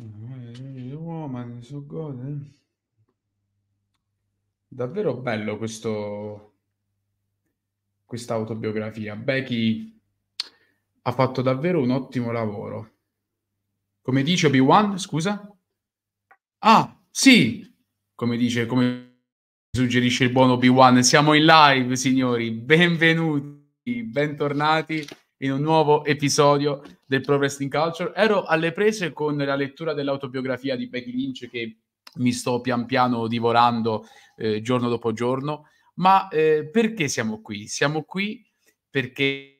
Woman eh, so God. Davvero bello questo questa autobiografia. Becky ha fatto davvero un ottimo lavoro. Come dice Obi-Wan, scusa? Ah, sì, come dice, come suggerisce il buono Obi-Wan, siamo in live, signori, benvenuti, bentornati in un nuovo episodio del Pro Wrestling Culture. Ero alle prese con la lettura dell'autobiografia di Becky Lynch che mi sto pian piano divorando eh, giorno dopo giorno. Ma eh, perché siamo qui? Siamo qui perché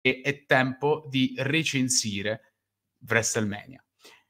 è tempo di recensire WrestleMania.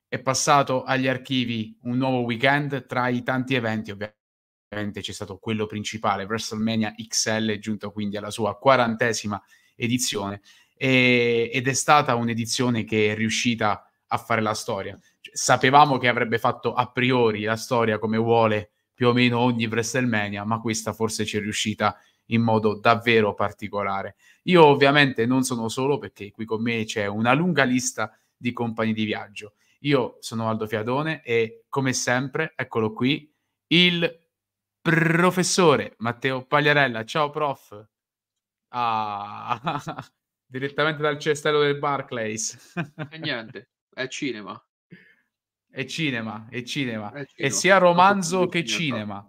È passato agli archivi un nuovo weekend tra i tanti eventi, ovviamente c'è stato quello principale, WrestleMania XL, giunto quindi alla sua quarantesima edizione, e, ed è stata un'edizione che è riuscita a fare la storia. Cioè, sapevamo che avrebbe fatto a priori la storia come vuole più o meno ogni WrestleMania, ma questa forse ci è riuscita in modo davvero particolare. Io ovviamente non sono solo perché qui con me c'è una lunga lista di compagni di viaggio. Io sono Aldo Fiadone e come sempre, eccolo qui, il professore Matteo Pagliarella. Ciao prof. Ah. direttamente dal cestello del Barclays. e niente, è cinema. È cinema, è cinema. E sia romanzo che cinema.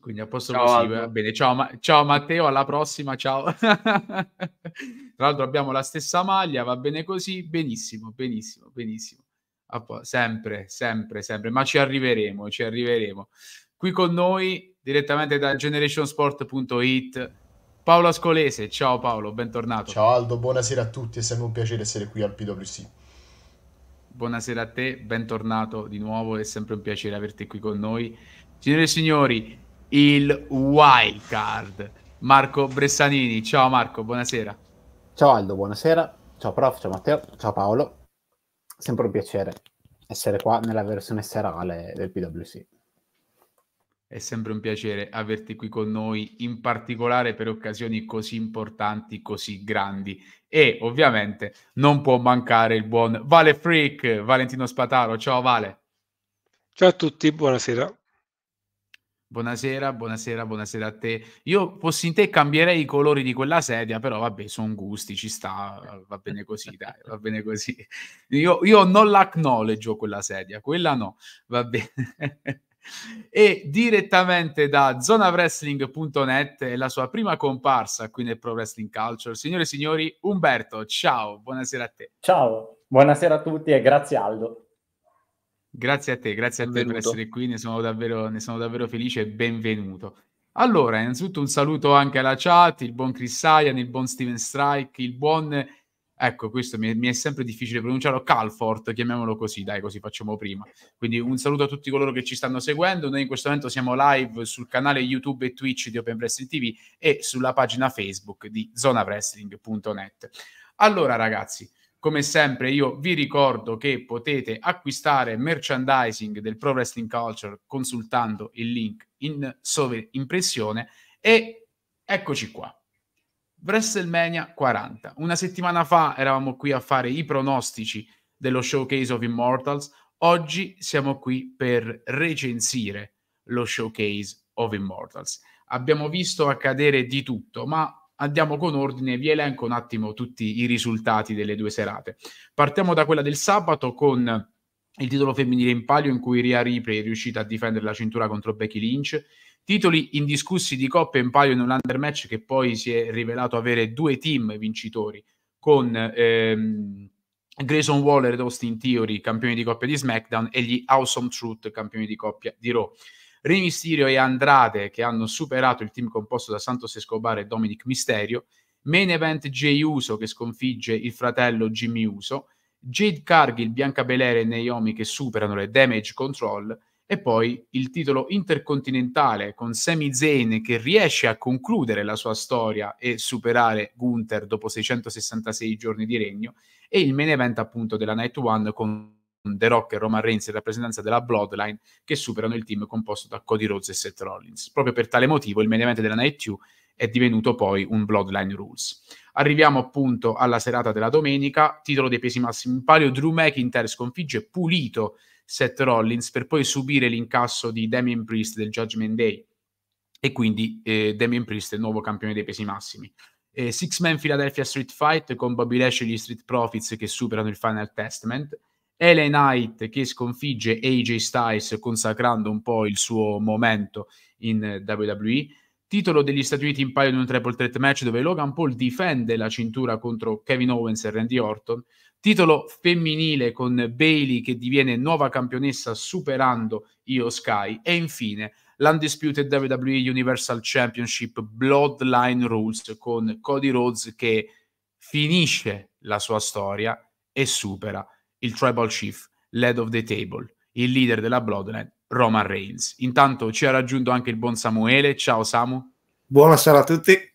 Quindi a posto ciao, così, va bene. Ciao, ma- ciao, Matteo, alla prossima, ciao. Tra l'altro abbiamo la stessa maglia, va bene così, benissimo, benissimo, benissimo. Sempre, sempre, sempre, ma ci arriveremo, ci arriveremo. Qui con noi, direttamente da generationsport.it, Paolo Ascolese, ciao Paolo, bentornato. Ciao Aldo, buonasera a tutti, è sempre un piacere essere qui al PWC. Buonasera a te, bentornato di nuovo, è sempre un piacere averti qui con noi. Signore e signori, il wild card. Marco Bressanini, ciao Marco, buonasera. Ciao Aldo, buonasera. Ciao prof, ciao Matteo, ciao Paolo. Sempre un piacere essere qua nella versione serale del PWC. È sempre un piacere averti qui con noi, in particolare per occasioni così importanti, così grandi. E ovviamente non può mancare il buon Vale Freak, Valentino Spataro. Ciao Vale. Ciao a tutti, buonasera. Buonasera, buonasera, buonasera a te. Io fossi in te cambierei i colori di quella sedia, però vabbè, sono gusti, ci sta, va bene così, dai, va bene così. Io, io non la acknowledge quella sedia, quella no, va bene. e direttamente da zonawrestling.net è la sua prima comparsa qui nel Pro Wrestling Culture. Signore e signori, Umberto, ciao, buonasera a te. Ciao, buonasera a tutti e grazie Aldo. Grazie a te, grazie a benvenuto. te per essere qui, ne sono davvero, ne sono davvero felice e benvenuto. Allora, innanzitutto un saluto anche alla chat, il buon Chris Sayan, il buon Steven Strike, il buon Ecco, questo mi, mi, è sempre difficile pronunciarlo, Calfort, chiamiamolo così, dai, così facciamo prima. Quindi un saluto a tutti coloro che ci stanno seguendo. Noi in questo momento siamo live sul canale YouTube e Twitch di Open Wrestling TV e sulla pagina Facebook di zonawrestling.net. Allora, ragazzi, come sempre io vi ricordo che potete acquistare merchandising del Pro Wrestling Culture consultando il link in sovraimpressione e eccoci qua. WrestleMania 40. Una settimana fa eravamo qui a fare i pronostici dello showcase of Immortals, oggi siamo qui per recensire lo showcase of Immortals. Abbiamo visto accadere di tutto, ma andiamo con ordine, vi elenco un attimo tutti i risultati delle due serate. Partiamo da quella del sabato con il titolo femminile in palio in cui Ria Ripley è riuscita a difendere la cintura contro Becky Lynch Titoli indiscussi di Coppa in palio in un undermatch che poi si è rivelato avere due team vincitori con ehm, Grayson Waller ed Austin Theory, campioni di coppia di SmackDown, e gli Awesome Truth, campioni di coppia di Raw. Rey Mysterio e Andrade che hanno superato il team composto da Santos Escobar e Dominic Mysterio, main event Jay Uso che sconfigge il fratello Jimmy Uso, Jade Cargill, Bianca Belair e Naomi che superano le Damage Control e poi il titolo intercontinentale con Sami Zayn che riesce a concludere la sua storia e superare Gunther dopo 666 giorni di regno e il main event appunto della Night One con The Rock e Roman Reigns in rappresentanza della Bloodline che superano il team composto da Cody Rhodes e Seth Rollins. Proprio per tale motivo il main event della Night 2 è divenuto poi un Bloodline Rules. Arriviamo appunto alla serata della domenica, titolo dei pesi massimi in palio, Drew McIntyre sconfigge Pulito Seth Rollins per poi subire l'incasso di Damien Priest del Judgment Day e quindi eh, Damien Priest è il nuovo campione dei pesi massimi. Eh, Six Man Philadelphia Street Fight con Bobby Lash e gli Street Profits che superano il Final Testament. LA Knight che sconfigge AJ Styles consacrando un po' il suo momento in eh, WWE. Titolo degli Stati Uniti in paio di un triple threat match dove Logan Paul difende la cintura contro Kevin Owens e Randy Orton. Titolo femminile con Bailey che diviene nuova campionessa superando Io Sky e infine l'Undisputed WWE Universal Championship Bloodline Rules con Cody Rhodes che finisce la sua storia e supera il Tribal Chief, Lead of the Table, il leader della Bloodline, Roman Reigns. Intanto ci ha raggiunto anche il buon Samuele. Ciao Samu. Buonasera a tutti.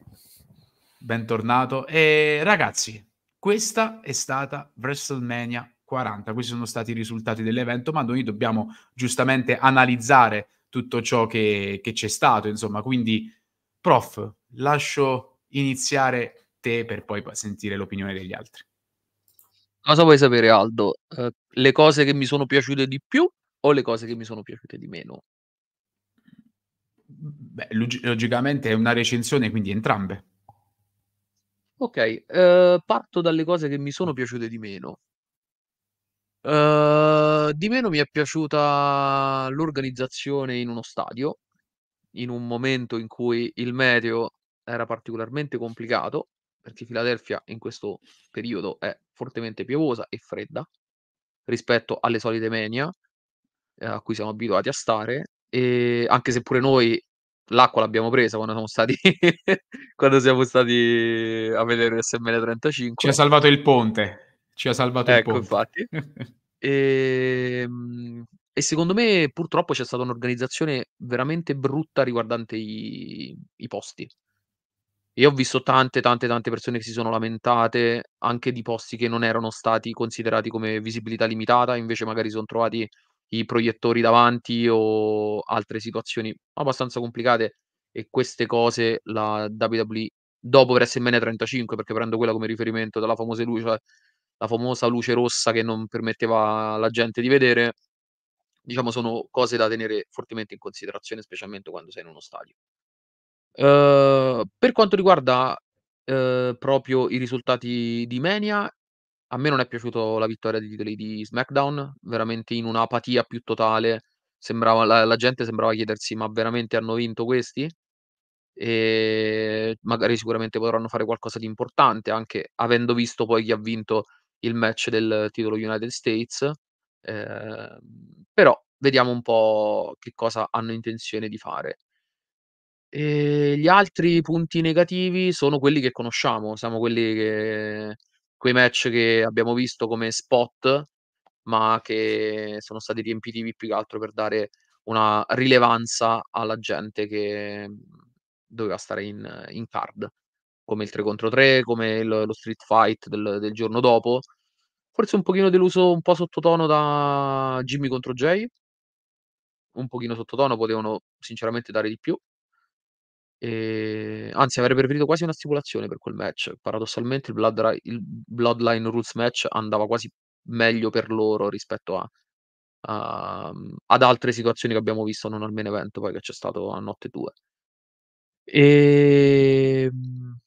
Bentornato. E ragazzi, questa è stata WrestleMania 40. Questi sono stati i risultati dell'evento, ma noi dobbiamo giustamente analizzare tutto ciò che, che c'è stato. Insomma, quindi, prof, lascio iniziare te per poi sentire l'opinione degli altri. Cosa vuoi sapere, Aldo? Uh, le cose che mi sono piaciute di più o le cose che mi sono piaciute di meno? Beh, log- logicamente è una recensione, quindi entrambe. Ok, ehm, parto dalle cose che mi sono piaciute di meno. Ehm, di meno mi è piaciuta l'organizzazione in uno stadio, in un momento in cui il meteo era particolarmente complicato, perché Philadelphia in questo periodo è fortemente piovosa e fredda rispetto alle solite menia, eh, a cui siamo abituati a stare, e anche se pure noi l'acqua l'abbiamo presa quando siamo stati, quando siamo stati a vedere l'SML35. Ci ha salvato il ponte. Ci ha salvato ecco, il ponte. infatti. e, ehm, e secondo me purtroppo c'è stata un'organizzazione veramente brutta riguardante i, i posti. Io ho visto tante, tante, tante persone che si sono lamentate anche di posti che non erano stati considerati come visibilità limitata, invece magari sono trovati i proiettori davanti o altre situazioni abbastanza complicate e queste cose la WWE dopo WrestleMania 35 perché prendo quella come riferimento dalla famosa luce, cioè la famosa luce rossa che non permetteva alla gente di vedere diciamo sono cose da tenere fortemente in considerazione specialmente quando sei in uno stadio uh, per quanto riguarda uh, proprio i risultati di Mania a me non è piaciuta la vittoria dei titoli di SmackDown, veramente in un'apatia più totale, sembrava la la gente sembrava chiedersi: "Ma veramente hanno vinto questi?" E magari sicuramente potranno fare qualcosa di importante, anche avendo visto poi chi ha vinto il match del titolo United States, ehm, però vediamo un po' che cosa hanno intenzione di fare. Ehm, gli altri punti negativi sono quelli che conosciamo, siamo quelli che quei match che abbiamo visto come spot, ma che sono stati riempiti più che altro per dare una rilevanza alla gente che mm, doveva stare in, in card, come il 3 contro 3, come il, lo street fight del, del, giorno dopo. Forse un pochino deluso, un po' sottotono da Jimmy contro Jay. Un pochino sottotono, potevano sinceramente dare di più. Ehm, anzi avrei preferito quasi una stipulazione per quel match. Paradossalmente il Bloodri il Bloodline Rules match andava quasi meglio per loro rispetto a a uhm, ad altre situazioni che abbiamo visto, non almeno evento poi che c'è stato a notte 2. e ehm,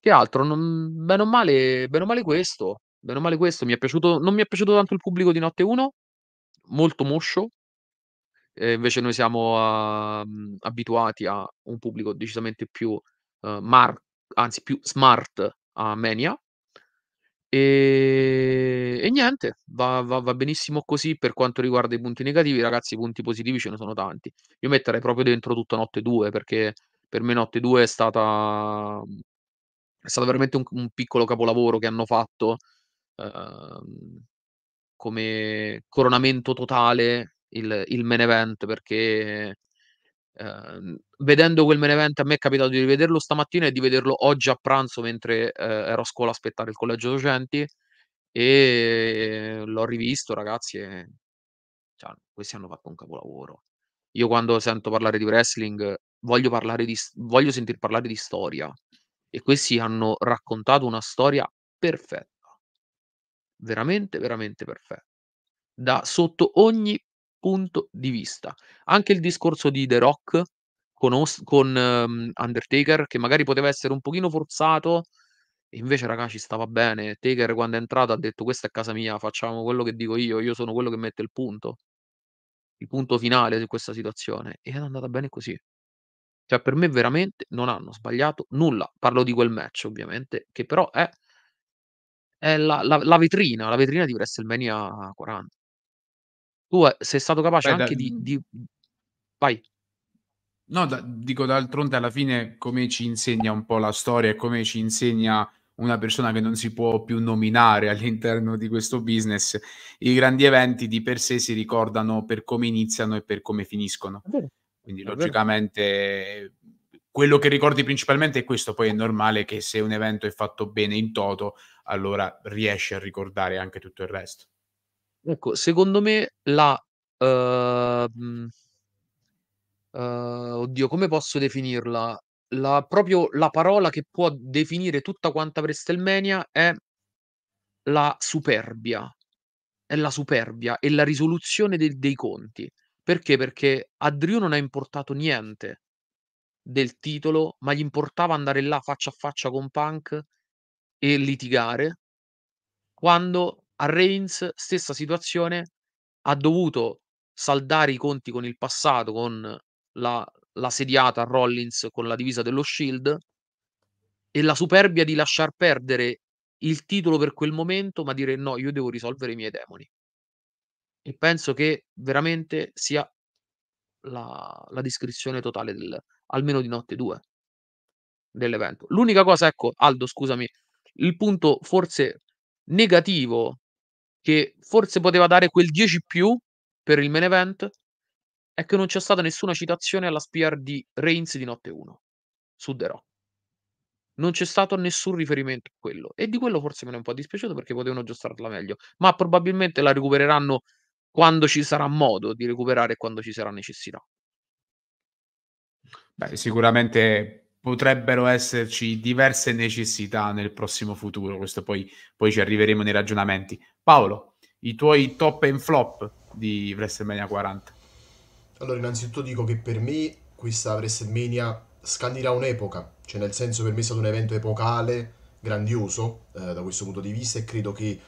che altro? Non bene o male bene o male questo. Bene o male questo. Mi è piaciuto non mi è piaciuto tanto il pubblico di notte 1, molto moscio eh, invece noi siamo a, mhmm, abituati a un pubblico decisamente più, eh, mar- anzi più smart a Mania. E, e niente, va, va, va, benissimo così per quanto riguarda i punti negativi, ragazzi. I punti positivi ce ne sono tanti. Io metterei proprio dentro tutta Notte 2 perché per me Notte 2 è stata, mhmm, è stato veramente un, un piccolo capolavoro che hanno fatto. Eh, come coronamento totale il, il main event perché eh, vedendo quel main event a me è capitato di rivederlo stamattina e di vederlo oggi a pranzo mentre eh, ero a scuola a aspettare il collegio docenti e l'ho rivisto ragazzi e cioè, questi hanno fatto un capolavoro io quando sento parlare di wrestling voglio, parlare di, voglio sentir parlare di storia e questi hanno raccontato una storia perfetta veramente veramente perfetta da sotto ogni punto di vista. Anche il discorso di The Rock con, Os- con ehm, Undertaker, che magari poteva essere un pochino forzato, e invece raga ci stava bene. Taker quando è entrato ha detto questa è casa mia, facciamo quello che dico io, io sono quello che mette il punto, il punto finale di questa situazione. E è andata bene così. Cioè per me veramente non hanno sbagliato nulla. Parlo di quel match ovviamente, che però è, è la, la- la vetrina, la vetrina di WrestleMania 40 tu eh, sei stato capace Beh, anche da... di, di... Vai. No, da, dico d'altronde alla fine come ci insegna un po' la storia e come ci insegna una persona che non si può più nominare all'interno di questo business, i grandi eventi di per sé si ricordano per come iniziano e per come finiscono. Quindi logicamente quello che ricordi principalmente è questo, poi è normale che se un evento è fatto bene in toto, allora riesci a ricordare anche tutto il resto. Ecco, secondo me la uhm, uhm, oddio, come posso definirla? La proprio la parola che può definire tutta quanta WrestleMania è la superbia. È la superbia, e la risoluzione del dei conti. Perché? Perché a Drew non ha importato niente del titolo, ma gli importava andare là faccia a faccia con Punk e litigare, quando a Reigns, stessa situazione, ha dovuto saldare i conti con il passato, con la, la sediata a Rollins con la divisa dello Shield e la superbia di lasciar perdere il titolo per quel momento, ma dire no, io devo risolvere i miei demoni. E penso che veramente sia la, la descrizione totale del, almeno di notte 2 dell'evento. L'unica cosa, ecco, Aldo, scusami, il punto forse negativo che forse poteva dare quel 10 più per il main event è che non c'è stata nessuna citazione alla spear di Reigns di notte 1 su The Rock. Non c'è stato nessun riferimento a quello e di quello forse me ne è un po' dispiaciuto perché potevano aggiustarla meglio, ma probabilmente la recupereranno quando ci sarà modo di recuperare e quando ci sarà necessità. Beh, sicuramente potrebbero esserci diverse necessità nel prossimo futuro, questo poi, poi ci arriveremo nei ragionamenti. Paolo, i tuoi top and flop di WrestleMania 40? Allora, innanzitutto dico che per me questa WrestleMania scandirà un'epoca, cioè nel senso per me è stato un evento epocale, grandioso eh, da questo punto di vista e credo che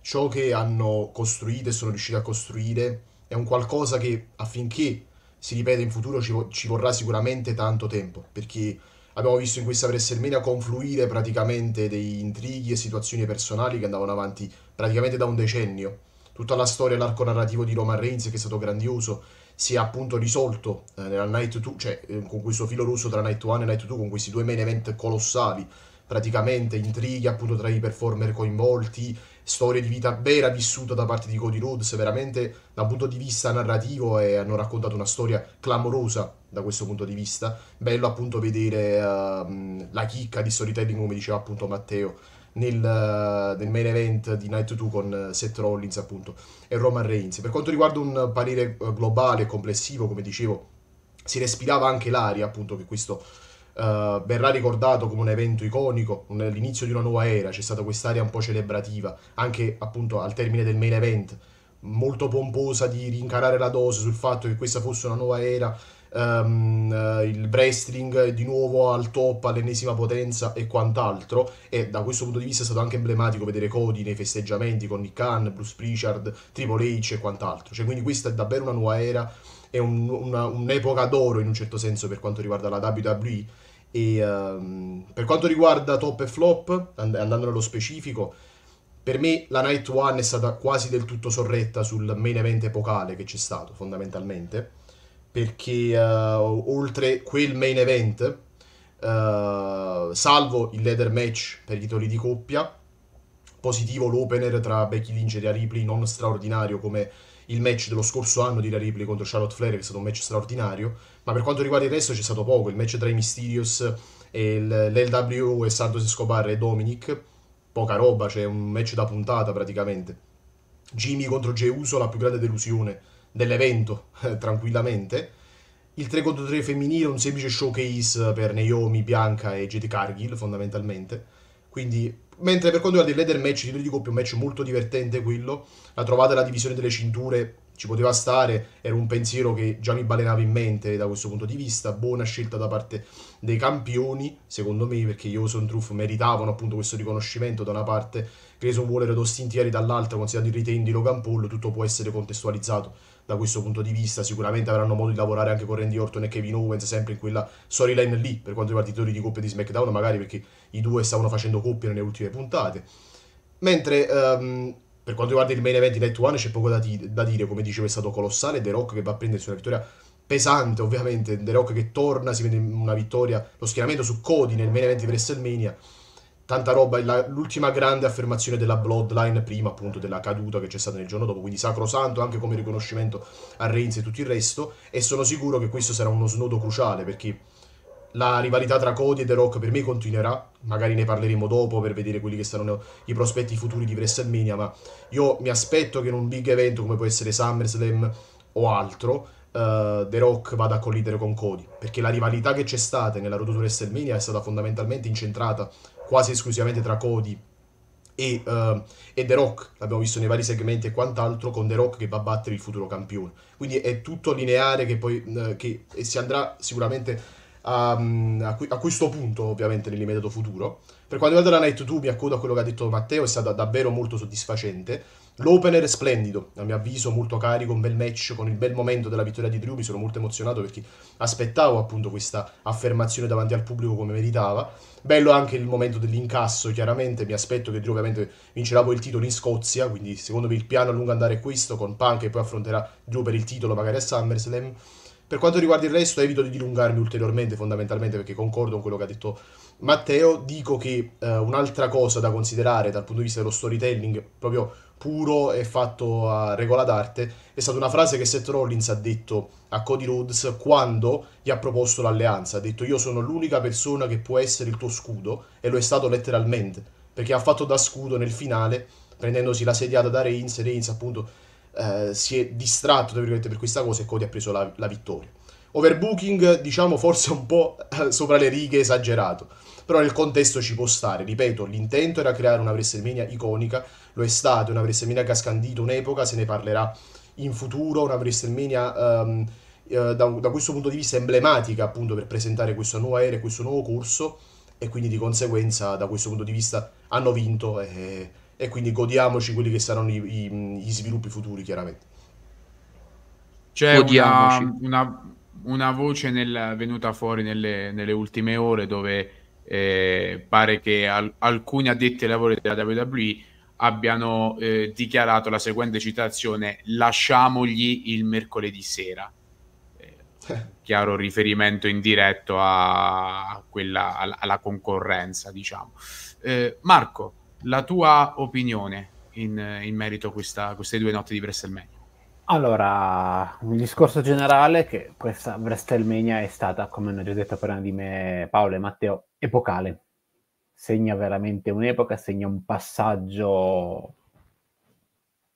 ciò che hanno costruito e sono riusciti a costruire è un qualcosa che affinché si ripete in futuro ci, vo- ci vorrà sicuramente tanto tempo, perché abbiamo visto in questa WrestleMania confluire praticamente dei intrighi e situazioni personali che andavano avanti praticamente da un decennio. Tutta la storia, e l'arco narrativo di Roman Reigns che è stato grandioso, si è appunto risolto eh, nella Night 2, cioè eh, con questo filo russo tra Night 1 e Night 2, con questi due main event colossali, praticamente intrighi appunto tra i performer coinvolti, storie di vita vera vissuta da parte di Cody Rhodes, veramente da un punto di vista narrativo e hanno raccontato una storia clamorosa da questo punto di vista. Bello appunto vedere uh, la chicca di storytelling, come diceva appunto Matteo, nel, uh, nel, main event di Night 2 con eh, Seth Rollins appunto e Roman Reigns. Per quanto riguarda un parere eh, globale e complessivo, come dicevo, si respirava anche l'aria appunto che questo eh, verrà ricordato come un evento iconico, l'inizio di una nuova era, c'è stata quest'area un po' celebrativa, anche appunto al termine del main event, molto pomposa di rincarare la dose sul fatto che questa fosse una nuova era, um, uh, il wrestling di nuovo al top, all'ennesima potenza e quant'altro, e da questo punto di vista è stato anche emblematico vedere Cody nei festeggiamenti con Nick Khan, Bruce Pritchard, Triple H e quant'altro, cioè quindi questa è davvero una nuova era è un, una, un'epoca d'oro in un certo senso per quanto riguarda la WWE. E, um, per quanto riguarda top e flop, and- andando nello specifico, per me la Night One è stata quasi del tutto sorretta sul main event epocale che c'è stato, fondamentalmente, perché uh, oltre quel main event, uh, salvo il leather match per i titoli di coppia, positivo l'opener tra Becky Lynch e Rhea Ripley, non straordinario come il match dello scorso anno di La Ripley contro Charlotte Flair, che è stato un match straordinario, ma per quanto riguarda il resto c'è stato poco, il match tra i Mysterios e l'LWO e Santos Escobar e Dominic, poca roba, c'è cioè un match da puntata praticamente. Jimmy contro Geuso, la più grande delusione dell'evento, tranquillamente. Il 3 contro 3 femminile, un semplice showcase per Naomi, Bianca e Jade Cargill fondamentalmente. Quindi Mentre per quanto riguarda il leather match, titoli di coppia, un match molto divertente quello. La trovata della divisione delle cinture ci poteva stare, era un pensiero che già mi balenava in mente da questo punto di vista. Buona scelta da parte dei campioni, secondo me, perché gli Oson Truff meritavano appunto questo riconoscimento da una parte, Grayson Waller ed Austin Thierry dall'altra, considerato il retain di Logan Paul, tutto può essere contestualizzato da questo punto di vista. Sicuramente avranno modo di lavorare anche con Randy Orton e Kevin Owens, sempre in quella storyline lì, per quanto riguarda i titoli di coppia di SmackDown, magari perché i due stavano facendo coppia nelle ultime puntate. Mentre um, per quanto riguarda il main event di Night One c'è poco da, ti- da, dire, come dicevo è stato colossale, The Rock che va a prendersi una vittoria pesante ovviamente, The Rock che torna, si vede una vittoria, lo schieramento su Cody nel main event di WrestleMania, tanta roba, la, l'ultima grande affermazione della Bloodline prima appunto della caduta che c'è stata nel giorno dopo, quindi sacrosanto anche come riconoscimento a Reigns e tutto il resto e sono sicuro che questo sarà uno snodo cruciale perché la rivalità tra Cody e The Rock per me continuerà, magari ne parleremo dopo per vedere quelli che saranno i prospetti futuri di WrestleMania, ma io mi aspetto che in un big evento come può essere SummerSlam o altro, uh, The Rock vada a collidere con Cody, perché la rivalità che c'è stata nella road to WrestleMania è stata fondamentalmente incentrata quasi esclusivamente tra Cody e, uh, e, The Rock, l'abbiamo visto nei vari segmenti e quant'altro, con The Rock che va a battere il futuro campione. Quindi è tutto lineare che poi uh, che, si andrà sicuramente Ehm, a, a, a questo punto ovviamente nell'immediato futuro. Per quanto riguarda la Night 2 mi accodo a quello che ha detto Matteo, è stata davvero molto soddisfacente. L'opener è splendido, a mio avviso molto carico, un bel match con il bel momento della vittoria di Drew, mi sono molto emozionato perché aspettavo appunto questa affermazione davanti al pubblico come meritava. Bello anche il momento dell'incasso, chiaramente mi aspetto che Drew ovviamente vincerà poi il titolo in Scozia, quindi secondo me il piano a lungo andare è questo, con Punk che poi affronterà Drew per il titolo magari a SummerSlam. Per quanto riguarda il resto, evito di dilungarmi ulteriormente, fondamentalmente, perché concordo con quello che ha detto Matteo. Dico che eh, un'altra cosa da considerare dal punto di vista dello storytelling, proprio puro e fatto a regola d'arte, è stata una frase che Seth Rollins ha detto a Cody Rhodes quando gli ha proposto l'alleanza. Ha detto: Io sono l'unica persona che può essere il tuo scudo, e lo è stato letteralmente, perché ha fatto da scudo nel finale prendendosi la sediata da Reigns, Reigns appunto eh, si è distratto per questa cosa e Cody ha preso la, la vittoria. Overbooking, diciamo, forse un po' sopra le righe, esagerato però nel contesto ci può stare. Ripeto, l'intento era creare una WrestleMania iconica, lo è stato, una WrestleMania che ha scandito un'epoca, se ne parlerà in futuro, una WrestleMania um, eh, da, da, questo punto di vista emblematica appunto per presentare questa nuova era e questo nuovo corso e quindi di conseguenza da questo punto di vista hanno vinto e, e quindi godiamoci quelli che saranno i, i, gli sviluppi futuri chiaramente. C'è una, una, una, voce nel, venuta fuori nelle, nelle, ultime ore dove eh, pare che al, alcuni addetti ai lavori della WWE abbiano eh, dichiarato la seguente citazione lasciamogli il mercoledì sera eh, eh. chiaro riferimento indiretto a quella, alla, alla concorrenza diciamo eh, Marco la tua opinione in, in merito a questa, queste due notti di WrestleMania. Allora, un discorso generale è che questa WrestleMania è stata, come hanno già detto prima di me Paolo e Matteo, epocale. Segna veramente un'epoca, segna un passaggio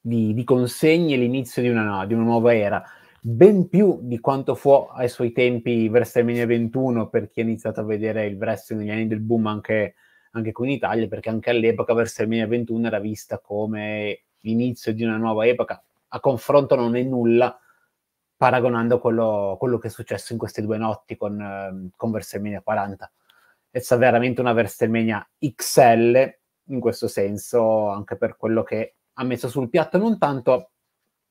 di, di consegne, l'inizio di una, di una nuova era ben più di quanto fu ai suoi tempi WrestleMania 21 per chi ha iniziato a vedere il wrestling negli anni del boom anche anche qui in Italia, perché anche all'epoca WrestleMania 21 era vista come l'inizio di una nuova epoca, a confronto non è nulla paragonando quello, quello che è successo in queste due notti con, ehm, con WrestleMania 40. È stata veramente una WrestleMania XL in questo senso, anche per quello che ha messo sul piatto, non tanto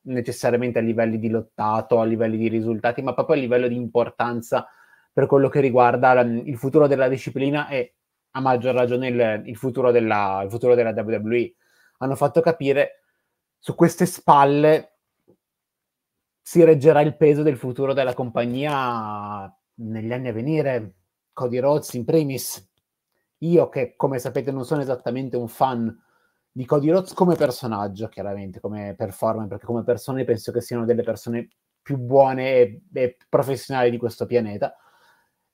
necessariamente a livelli di lottato, a livelli di risultati, ma proprio a livello di importanza per quello che riguarda ehm, il futuro della disciplina e a maggior ragione il, il, futuro della, il futuro della WWE. Hanno fatto capire su queste spalle si reggerà il peso del futuro della compagnia negli anni a venire. Cody Rhodes in primis. Io che, come sapete, non sono esattamente un fan di Cody Rhodes come personaggio, chiaramente, come performer, perché come persone penso che siano delle persone più buone e, e professionali di questo pianeta.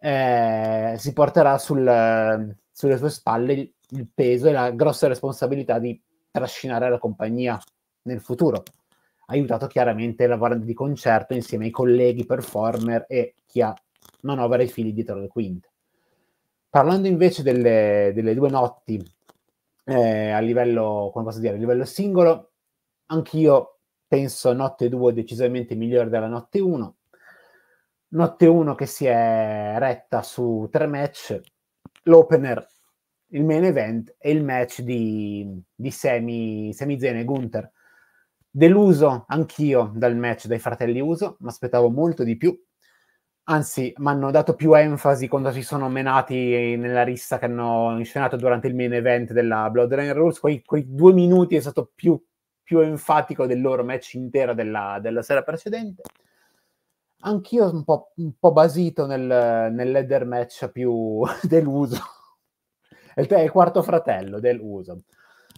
Eh, si porterà sul, sulle sue spalle il, il peso e la grossa responsabilità di trascinare la compagnia nel futuro. Aiutato chiaramente lavorando di concerto insieme ai colleghi performer e chi ha manovra i fili dietro le quinte. Parlando invece delle, delle due notti eh, a, livello, dire, a livello, singolo, anch'io penso notte 2 decisamente migliore della notte 1, notte 1 che si è retta su tre match, l'opener, il main event e il match di, di Semi, Semi Zene e Gunther. Deluso anch'io dal match dei fratelli Uso, mi aspettavo molto di più. Anzi, mi hanno dato più enfasi quando si sono menati nella rissa che hanno inscenato durante il main event della Bloodline Rules. Quei, quei due minuti è stato più, più enfatico del loro match intero della, della sera precedente anch'io un po', un po basito nel, nell'header match più deluso. È il, quarto fratello deluso.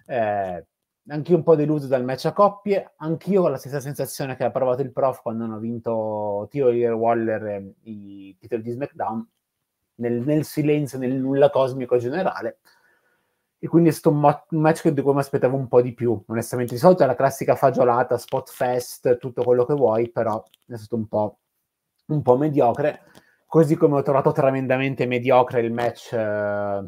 Eh, anch'io un po' deluso dal match a coppie, anch'io ho la stessa sensazione che ha provato il prof quando hanno vinto Tio e Waller i titoli di SmackDown, nel, nel, silenzio, nel nulla cosmico generale. E quindi è stato un match di cui mi aspettavo un po' di più, onestamente. Di solito è la classica fagiolata, spot fest, tutto quello che vuoi, però è stato un po' un po' mediocre, così come ho trovato tremendamente mediocre il match eh,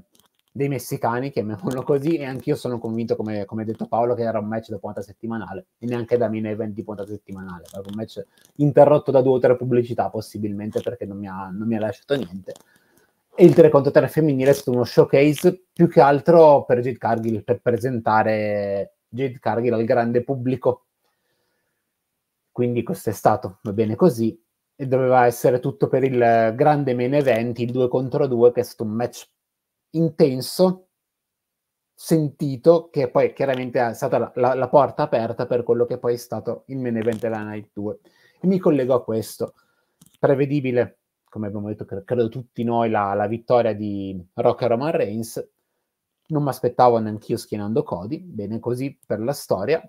dei messicani, chiamiamolo così, e anch'io sono convinto, come, come detto Paolo, che era un match da puntata settimanale, e neanche da mini event di puntata settimanale, un match interrotto da due o tre pubblicità, possibilmente perché non mi ha, non mi ha lasciato niente. E il 3 contro 3 femminile è stato uno showcase più che altro per Jade Cargill, per presentare Jade Cargill al grande pubblico. Quindi questo è stato, va bene così e doveva essere tutto per il grande main event, il 2 contro 2, che è stato un match intenso, sentito, che poi chiaramente è stata la, la, la porta aperta per quello che poi è stato il main event della Night 2. E mi collego a questo. Prevedibile, come abbiamo detto, cre- credo tutti noi, la, la vittoria di Rock e Roman Reigns. Non mi aspettavo neanche io schienando Cody, bene così per la storia.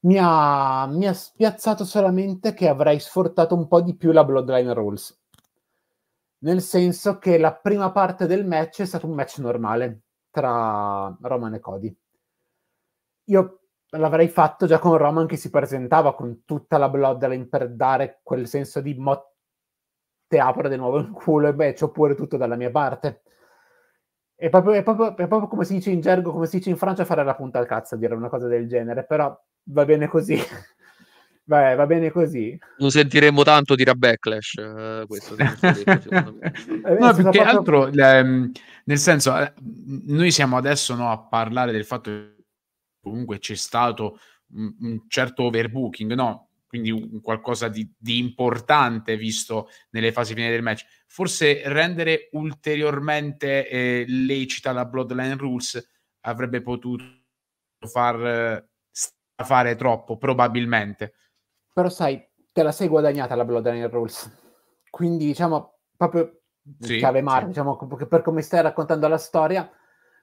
Mi ha, mi ha, spiazzato solamente che avrei sfruttato un po' di più la Bloodline Rules. Nel senso che la prima parte del match è stato un match normale tra Roman e Cody. Io l'avrei fatto già con Roman che si presentava con tutta la Bloodline per dare quel senso di mo te apro di nuovo il culo e beh, c'ho pure tutto dalla mia parte. È proprio, è, proprio, è proprio, come si dice in gergo, come si dice in Francia, fare la punta al cazzo, dire una cosa del genere, però va bene così. Vabbè, va bene così. Lo sentiremo tanto dire a Backlash eh, questo. detto, no, più che altro, proprio... Ehm, nel senso, eh, noi siamo adesso no, a parlare del fatto che comunque c'è stato un, un certo overbooking, no? quindi qualcosa di, di, importante visto nelle fasi finali del match. Forse rendere ulteriormente eh, lecita la Bloodline Rules avrebbe potuto far... Eh, fare troppo, probabilmente. Però sai, te la sei guadagnata la Bloodline Rules. Quindi diciamo, proprio sì, chiave cioè, Mar, sì. diciamo, per come stai raccontando la storia,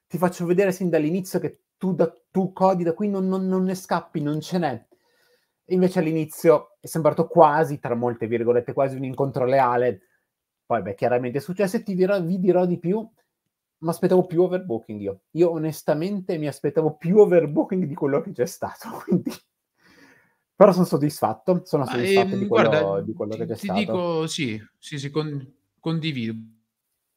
ti faccio vedere sin dall'inizio che tu, da, tu codi da qui, non, non, non ne scappi, non ce n'è. Invece all'inizio è sembrato quasi, tra molte virgolette, quasi un incontro leale. Poi, beh, chiaramente è successo e ti dirò, vi dirò di più mi aspettavo più overbooking io. Io onestamente mi aspettavo più overbooking di quello che c'è stato, quindi... Però sono soddisfatto, sono Ma soddisfatto ehm, di, quello, guarda, di, quello, che c'è ti stato. Ti dico sì, sì, sì con, condivido.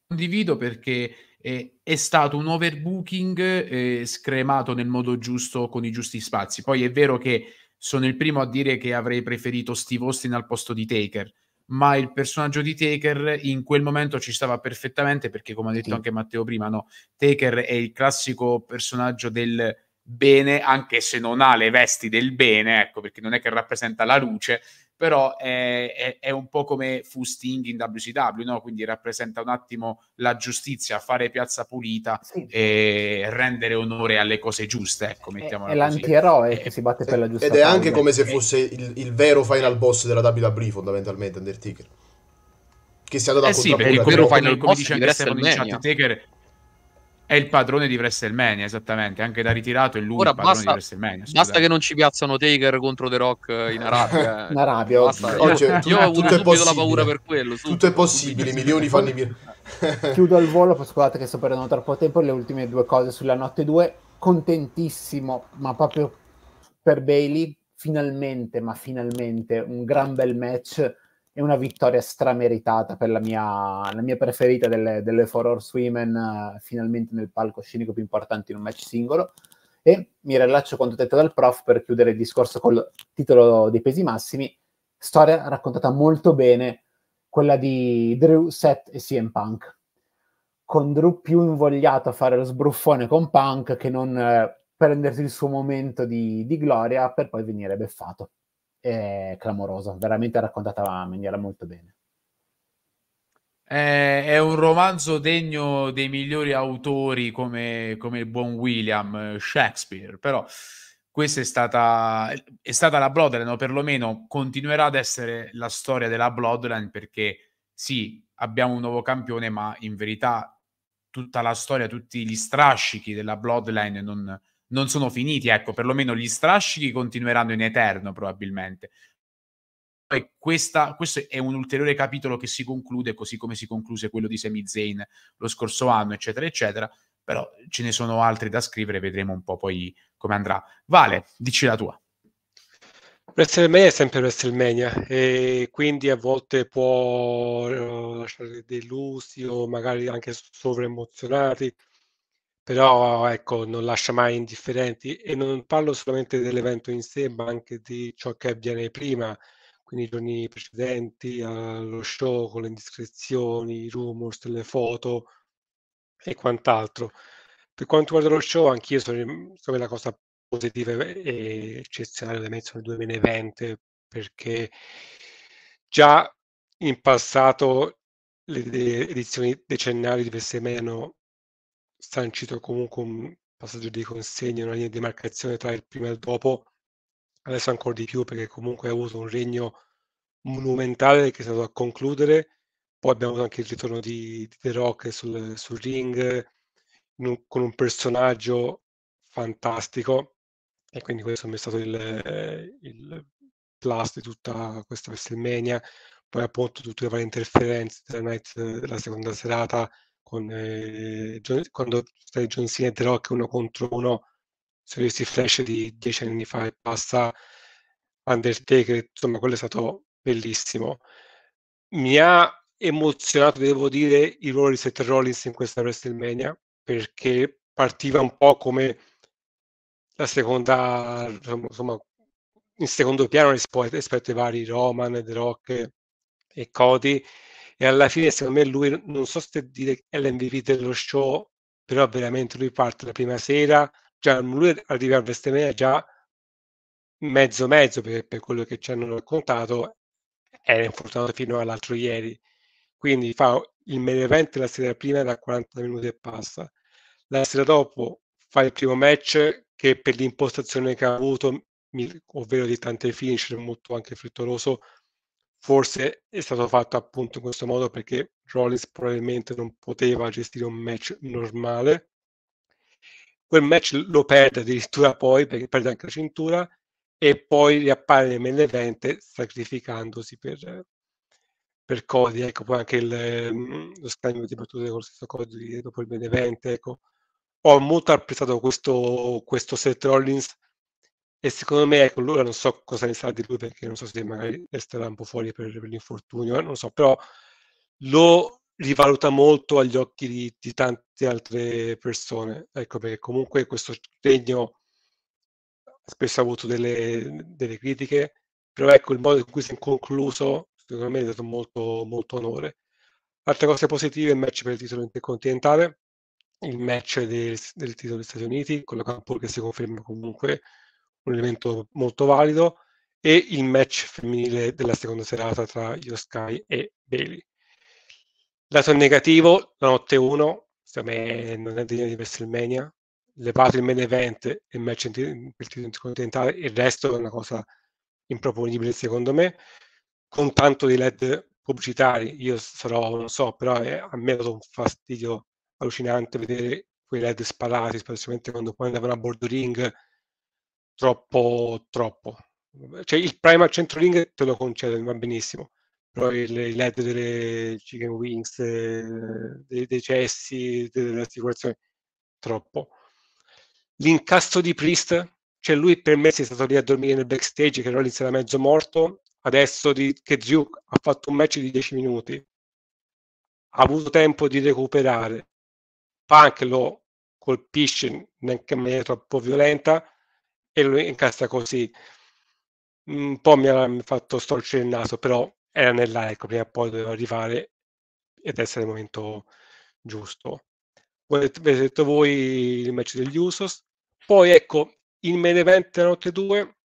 Condivido perché è, eh, è stato un overbooking eh, scremato nel modo giusto, con i giusti spazi. Poi è vero che sono il primo a dire che avrei preferito Steve Austin al posto di Taker, ma il personaggio di Taker in quel momento ci stava perfettamente perché, come ha detto sì. anche Matteo prima, no? Taker è il classico personaggio del bene, anche se non ha le vesti del bene, ecco, perché non è che rappresenta la luce, però è, è, è, un po' come fu Sting in WCW, no? quindi rappresenta un attimo la giustizia, fare piazza pulita sì. e rendere onore alle cose giuste. Ecco, mettiamola è, è l'antieroe che eh, si batte sì. per la giustizia. Ed è anche come se eh. fosse il, il, vero final boss della WWE, fondamentalmente, Undertaker. Che si andato eh a sì, perché il vero final, come dice anche Stefano Undertaker è il padrone di WrestleMania, esattamente. Anche da ritirato è lui Ora, il padrone basta, di WrestleMania. Scusate. Basta che non ci piazzano Taker contro The Rock in Arabia. Eh. in Arabia, basta. oggi, cioè, io, ho avuto subito la paura per quello. Subito, tutto è possibile, subito. milioni fanno i Chiudo il volo, scusate che sto perdendo troppo tempo, le ultime due cose sulla notte 2. Contentissimo, ma proprio per Bailey, finalmente, ma finalmente, un gran bel match è una vittoria strameritata per la mia, la mia preferita delle, delle Four Women uh, finalmente nel palcoscenico più importante in un match singolo. E mi rilaccio quanto detto dal prof per chiudere il discorso col titolo dei pesi massimi. Storia raccontata molto bene, quella di Drew, Seth e CM Punk. Con Drew più invogliato a fare lo sbruffone con Punk che non eh, prendersi il suo momento di, di gloria per poi venire beffato è clamorosa, veramente raccontata in maniera molto bene. è un romanzo degno dei migliori autori come, come il buon William eh, Shakespeare, però questa è stata, è stata la Bloodline, o perlomeno continuerà ad essere la storia della Bloodline perché sì, abbiamo un nuovo campione, ma in verità tutta la storia, tutti gli strascichi della Bloodline non, non sono finiti, ecco, perlomeno gli strascichi continueranno in eterno probabilmente. E questa, questo è un ulteriore capitolo che si conclude, così come si concluse quello di Semi Zayn lo scorso anno, eccetera, eccetera. Però ce ne sono altri da scrivere, vedremo un po' poi come andrà. Vale, dici la tua. WrestleMania è sempre WrestleMania e quindi a volte può eh, lasciare delusi o magari anche sovraemozionati però ecco, non lascia mai indifferenti e non parlo solamente dell'evento in sé, ma anche di ciò che avviene prima, quindi i giorni precedenti allo show, con le indiscrezioni, i rumors, le foto e quant'altro. Per quanto riguarda lo show, anch'io sono, sono la cosa positiva e eccezionale da mezzo nel 2020, perché già in passato le, edizioni decennali di PSM sancito comunque un passaggio di consegna, una linea di demarcazione tra il prima e il dopo, adesso ancora di più perché comunque ha avuto un regno monumentale che è stato a concludere, poi abbiamo avuto anche il ritorno di, di The Rock sul, sul ring un, con un personaggio fantastico e quindi questo mi è stato il, il plus di tutta questa WrestleMania, poi appunto tutte le varie interferenze della, night, della seconda serata con, eh, John, quando stai John Cena e The Rock uno contro uno se questi flash di dieci anni fa e passa Undertaker, insomma quello è stato bellissimo. Mi ha emozionato, devo dire, il ruolo di Seth Rollins in questa WrestleMania perché partiva un po' come la seconda, insomma, in secondo piano rispetto ai vari Roman, The Rock e Cody e alla fine secondo me lui, non so se dire che è l'MVP dello show, però veramente lui parte la prima sera, già lui arriva al Vestemania già mezzo mezzo perché per quello che ci hanno raccontato era infortunato fino all'altro ieri quindi fa il main event la sera prima da 40 minuti e passa la sera dopo fa il primo match che per l'impostazione che ha avuto ovvero di tante finish molto anche frettoloso Forse è stato fatto appunto in questo modo perché Rollins probabilmente non poteva gestire un match normale. Quel match lo perde addirittura poi perché perde anche la cintura e poi riappare nel main event sacrificandosi per, per Cody, ecco poi anche il, mm, lo scambio di battute con lo stesso Cody dopo il main event, ecco. Ho molto apprezzato questo, questo set Rollins e secondo me, ecco, lui non so cosa ne sarà di lui perché non so se magari resterà un po' fuori per, per l'infortunio, eh, non so, però lo rivaluta molto agli occhi di, di, tante altre persone, ecco perché comunque questo sostegno spesso ha avuto delle, delle, critiche, però ecco il modo in cui si è concluso secondo me è stato molto, molto onore. Altre cose positive, il match per il titolo intercontinentale, il match del, del titolo degli Stati Uniti con la Campur che si conferma comunque un elemento molto valido, e il match femminile della seconda serata tra Yoskai e Bailey. Lato negativo, la notte 1, secondo me non è degna di WrestleMania, levato il main event e il match per titolo intercontinentale, il resto è una cosa improponibile secondo me, con tanto di led pubblicitari, io sarò, non so, però è, eh, a me è dato un fastidio allucinante vedere quei led sparati, specialmente quando poi andavano a bordo ring troppo, troppo. Cioè, il prime a centroling te lo concedo, va benissimo, però il, il LED delle chicken wings, eh, dei, dei cessi, delle articolazioni, troppo. L'incasto di Priest, cioè lui per me si è stato lì a dormire nel backstage, che Rollins era mezzo morto, adesso di, che Zio ha fatto un match di 10 minuti, ha avuto tempo di recuperare, Punk lo colpisce in maniera troppo violenta, e lo incastra così. Mm, un po' mi ha fatto storcere il naso, però era nell'arco, ecco, prima o poi doveva arrivare ed essere il momento giusto. Avete detto voi il match degli Usos. Poi ecco, in main event della notte 2,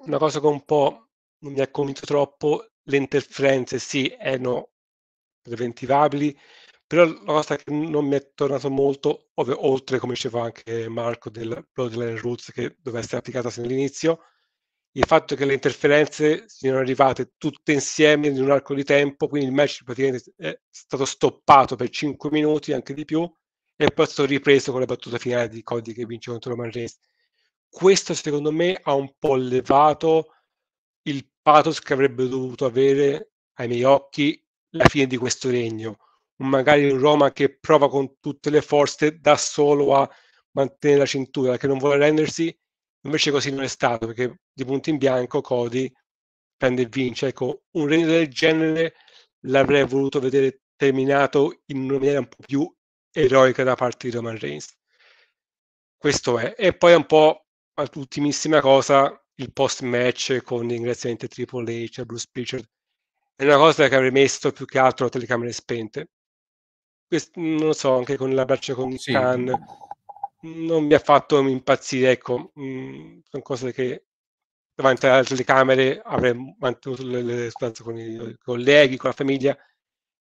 una cosa che un po' non mi ha convinto troppo, le interferenze sì erano preventivabili, però la cosa che non mi è tornato molto, ov- oltre come diceva anche Marco del Bloodline Roots che doveva essere applicata sin dall'inizio, il fatto che le interferenze siano arrivate tutte insieme in un arco di tempo, quindi il match praticamente è stato stoppato per 5 minuti, anche di più, e poi è stato ripreso con la battuta finale di Cody che vince contro Roman Reigns. Questo secondo me ha un po' levato il pathos che avrebbe dovuto avere ai miei occhi la fine di questo regno magari un Roma che prova con tutte le forze da solo a mantenere la cintura, che non vuole rendersi, invece così non è stato, perché di punto in bianco Cody prende e vince. Ecco, un regno del genere l'avrei voluto vedere terminato in una maniera un po' più eroica da parte di Roman Reigns. Questo è. E poi un po' l'ultimissima cosa, il post-match con l'ingraziamento Triple H a Bruce Pritchard. È una cosa che avrei messo più che altro a telecamere spente, questo, non lo so, anche con la braccia con sì. Khan, non mi ha fatto impazzire, ecco, mh, mm, sono cose che davanti alle telecamere avrei mantenuto le, le con i colleghi, con la famiglia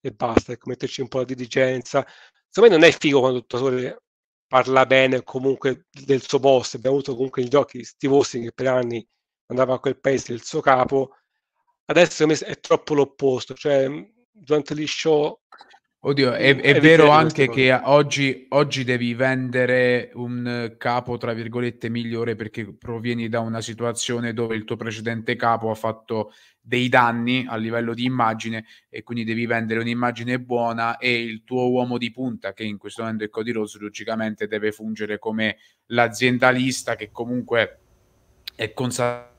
e basta, ecco, metterci un po' di diligenza. Secondo me non è figo quando il dottore parla bene comunque del suo boss, abbiamo avuto comunque gli occhi Steve Austin che per anni andava a quel paese il suo capo, adesso è troppo l'opposto, cioè mm, durante gli show Oddio, è, è, vero anche che oggi, oggi, devi vendere un eh, capo, tra virgolette, migliore perché provieni da una situazione dove il tuo precedente capo ha fatto dei danni a livello di immagine e quindi devi vendere un'immagine buona e il tuo uomo di punta, che in questo momento è Cody Rose, logicamente deve fungere come l'aziendalista che comunque è consapevole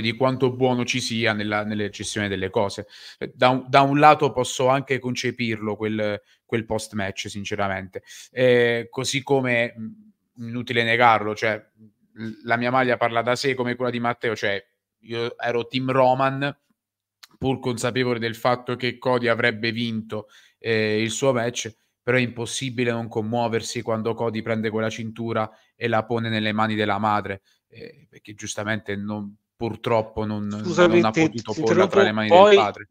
di quanto buono ci sia nella, nella gestione delle cose. Da, da, un lato posso anche concepirlo quel, quel post-match, sinceramente. Eh, così come, inutile negarlo, cioè, la mia maglia parla da sé come quella di Matteo, cioè io ero team Roman, pur consapevole del fatto che Cody avrebbe vinto eh, il suo match, però è impossibile non commuoversi quando Cody prende quella cintura e la pone nelle mani della madre, eh, perché giustamente non, purtroppo non, Scusami, non ha potuto porla tra le mani del padre.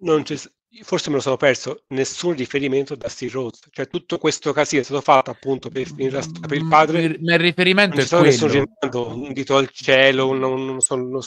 forse me lo sono perso, nessun riferimento da Steve Rhodes, cioè tutto questo casino è stato fatto appunto per, mm, per il padre. Ma il riferimento è stato un dito al cielo, un, un, un,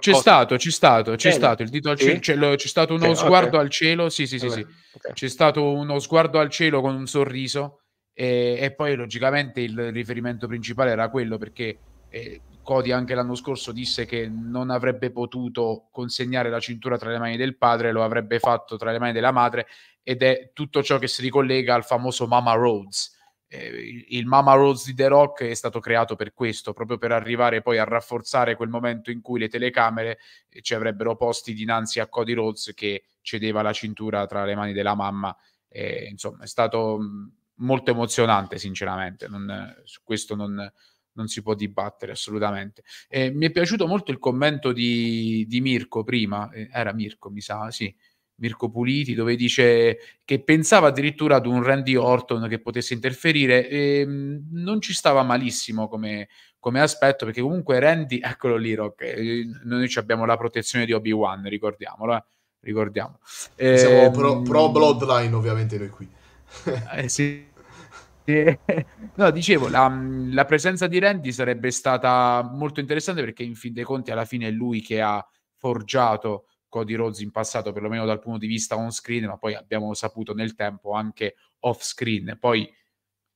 C'è stato, c'è stato, c'è eh, stato il dito al sì? cielo, c'è stato uno okay, sguardo okay. al cielo, sì sì sì, okay. sì. c'è stato uno sguardo al cielo con un sorriso e, e poi logicamente il riferimento principale era quello perché eh, Cody anche l'anno scorso disse che non avrebbe potuto consegnare la cintura tra le mani del padre, lo avrebbe fatto tra le mani della madre ed è tutto ciò che si ricollega al famoso Mama Rhodes. Eh, il Mama Rhodes di The Rock è stato creato per questo, proprio per arrivare poi a rafforzare quel momento in cui le telecamere eh, ci avrebbero posti dinanzi a Cody Rhodes che cedeva la cintura tra le mani della mamma. Eh, insomma, è stato mm, molto emozionante, sinceramente. Non, eh, su questo non, non si può dibattere assolutamente. Eh, mi è piaciuto molto il commento di, di Mirko prima, eh, era Mirko mi sa, sì, Mirko Puliti, dove dice che pensava addirittura ad un Randy Orton che potesse interferire, e ehm, non ci stava malissimo come, come aspetto, perché comunque Randy, eccolo lì, Rock, eh, noi abbiamo la protezione di Obi-Wan, ricordiamolo. Eh? ricordiamo. Siamo eh, pro, pro, ehm, Bloodline, ovviamente, noi qui. eh, sì, no, dicevo, la, la, presenza di Randy sarebbe stata molto interessante perché in fin dei conti alla fine è lui che ha forgiato Cody Rhodes in passato, perlomeno dal punto di vista on screen, ma poi abbiamo saputo nel tempo anche off screen. Poi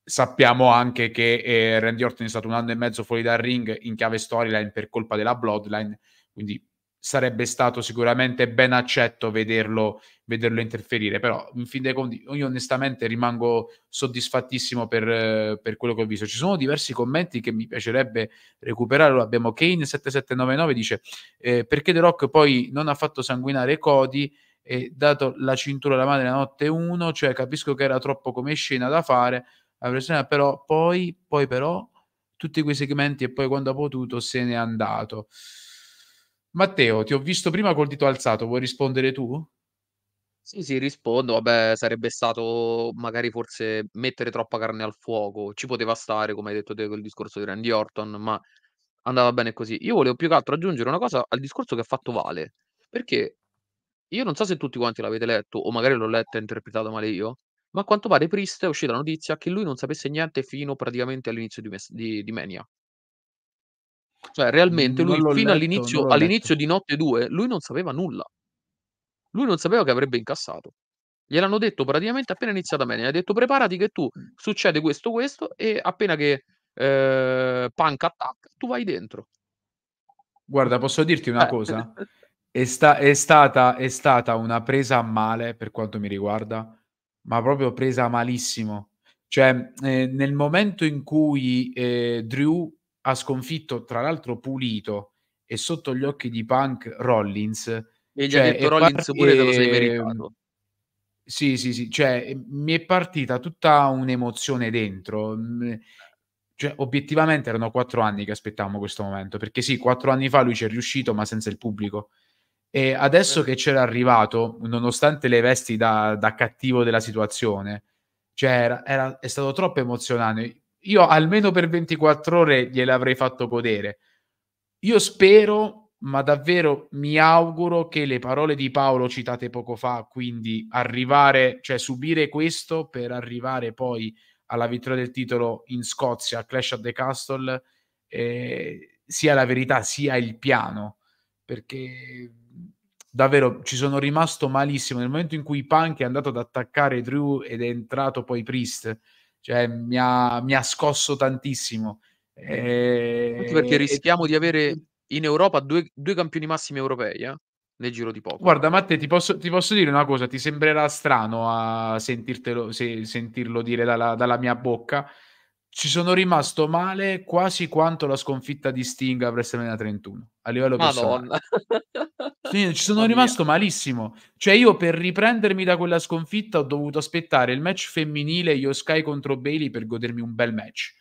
sappiamo anche che eh, Randy Orton è stato un anno e mezzo fuori dal ring in chiave storyline per colpa della Bloodline, quindi sarebbe stato sicuramente ben accetto vederlo, vederlo interferire, però in fin dei conti io onestamente rimango soddisfattissimo per, per, quello che ho visto. Ci sono diversi commenti che mi piacerebbe recuperare, abbiamo Kane7799 dice eh, perché The Rock poi non ha fatto sanguinare Cody e dato la cintura alla madre la notte 1, cioè capisco che era troppo come scena da fare, la però poi, poi però tutti quei segmenti e poi quando ha potuto se n'è andato. Matteo, ti ho visto prima col dito alzato, vuoi rispondere tu? Sì, sì, rispondo. Vabbè, sarebbe stato magari forse mettere troppa carne al fuoco. Ci poteva stare, come hai detto te, col discorso di Randy Orton, ma andava bene così. Io volevo più che altro aggiungere una cosa al discorso che ha fatto Vale, perché io non so se tutti quanti l'avete letto, o magari l'ho letto e interpretato male io, ma a quanto pare Priest è uscita la notizia che lui non sapesse niente fino praticamente all'inizio di, mes- di, di Mania. Cioè, realmente lui fino letto, all'inizio, all'inizio di notte 2, lui non sapeva nulla. Lui non sapeva che avrebbe incassato. Gliel'hanno detto praticamente appena iniziata bene. Gli ha detto preparati che tu succede questo, questo e appena che eh, punk attacca, tu vai dentro. Guarda, posso dirti una eh. cosa? È, sta- è, stata, è stata una presa a male per quanto mi riguarda, ma proprio presa malissimo. Cioè, eh, nel momento in cui eh, Drew ha sconfitto tra l'altro Pulito e sotto gli occhi di Punk Rollins. E già cioè, detto Rollins part- pure te lo sei ehm, meritato. Sì, sì, sì, cioè ehm, mi è partita tutta un'emozione dentro. Mm, cioè, obiettivamente erano quattro anni che aspettavamo questo momento, perché sì, quattro anni fa lui ci è riuscito, ma senza il pubblico. E adesso certo. che c'era arrivato, nonostante le vesti da, da cattivo della situazione, cioè era, era, è stato troppo emozionante io almeno per 24 ore gliel'avrei fatto godere. Io spero, ma davvero mi auguro che le parole di Paolo citate poco fa, quindi arrivare, cioè subire questo per arrivare poi alla vittoria del titolo in Scozia, Clash of the Castle, eh, sia la verità sia il piano, perché davvero ci sono rimasto malissimo nel momento in cui Punk è andato ad attaccare Drew ed è entrato poi Priest cioè, mi, ha, mi ha scosso tantissimo. E... Perché eh, rischiamo e... di avere in Europa due, due campioni massimi europei eh? nel giro di poco. Guarda, Matte, ti posso, ti posso, dire una cosa: ti sembrerà strano a ah, sentirlo dire dalla, dalla mia bocca ci sono rimasto male quasi quanto la sconfitta di Sting a WrestleMania 31 a livello Madonna. personale. Sì, ci sono Oddio. rimasto malissimo. Cioè io per riprendermi da quella sconfitta ho dovuto aspettare il match femminile io Sky contro Bailey per godermi un bel match.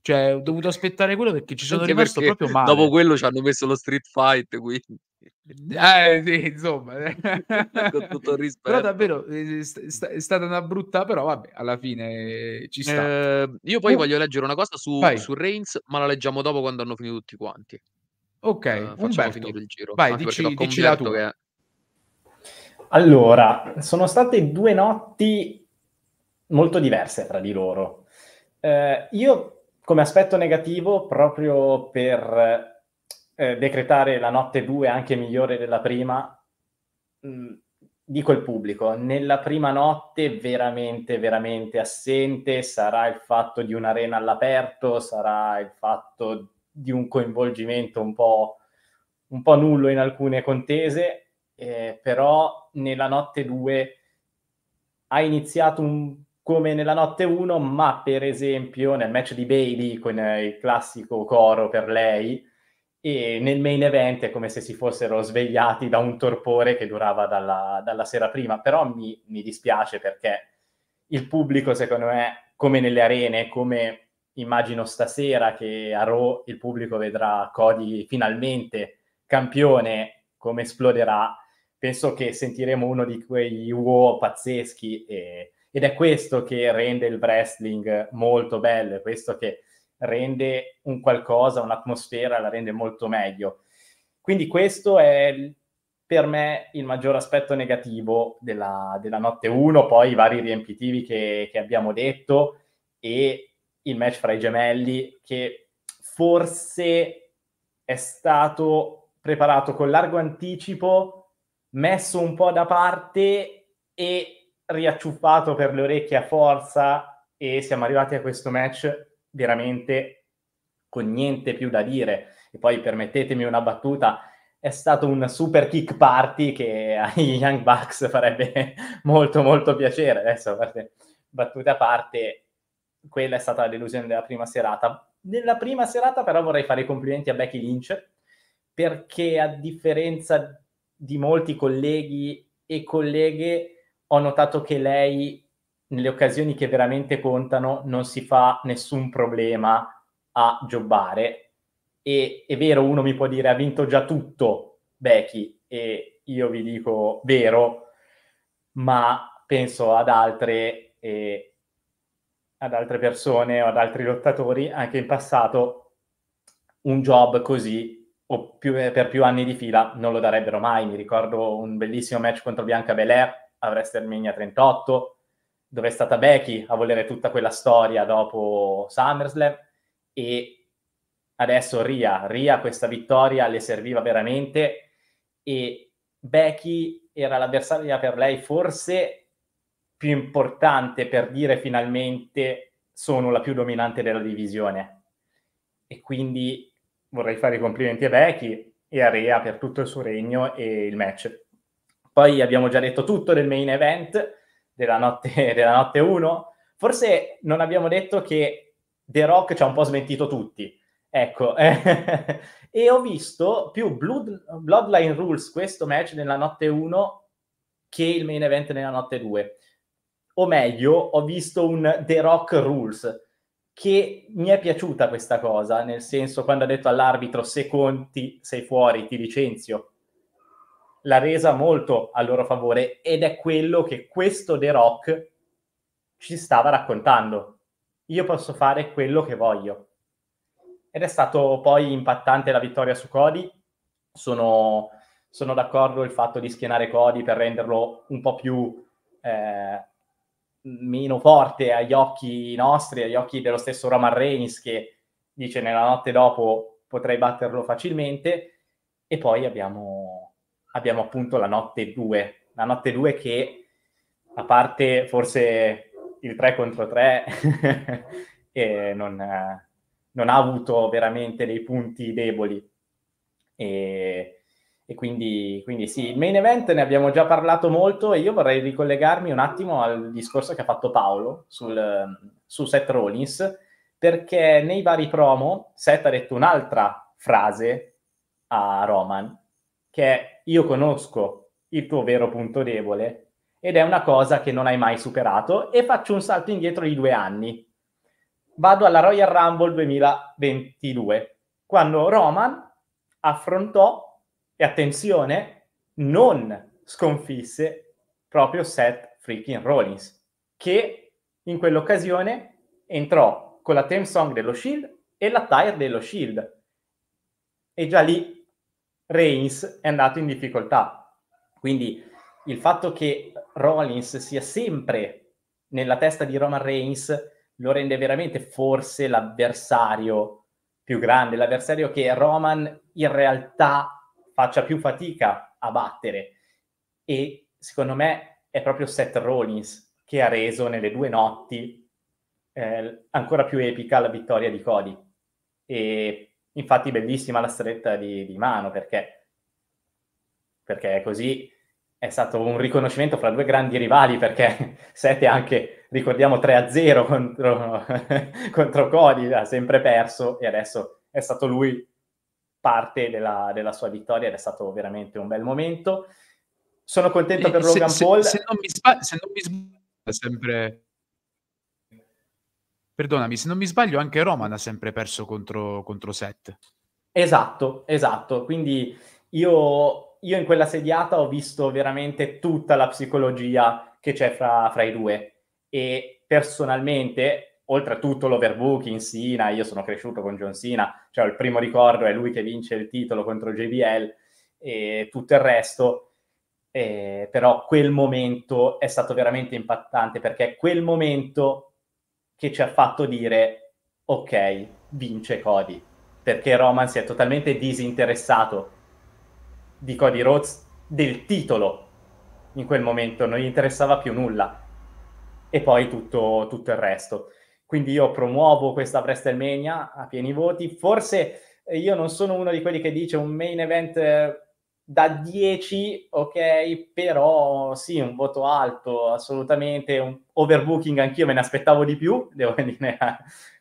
Cioè ho dovuto aspettare quello perché ci sono Anche rimasto proprio male. Dopo quello ci hanno messo lo Street Fight, quindi Eh, sì, insomma, con tutto il rispetto. Però davvero è, eh, è, stata una brutta, però vabbè, alla fine eh, ci sta. Eh, io poi uh. voglio leggere una cosa su, su Reigns, ma la leggiamo dopo quando hanno finito tutti quanti. Ok, eh, facciamo Umberto. finire il giro. Vai, Anche dici, dici la tua. Che... Allora, sono state due notti molto diverse tra di loro. Eh, io come aspetto negativo, proprio per eh, decretare la notte 2 anche migliore della prima mh, mm, di quel pubblico. Nella prima notte veramente, veramente assente sarà il fatto di un'arena all'aperto, sarà il fatto di un coinvolgimento un po', un po nullo in alcune contese, eh, però nella notte 2 ha iniziato un come nella notte 1, ma per esempio nel match di Bailey con il classico coro per lei, e nel main event è come se si fossero svegliati da un torpore che durava dalla, dalla sera prima, però mi, mi, dispiace perché il pubblico secondo me, come nelle arene, come immagino stasera che a Raw il pubblico vedrà Cody finalmente campione, come esploderà, penso che sentiremo uno di quei wow pazzeschi e, ed è questo che rende il wrestling molto bello, è questo che rende un qualcosa, un'atmosfera, la rende molto meglio. Quindi questo è per me il maggior aspetto negativo della, della notte 1, poi i vari riempitivi che, che abbiamo detto e il match fra i gemelli che forse è stato preparato con largo anticipo, messo un po' da parte e riacciuffato per le orecchie a forza e siamo arrivati a questo match veramente con niente più da dire. E poi permettetemi una battuta, è stato un super kick party che ai Young Bucks farebbe molto molto piacere. Adesso, battute a parte, quella è stata la delusione della prima serata. Nella prima serata però vorrei fare i complimenti a Becky Lynch perché a differenza di molti colleghi e colleghe ho notato che lei nelle occasioni che veramente contano non si fa nessun problema a giocare. E è vero, uno mi può dire ha vinto già tutto Becky e io vi dico vero, ma penso ad altre, eh, ad altre persone o ad altri lottatori anche in passato un job così o più, per più anni di fila non lo darebbero mai. Mi ricordo un bellissimo match contro Bianca Belair a WrestleMania 38 dove è stata Becky a volere tutta quella storia dopo SummerSlam e adesso Ria. Ria questa vittoria le serviva veramente e Becky era l'avversaria per lei forse più importante per dire finalmente sono la più dominante della divisione. E quindi vorrei fare i complimenti a Becky e a Rea per tutto il suo regno e il match. Poi abbiamo già detto tutto del main event della notte 1. Forse non abbiamo detto che The Rock ci ha un po' smentito tutti. Ecco, e ho visto più Blood, Bloodline Rules questo match nella notte 1 che il main event nella notte 2. O meglio, ho visto un The Rock Rules che mi è piaciuta questa cosa, nel senso quando ha detto all'arbitro se conti sei fuori, ti licenzio, l'ha resa molto a loro favore ed è quello che questo The Rock ci stava raccontando. Io posso fare quello che voglio. Ed è stato poi impattante la vittoria su Cody. Sono, sono d'accordo il fatto di schienare Cody per renderlo un po' più eh, meno forte agli occhi nostri, agli occhi dello stesso Roman Reigns che dice nella notte dopo potrei batterlo facilmente. E poi abbiamo abbiamo appunto la notte 2, la notte 2 che a parte forse il 3 contro 3 eh, non, eh, non, ha avuto veramente dei punti deboli. E, e quindi, quindi, sì, il main event ne abbiamo già parlato molto e io vorrei ricollegarmi un attimo al discorso che ha fatto Paolo sul, su Seth Rollins, perché nei vari promo Seth ha detto un'altra frase a Roman che io conosco il tuo vero punto debole ed è una cosa che non hai mai superato e faccio un salto indietro di due anni. Vado alla Royal Rumble 2022, quando Roman affrontò, e attenzione, non sconfisse proprio Seth freaking Rollins, che in quell'occasione entrò con la theme song dello Shield e la tire dello Shield. E già lì Reigns è andato in difficoltà. Quindi il fatto che Rollins sia sempre nella testa di Roman Reigns lo rende veramente forse l'avversario più grande, l'avversario che Roman in realtà faccia più fatica a battere. E secondo me è proprio Seth Rollins che ha reso nelle due notti eh, ancora più epica la vittoria di Cody. E Infatti bellissima la stretta di, di mano perché, perché così è stato un riconoscimento fra due grandi rivali perché Sete anche, ricordiamo, 3-0 contro, contro Cody, ha sempre perso e adesso è stato lui parte della, della, sua vittoria ed è stato veramente un bel momento. Sono contento per Logan se, Paul. Se, non mi sbaglio, è sempre Perdonami, se non mi sbaglio anche Roman ha sempre perso contro, contro Seth. Esatto, esatto. Quindi io, io, in quella sediata ho visto veramente tutta la psicologia che c'è fra, fra i due. E personalmente, oltretutto l'overbooking, Sina, io sono cresciuto con John Sina, cioè il primo ricordo è lui che vince il titolo contro JBL e tutto il resto. Eh, però quel momento è stato veramente impattante perché quel momento che ci ha fatto dire ok, vince Cody, perché Roman si è totalmente disinteressato di Cody Rhodes, del titolo in quel momento, non gli interessava più nulla e poi tutto, tutto il resto. Quindi io promuovo questa WrestleMania a pieni voti, forse eh, io non sono uno di quelli che dice un main event eh, da 10, ok, però sì, un voto alto, assolutamente, un overbooking anch'io me ne aspettavo di più, devo dire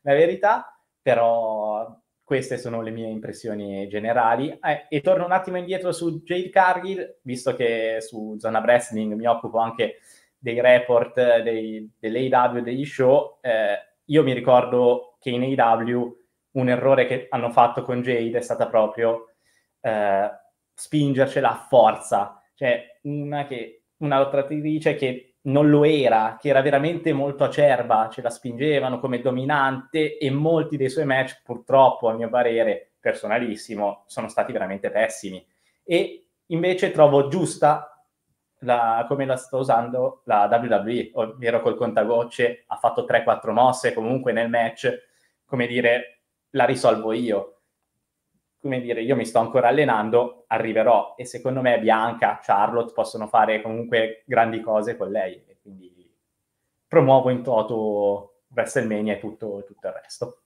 la, verità, però queste sono le mie impressioni generali. Eh, e torno un attimo indietro su Jade Cargill, visto che su Zona Wrestling mi occupo anche dei report dei, dell'AW, degli show, eh, io mi ricordo che in AW un errore che hanno fatto con Jade è stata proprio... Eh, spingercela a forza. Cioè, una, che, una lottatrice che non lo era, che era veramente molto acerba, ce la spingevano come dominante e molti dei suoi match, purtroppo, a mio parere, personalissimo, sono stati veramente pessimi. E invece trovo giusta la, come la sto usando la WWE, ovvero col contagocce, ha fatto 3-4 mosse comunque nel match, come dire, la risolvo io come dire, io mi sto ancora allenando, arriverò e secondo me Bianca, Charlotte possono fare comunque grandi cose con lei e quindi promuovo in toto WrestleMania e tutto, tutto il resto.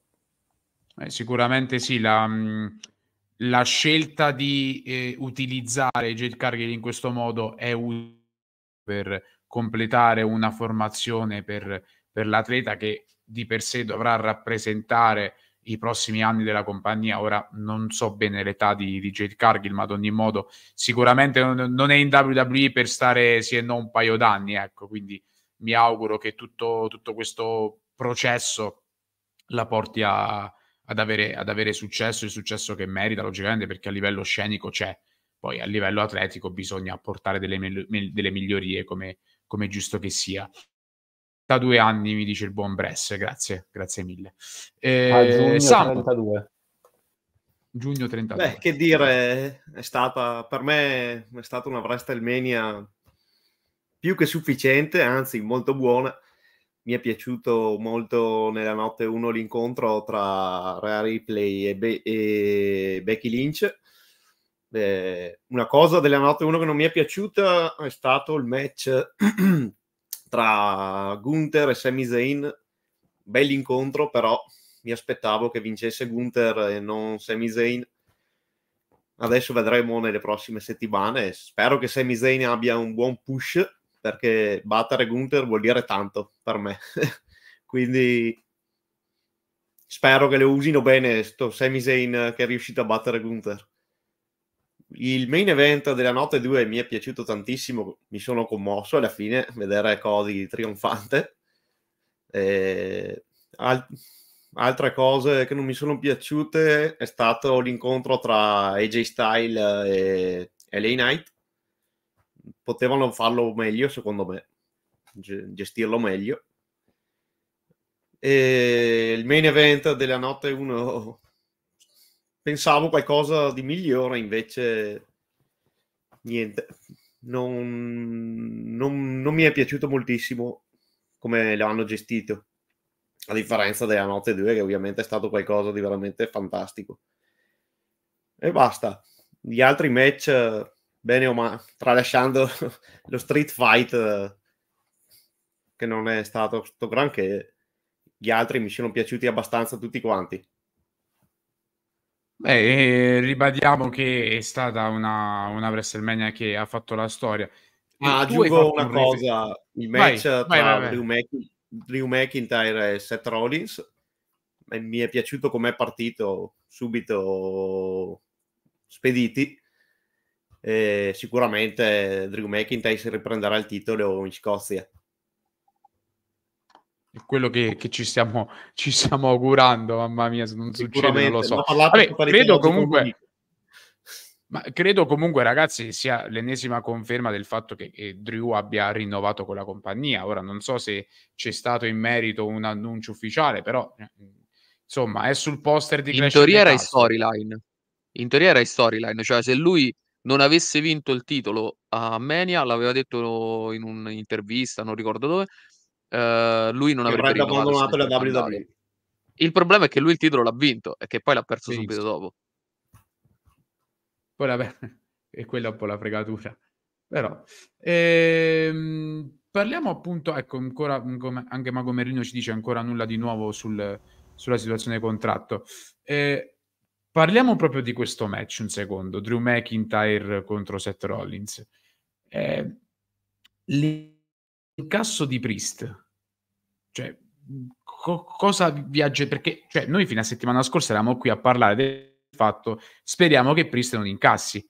Eh, sicuramente sì, la, mm, la scelta di eh, utilizzare Jade Cargill in questo modo è utile per completare una formazione per, per l'atleta che di per sé dovrà rappresentare i prossimi anni della compagnia. Ora non so bene l'età di, di Jade Cargill, ma ad ogni modo sicuramente non, non è in WWE per stare sì e no un paio d'anni, ecco, quindi mi auguro che tutto, tutto questo processo la porti a, ad, avere, ad avere successo, il successo che merita logicamente perché a livello scenico c'è, poi a livello atletico bisogna apportare delle, delle migliorie come, come giusto che sia da due anni, mi dice il buon Bress. Grazie, grazie mille. Eh, A giugno Sam, 32. Giugno 32. Beh, che dire, è stata, per me è stata una WrestleMania più che sufficiente, anzi molto buona. Mi è piaciuto molto nella notte 1 l'incontro tra Rhea Ripley e, Be- e Becky Lynch. Beh, una cosa della notte 1 che non mi è piaciuta è stato il match tra Gunther e Sami Zayn, bell'incontro, però mi aspettavo che vincesse Gunther e non Sami Zayn. Adesso vedremo nelle prossime settimane. Spero che Sami Zayn abbia un buon push perché battere Gunther vuol dire tanto per me. Quindi spero che le usino bene sto Sami Zayn che è riuscito a battere Gunther il main event della notte 2 mi è piaciuto tantissimo, mi sono commosso alla fine vedere Cody trionfante. E al- altre cose che non mi sono piaciute è stato l'incontro tra AJ Style e LA Knight. Potevano farlo meglio, secondo me, G- gestirlo meglio. E il main event della notte 1 Pensavo qualcosa di migliore, invece niente. Non, non, non mi è piaciuto moltissimo come lo hanno gestito, a differenza della Notte 2, che ovviamente è stato qualcosa di veramente fantastico. E basta. Gli altri match, bene o male, tralasciando lo Street Fight, che non è stato tutto granché, gli altri mi sono piaciuti abbastanza tutti quanti. Beh, eh, ribadiamo che è stata una, una WrestleMania che ha fatto la storia. Ah, aggiungo una un cosa, rifer- il match vai, tra vai, vai, Drew, Mc- Drew, McIntyre e Seth Rollins mi è piaciuto com'è partito subito spediti. Eh, sicuramente Drew McIntyre si riprenderà il titolo in Scozia. È quello che, che ci, stiamo, ci, stiamo, augurando, mamma mia, se non succede non lo so. Vabbè, credo comunque... Ma credo comunque, ragazzi, sia l'ennesima conferma del fatto che, che Drew abbia rinnovato con la compagnia. Ora non so se c'è stato in merito un annuncio ufficiale, però insomma è sul poster di Crash. In teoria era in storyline. In teoria era in storyline, cioè se lui non avesse vinto il titolo a Mania, l'aveva detto in un'intervista, non ricordo dove, Ehm, lui non avrebbe abbandonato la WWE. Il problema è che lui il titolo l'ha vinto e che poi l'ha perso Benissimo. subito dopo. Poi vabbè, e quella è un po' la fregatura. Però ehm, parliamo appunto, ecco, ancora anche Mago Merlino ci dice ancora nulla di nuovo sul, sulla situazione del contratto. Eh, parliamo proprio di questo match un secondo, Drew McIntyre contro Seth Rollins. Eh, lì incasso di Priest, cioè, co- cosa viaggia? Perché cioè, noi fino a settimana scorsa eravamo qui a parlare del fatto speriamo che Priest non incassi,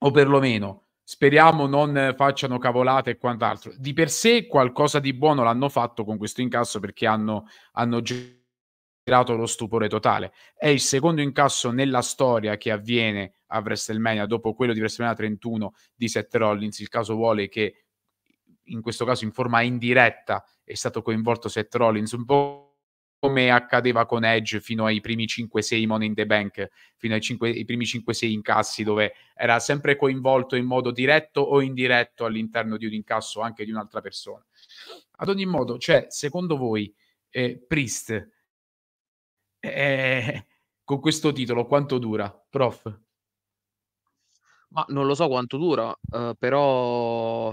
o perlomeno speriamo non facciano cavolate e quant'altro. Di per sé qualcosa di buono l'hanno fatto con questo incasso perché hanno, hanno girato lo stupore totale. È il secondo incasso nella storia che avviene a WrestleMania dopo quello di WrestleMania 31 di Seth Rollins, il caso vuole che in questo caso in forma indiretta è stato coinvolto Seth Rollins, un po' come accadeva con Edge fino ai primi 5-6 Money in the Bank, fino ai, 5, ai primi 5-6 incassi, dove era sempre coinvolto in modo diretto o indiretto all'interno di un incasso anche di un'altra persona. Ad ogni modo, cioè, secondo voi, eh, Priest, eh, con questo titolo, quanto dura, prof? Ma non lo so quanto dura, eh, però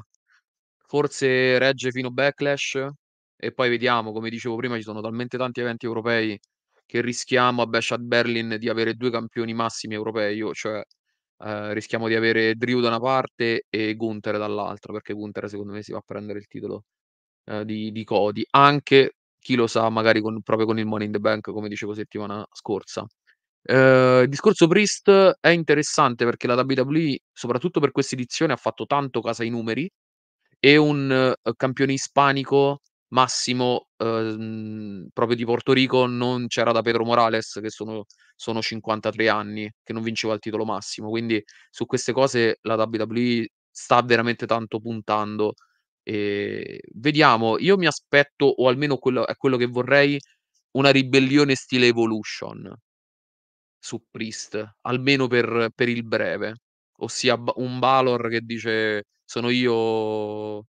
forse regge fino a Backlash e poi vediamo, come dicevo prima, ci sono talmente tanti eventi europei che rischiamo a Bash at Berlin di avere due campioni massimi europei, cioè eh, rischiamo di avere Drew da una parte e Gunther dall'altra, perché Gunther secondo me si va a prendere il titolo eh, di, di Cody, anche chi lo sa, magari con, proprio con il Money in the Bank, come dicevo settimana scorsa. Eh, il discorso Priest è interessante perché la WWE, soprattutto per questa edizione, ha fatto tanto casa ai numeri e un eh, campione ispanico massimo ehm, proprio di Porto Rico non c'era da Pedro Morales che sono, sono 53 anni che non vinceva il titolo massimo quindi su queste cose la WWE sta veramente tanto puntando e vediamo io mi aspetto o almeno quello, è quello che vorrei una ribellione stile Evolution su Priest almeno per, per il breve ossia un Balor che dice sono io.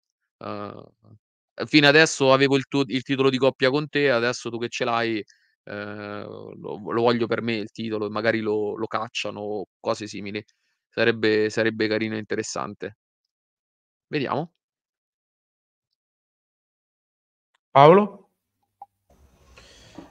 eh, fino adesso avevo il, tuo- il titolo di coppia con te, adesso tu che ce l'hai, eh, lo, lo voglio per me il titolo magari lo, lo cacciano o cose simili. Sarebbe, sarebbe carino e interessante. Vediamo. Paolo?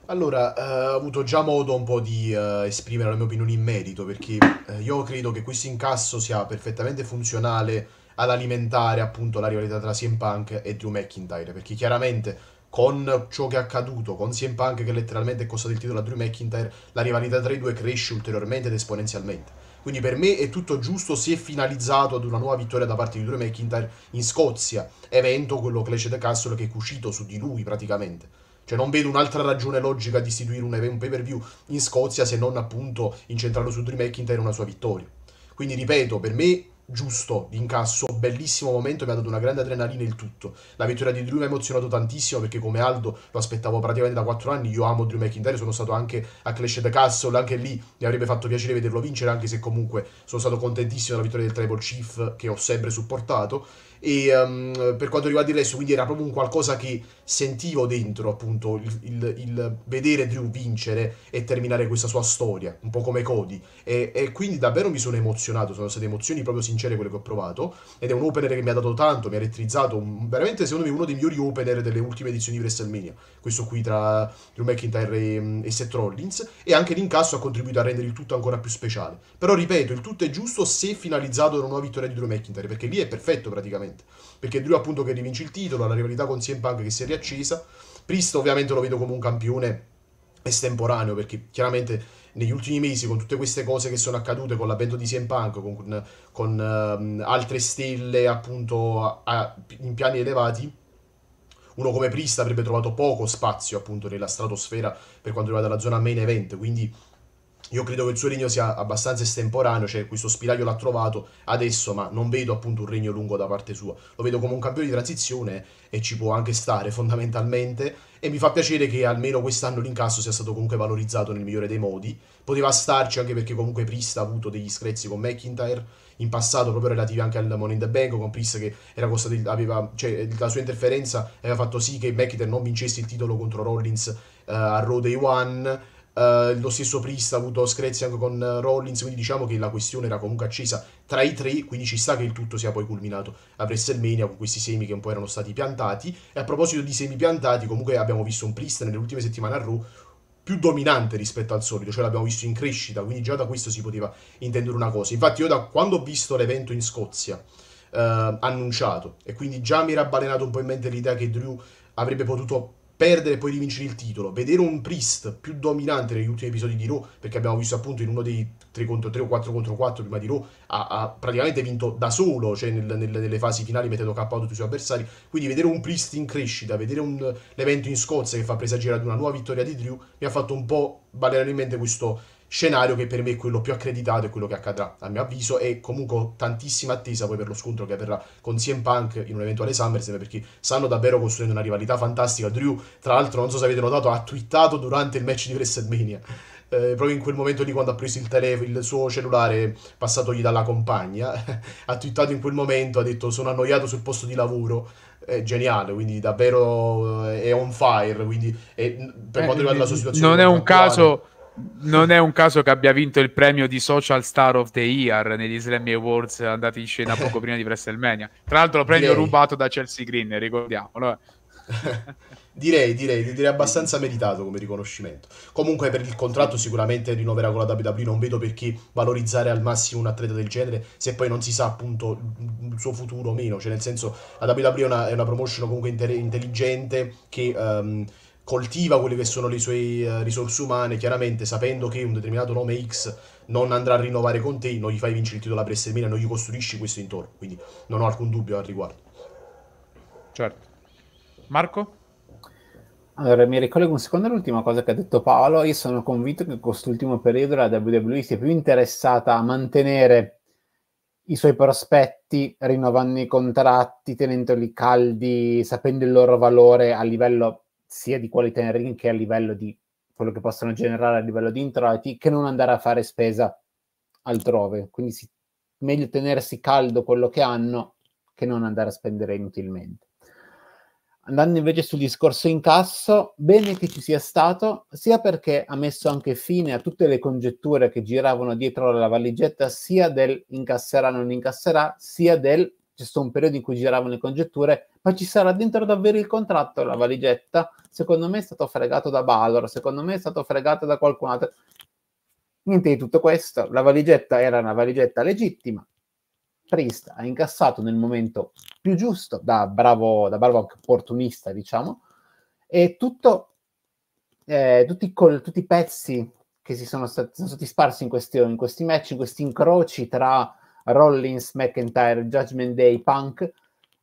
Allora, eh, ho avuto già modo un po' di eh, esprimere la mia opinione in merito, perché eh, io credo che questo incasso sia perfettamente funzionale ad alimentare appunto la rivalità tra CM Punk e Drew McIntyre, perché chiaramente con ciò che è accaduto con CM Punk che letteralmente è costato il titolo a Drew McIntyre, la rivalità tra i due cresce ulteriormente ed esponenzialmente. Quindi per me è tutto giusto si è finalizzato ad una nuova vittoria da parte di Drew McIntyre in Scozia, evento quello Clash the Castle che è cucito su di lui praticamente. Cioè non vedo un'altra ragione logica di istituire un, un pay-per-view in Scozia se non appunto incentrarlo su Drew McIntyre e una sua vittoria. Quindi ripeto, per me giusto di incasso, bellissimo momento, mi ha dato una grande adrenalina il tutto. La vittoria di Drew mi ha emozionato tantissimo perché come Aldo lo aspettavo praticamente da 4 anni, io amo Drew McIntyre, sono stato anche a Clash of the Castle, anche lì mi avrebbe fatto piacere vederlo vincere, anche se comunque sono stato contentissimo della vittoria del Tribal Chief che ho sempre supportato. E um, per quanto riguarda il resto, quindi era proprio un qualcosa che sentivo dentro appunto il, il, il, vedere Drew vincere e terminare questa sua storia, un po' come Cody. E, e, quindi davvero mi sono emozionato, sono state emozioni proprio sincere quelle che ho provato. Ed è un opener che mi ha dato tanto, mi ha elettrizzato, un, veramente secondo me uno dei migliori opener delle ultime edizioni di WrestleMania. Questo qui tra Drew McIntyre e, mm, e Seth Rollins. E anche l'incasso ha contribuito a rendere il tutto ancora più speciale. Però ripeto, il tutto è giusto se finalizzato da una nuova vittoria di Drew McIntyre, perché lì è perfetto praticamente perché lui appunto che rivince il titolo, la rivalità con CM Punk che si è riaccesa. Priest ovviamente lo vedo come un campione estemporaneo perché chiaramente negli ultimi mesi con tutte queste cose che sono accadute con l'avvento di CM Punk con, con um, altre stelle appunto a, a, in piani elevati uno come Priest avrebbe trovato poco spazio appunto nella stratosfera per quanto riguarda la zona main event quindi io credo che il suo regno sia abbastanza estemporaneo, cioè questo spiraglio l'ha trovato adesso, ma non vedo appunto un regno lungo da parte sua. Lo vedo come un campione di transizione e ci può anche stare fondamentalmente. E mi fa piacere che almeno quest'anno l'incasso sia stato comunque valorizzato nel migliore dei modi. Poteva starci anche perché comunque Priest ha avuto degli screzzi con McIntyre in passato, proprio relativi anche al Money in the Bank, con Priest che era costato, aveva, cioè, la sua interferenza aveva fatto sì che McIntyre non vincesse il titolo contro Rollins uh, a Road Day 1 Uh, lo stesso Priest ha avuto screzi anche con eh, Rollins, quindi diciamo che la questione era comunque accesa tra i tre, quindi ci sta che il tutto sia poi culminato a WrestleMania con questi semi che un po' erano stati piantati. E a proposito di semi piantati, comunque abbiamo visto un Priest nelle ultime settimane a Raw più dominante rispetto al solito, cioè l'abbiamo visto in crescita, quindi già da questo si poteva intendere una cosa. Infatti io da quando ho visto l'evento in Scozia uh, annunciato e quindi già mi era balenato un po' in mente l'idea che Drew avrebbe potuto perdere e poi rivincere il titolo, vedere un Priest più dominante negli ultimi episodi di Raw, perché abbiamo visto appunto in uno dei 3 contro 3 o 4 contro 4 prima di Raw, ha, ha praticamente vinto da solo, cioè nel, nel, nelle fasi finali mettendo KO tutti i suoi avversari, quindi vedere un Priest in crescita, vedere un, l'evento in Scozia che fa presagire ad una nuova vittoria di Drew, mi ha fatto un po' valere in mente questo scenario che per me è quello più accreditato e quello che accadrà a mio avviso e comunque ho tantissima attesa poi per lo scontro che avverrà con CM Punk in un eventuale SummerSlam perché stanno davvero costruendo una rivalità fantastica Drew tra l'altro non so se avete notato ha twittato durante il match di WrestleMania eh, proprio in quel momento lì quando ha preso il, telefo- il suo cellulare passatogli dalla compagna ha twittato in quel momento ha detto sono annoiato sul posto di lavoro è eh, geniale, quindi davvero eh, è on fire. Quindi è, per eh, quanto riguarda la sua situazione, non è un caso non è un caso che abbia vinto il premio di Social Star of the Year negli Slammy Awards andati in scena poco prima di WrestleMania. Tra l'altro premio direi. rubato da Chelsea Green, ricordiamolo. Eh. direi, direi, direi abbastanza meritato come riconoscimento. Comunque per il contratto sicuramente rinnoverà con la WWE, non vedo perché valorizzare al massimo un atleta del genere se poi non si sa appunto il suo futuro o meno. Cioè nel senso la WWE è una, è una promotion comunque inter- intelligente che... Um, coltiva quelle che sono le sue eh, risorse umane, chiaramente sapendo che un determinato nome X non andrà a rinnovare con te, non gli fai vincere il titolo a Bressemina, non gli costruisci questo intorno, quindi non ho alcun dubbio al riguardo. Certo. Marco? Allora, mi ricollego un secondo all'ultima cosa che ha detto Paolo. Io sono convinto che in quest'ultimo periodo la WWE sia più interessata a mantenere i suoi prospetti, rinnovando i contratti, tenendoli caldi, sapendo il loro valore a livello sia di qualità in ring che a livello di quello che possono generare a livello di introiti, che non andare a fare spesa altrove. Quindi si, meglio tenersi caldo quello che hanno che non andare a spendere inutilmente. Andando invece sul discorso incasso, bene che ci sia stato, sia perché ha messo anche fine a tutte le congetture che giravano dietro la valigetta, sia del incasserà non incasserà, sia del c'è stato un periodo in cui giravano le congetture, ma ci sarà dentro davvero il contratto, la valigetta? Secondo me è stato fregato da Balor, secondo me è stato fregato da qualcun altro. Niente di tutto questo, la valigetta era una valigetta legittima, Priest ha incassato nel momento più giusto, da bravo, da bravo opportunista, diciamo, e tutto, eh, tutti, col, tutti, i pezzi che si sono stati, sono stati sparsi in, questi, in questi match, in questi incroci tra Rollins, McIntyre, Judgment Day, Punk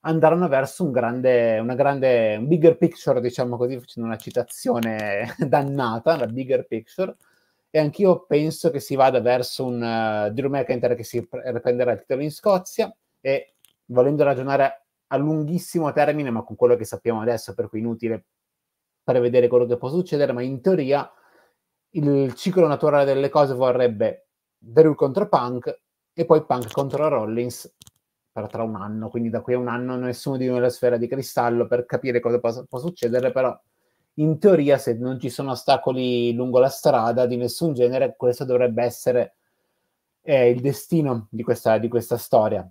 andranno verso un grande, una grande, un bigger picture, diciamo così, facendo una citazione dannata, la bigger picture. E anch'io penso che si vada verso un uh, Drew McIntyre che si pre- riprenderà il titolo in Scozia e volendo ragionare a lunghissimo termine, ma con quello che sappiamo adesso, per cui inutile prevedere quello che può succedere, ma in teoria il ciclo naturale delle cose vorrebbe Drew contro Punk, e poi Punk contro Rollins per tra un anno, quindi da qui a un anno nessuno di noi la sfera di cristallo per capire cosa può, può succedere, però in teoria se non ci sono ostacoli lungo la strada di nessun genere, questo dovrebbe essere eh, il destino di questa, di questa storia.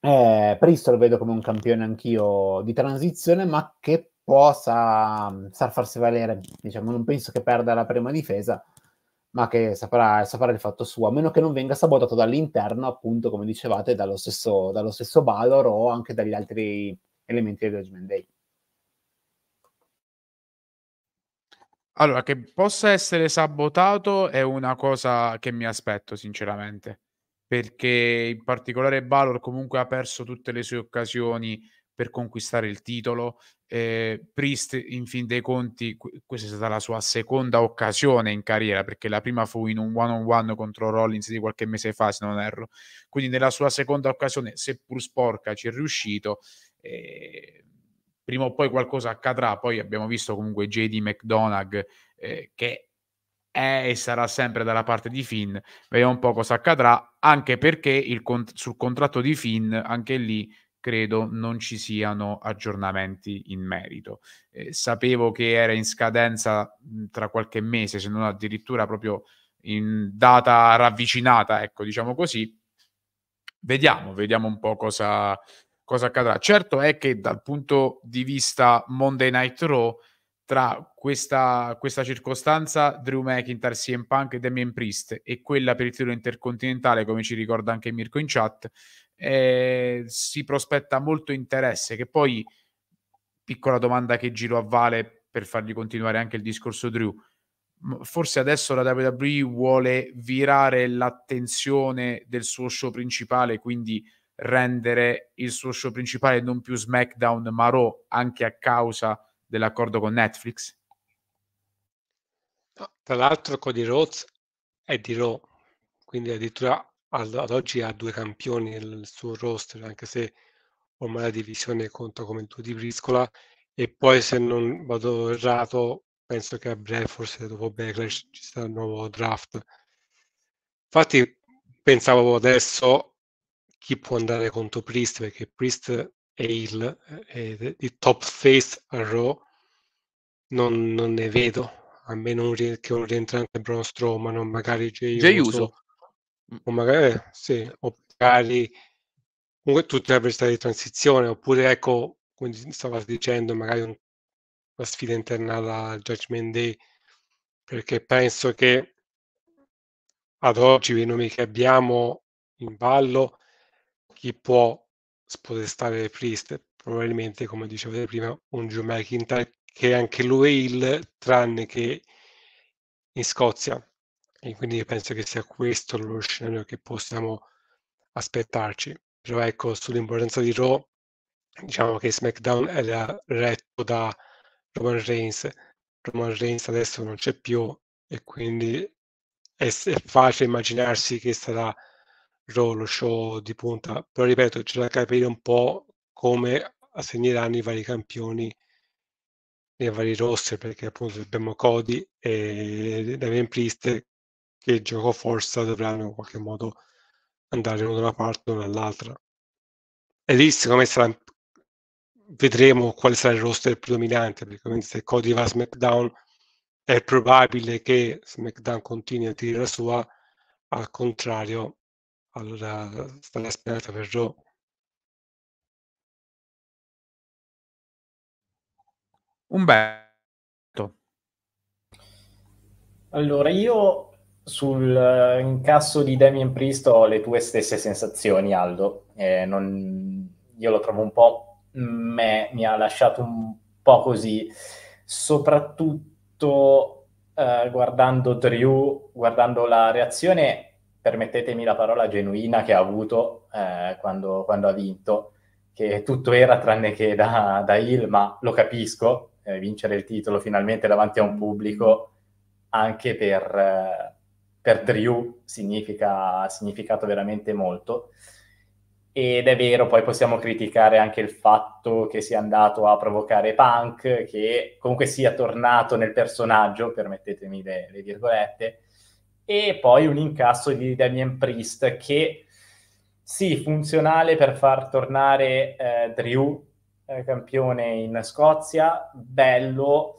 Eh, Pristo lo vedo come un campione anch'io di transizione, ma che possa mm, sa farsi valere. Diciamo, non penso che perda la prima difesa, ma che saprà, saprà il fatto suo, a meno che non venga sabotato dall'interno, appunto, come dicevate, dallo stesso, dallo stesso Valor o anche dagli altri elementi del Judgment Day. Allora, che possa essere sabotato è una cosa che mi aspetto, sinceramente, perché in particolare Valor comunque ha perso tutte le sue occasioni per conquistare il titolo. Eh, Priest, in fin dei conti, qu- questa è stata la sua seconda occasione in carriera, perché la prima fu in un one-on-one contro Rollins di qualche mese fa, se non erro. Quindi nella sua seconda occasione, seppur sporca, ci è riuscito. Eh, prima o poi qualcosa accadrà. Poi abbiamo visto comunque JD McDonagh eh, che è e sarà sempre dalla parte di Finn. Vediamo un po' cosa accadrà, anche perché cont- sul contratto di Finn, anche lì credo non ci siano aggiornamenti in merito. Eh, sapevo che era in scadenza tra qualche mese, se non addirittura proprio in data ravvicinata, ecco, diciamo così. Vediamo, vediamo un po' cosa, cosa accadrà. Certo è che dal punto di vista Monday Night Raw, tra questa, questa circostanza Drew McIntyre, CM Punk e Damien Priest e quella per il titolo intercontinentale, come ci ricorda anche Mirko in chat, eh, si prospetta molto interesse che poi piccola domanda che giro a Vale per fargli continuare anche il discorso Drew forse adesso la WWE vuole virare l'attenzione del suo show principale quindi rendere il suo show principale non più SmackDown ma Raw anche a causa dell'accordo con Netflix tra l'altro Cody Rhodes è di Raw quindi addirittura ad, oggi ha due campioni nel suo roster, anche se ormai la divisione conta come due di briscola. E poi, se non vado errato, penso che a breve, forse dopo Backlash, ci sarà un nuovo draft. Infatti, pensavo adesso chi può andare contro Priest, perché Priest è il, è il top face a Raw. Non, non, ne vedo, a meno che non rientrante Braun Strowman o magari Jay, Jay Uso. Uso Mm. o magari sì, o magari comunque tutte le avversità di transizione, oppure ecco, come stavo dicendo, magari un, una sfida interna alla Judgment Day, perché penso che ad oggi i nomi che abbiamo in ballo, chi può spodestare Priest? Probabilmente, come dicevo prima, un Joe McIntyre che anche lui è il, tranne che in Scozia, e quindi penso che sia questo lo scenario che possiamo aspettarci. Però cioè, ecco, sull'importanza di Raw, diciamo che SmackDown era retto da Roman Reigns. Roman Reigns adesso non c'è più e quindi è, è facile immaginarsi che sarà Raw lo show di punta. Però ripeto, c'è da capire un po' come assegneranno i vari campioni nei vari roster perché appunto abbiamo Cody e Damien Priest che il gioco forza dovranno in qualche modo andare da una parte o dall'altra. E lì secondo me sarà, vedremo quale sarà il roster predominante, perché se Cody va a SmackDown è probabile che SmackDown continui a tirare la sua, al contrario allora stare aspettando per Joe. Umberto. Allora, io Sull'incasso eh, di Damien Priest ho le tue stesse sensazioni, Aldo. Eh, non, io lo trovo un po'... Me, mi ha lasciato un po' così, soprattutto eh, guardando Drew, guardando la reazione, permettetemi la parola genuina che ha avuto eh, quando, quando, ha vinto, che tutto era tranne che da, da il, ma lo capisco, eh, vincere il titolo finalmente davanti a un pubblico, anche per eh, per Drew significa significato veramente molto. Ed è vero, poi possiamo criticare anche il fatto che sia andato a provocare Punk, che comunque sia tornato nel personaggio, permettetemi le, le virgolette, e poi un incasso di Damien Priest che sì, funzionale per far tornare eh, Drew eh, campione in Scozia, bello,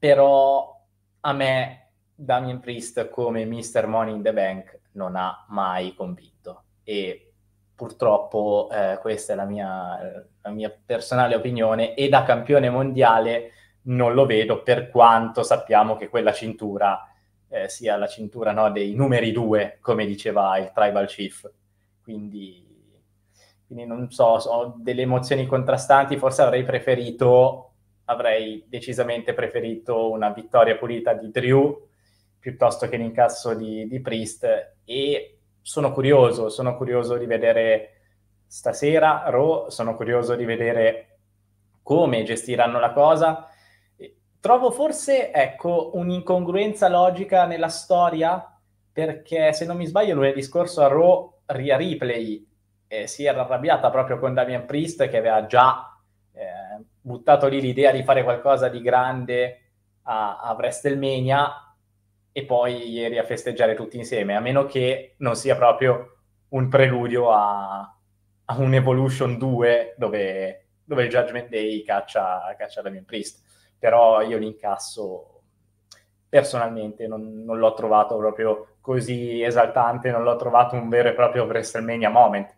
però a me Damien Priest come Mr. Money in the Bank non ha mai convinto e purtroppo eh, questa è la mia, la mia, personale opinione e da campione mondiale non lo vedo per quanto sappiamo che quella cintura eh, sia la cintura no, dei numeri due come diceva il Tribal Chief quindi, quindi non so, ho delle emozioni contrastanti forse avrei preferito avrei decisamente preferito una vittoria pulita di Drew piuttosto che l'incasso di, di Priest e sono curioso, sono curioso di vedere stasera Raw, sono curioso di vedere come gestiranno la cosa. Trovo forse, ecco, un'incongruenza logica nella storia, perché se non mi sbaglio lunedì scorso a Raw Ria Ripley eh, si era arrabbiata proprio con Damian Priest che aveva già eh, buttato lì l'idea di fare qualcosa di grande a, a WrestleMania e poi ieri a festeggiare tutti insieme, a meno che non sia proprio un preludio a, a un Evolution 2 dove, dove il Judgment Day caccia, caccia Damien Priest. Però io l'incasso personalmente non, non, l'ho trovato proprio così esaltante, non l'ho trovato un vero e proprio WrestleMania moment.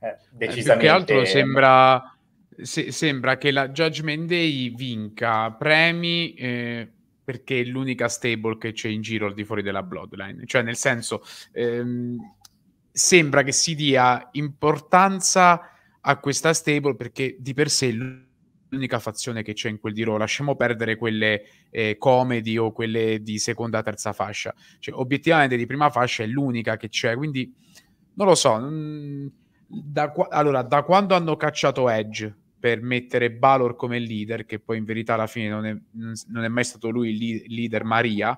Eh, decisamente. Eh, più che altro sembra, se, sembra che la Judgment Day vinca premi... Eh perché è l'unica stable che c'è in giro al di fuori della Bloodline. Cioè, nel senso, ehm, sembra che si dia importanza a questa stable perché di per sé è l'unica fazione che c'è in quel di Raw. Lasciamo perdere quelle eh, comedy o quelle di seconda, terza fascia. Cioè, obiettivamente di prima fascia è l'unica che c'è, quindi non lo so. Mh, mm, da, allora, da quando hanno cacciato Edge per mettere Balor come leader, che poi in verità alla fine non è, non è mai stato lui il leader Maria,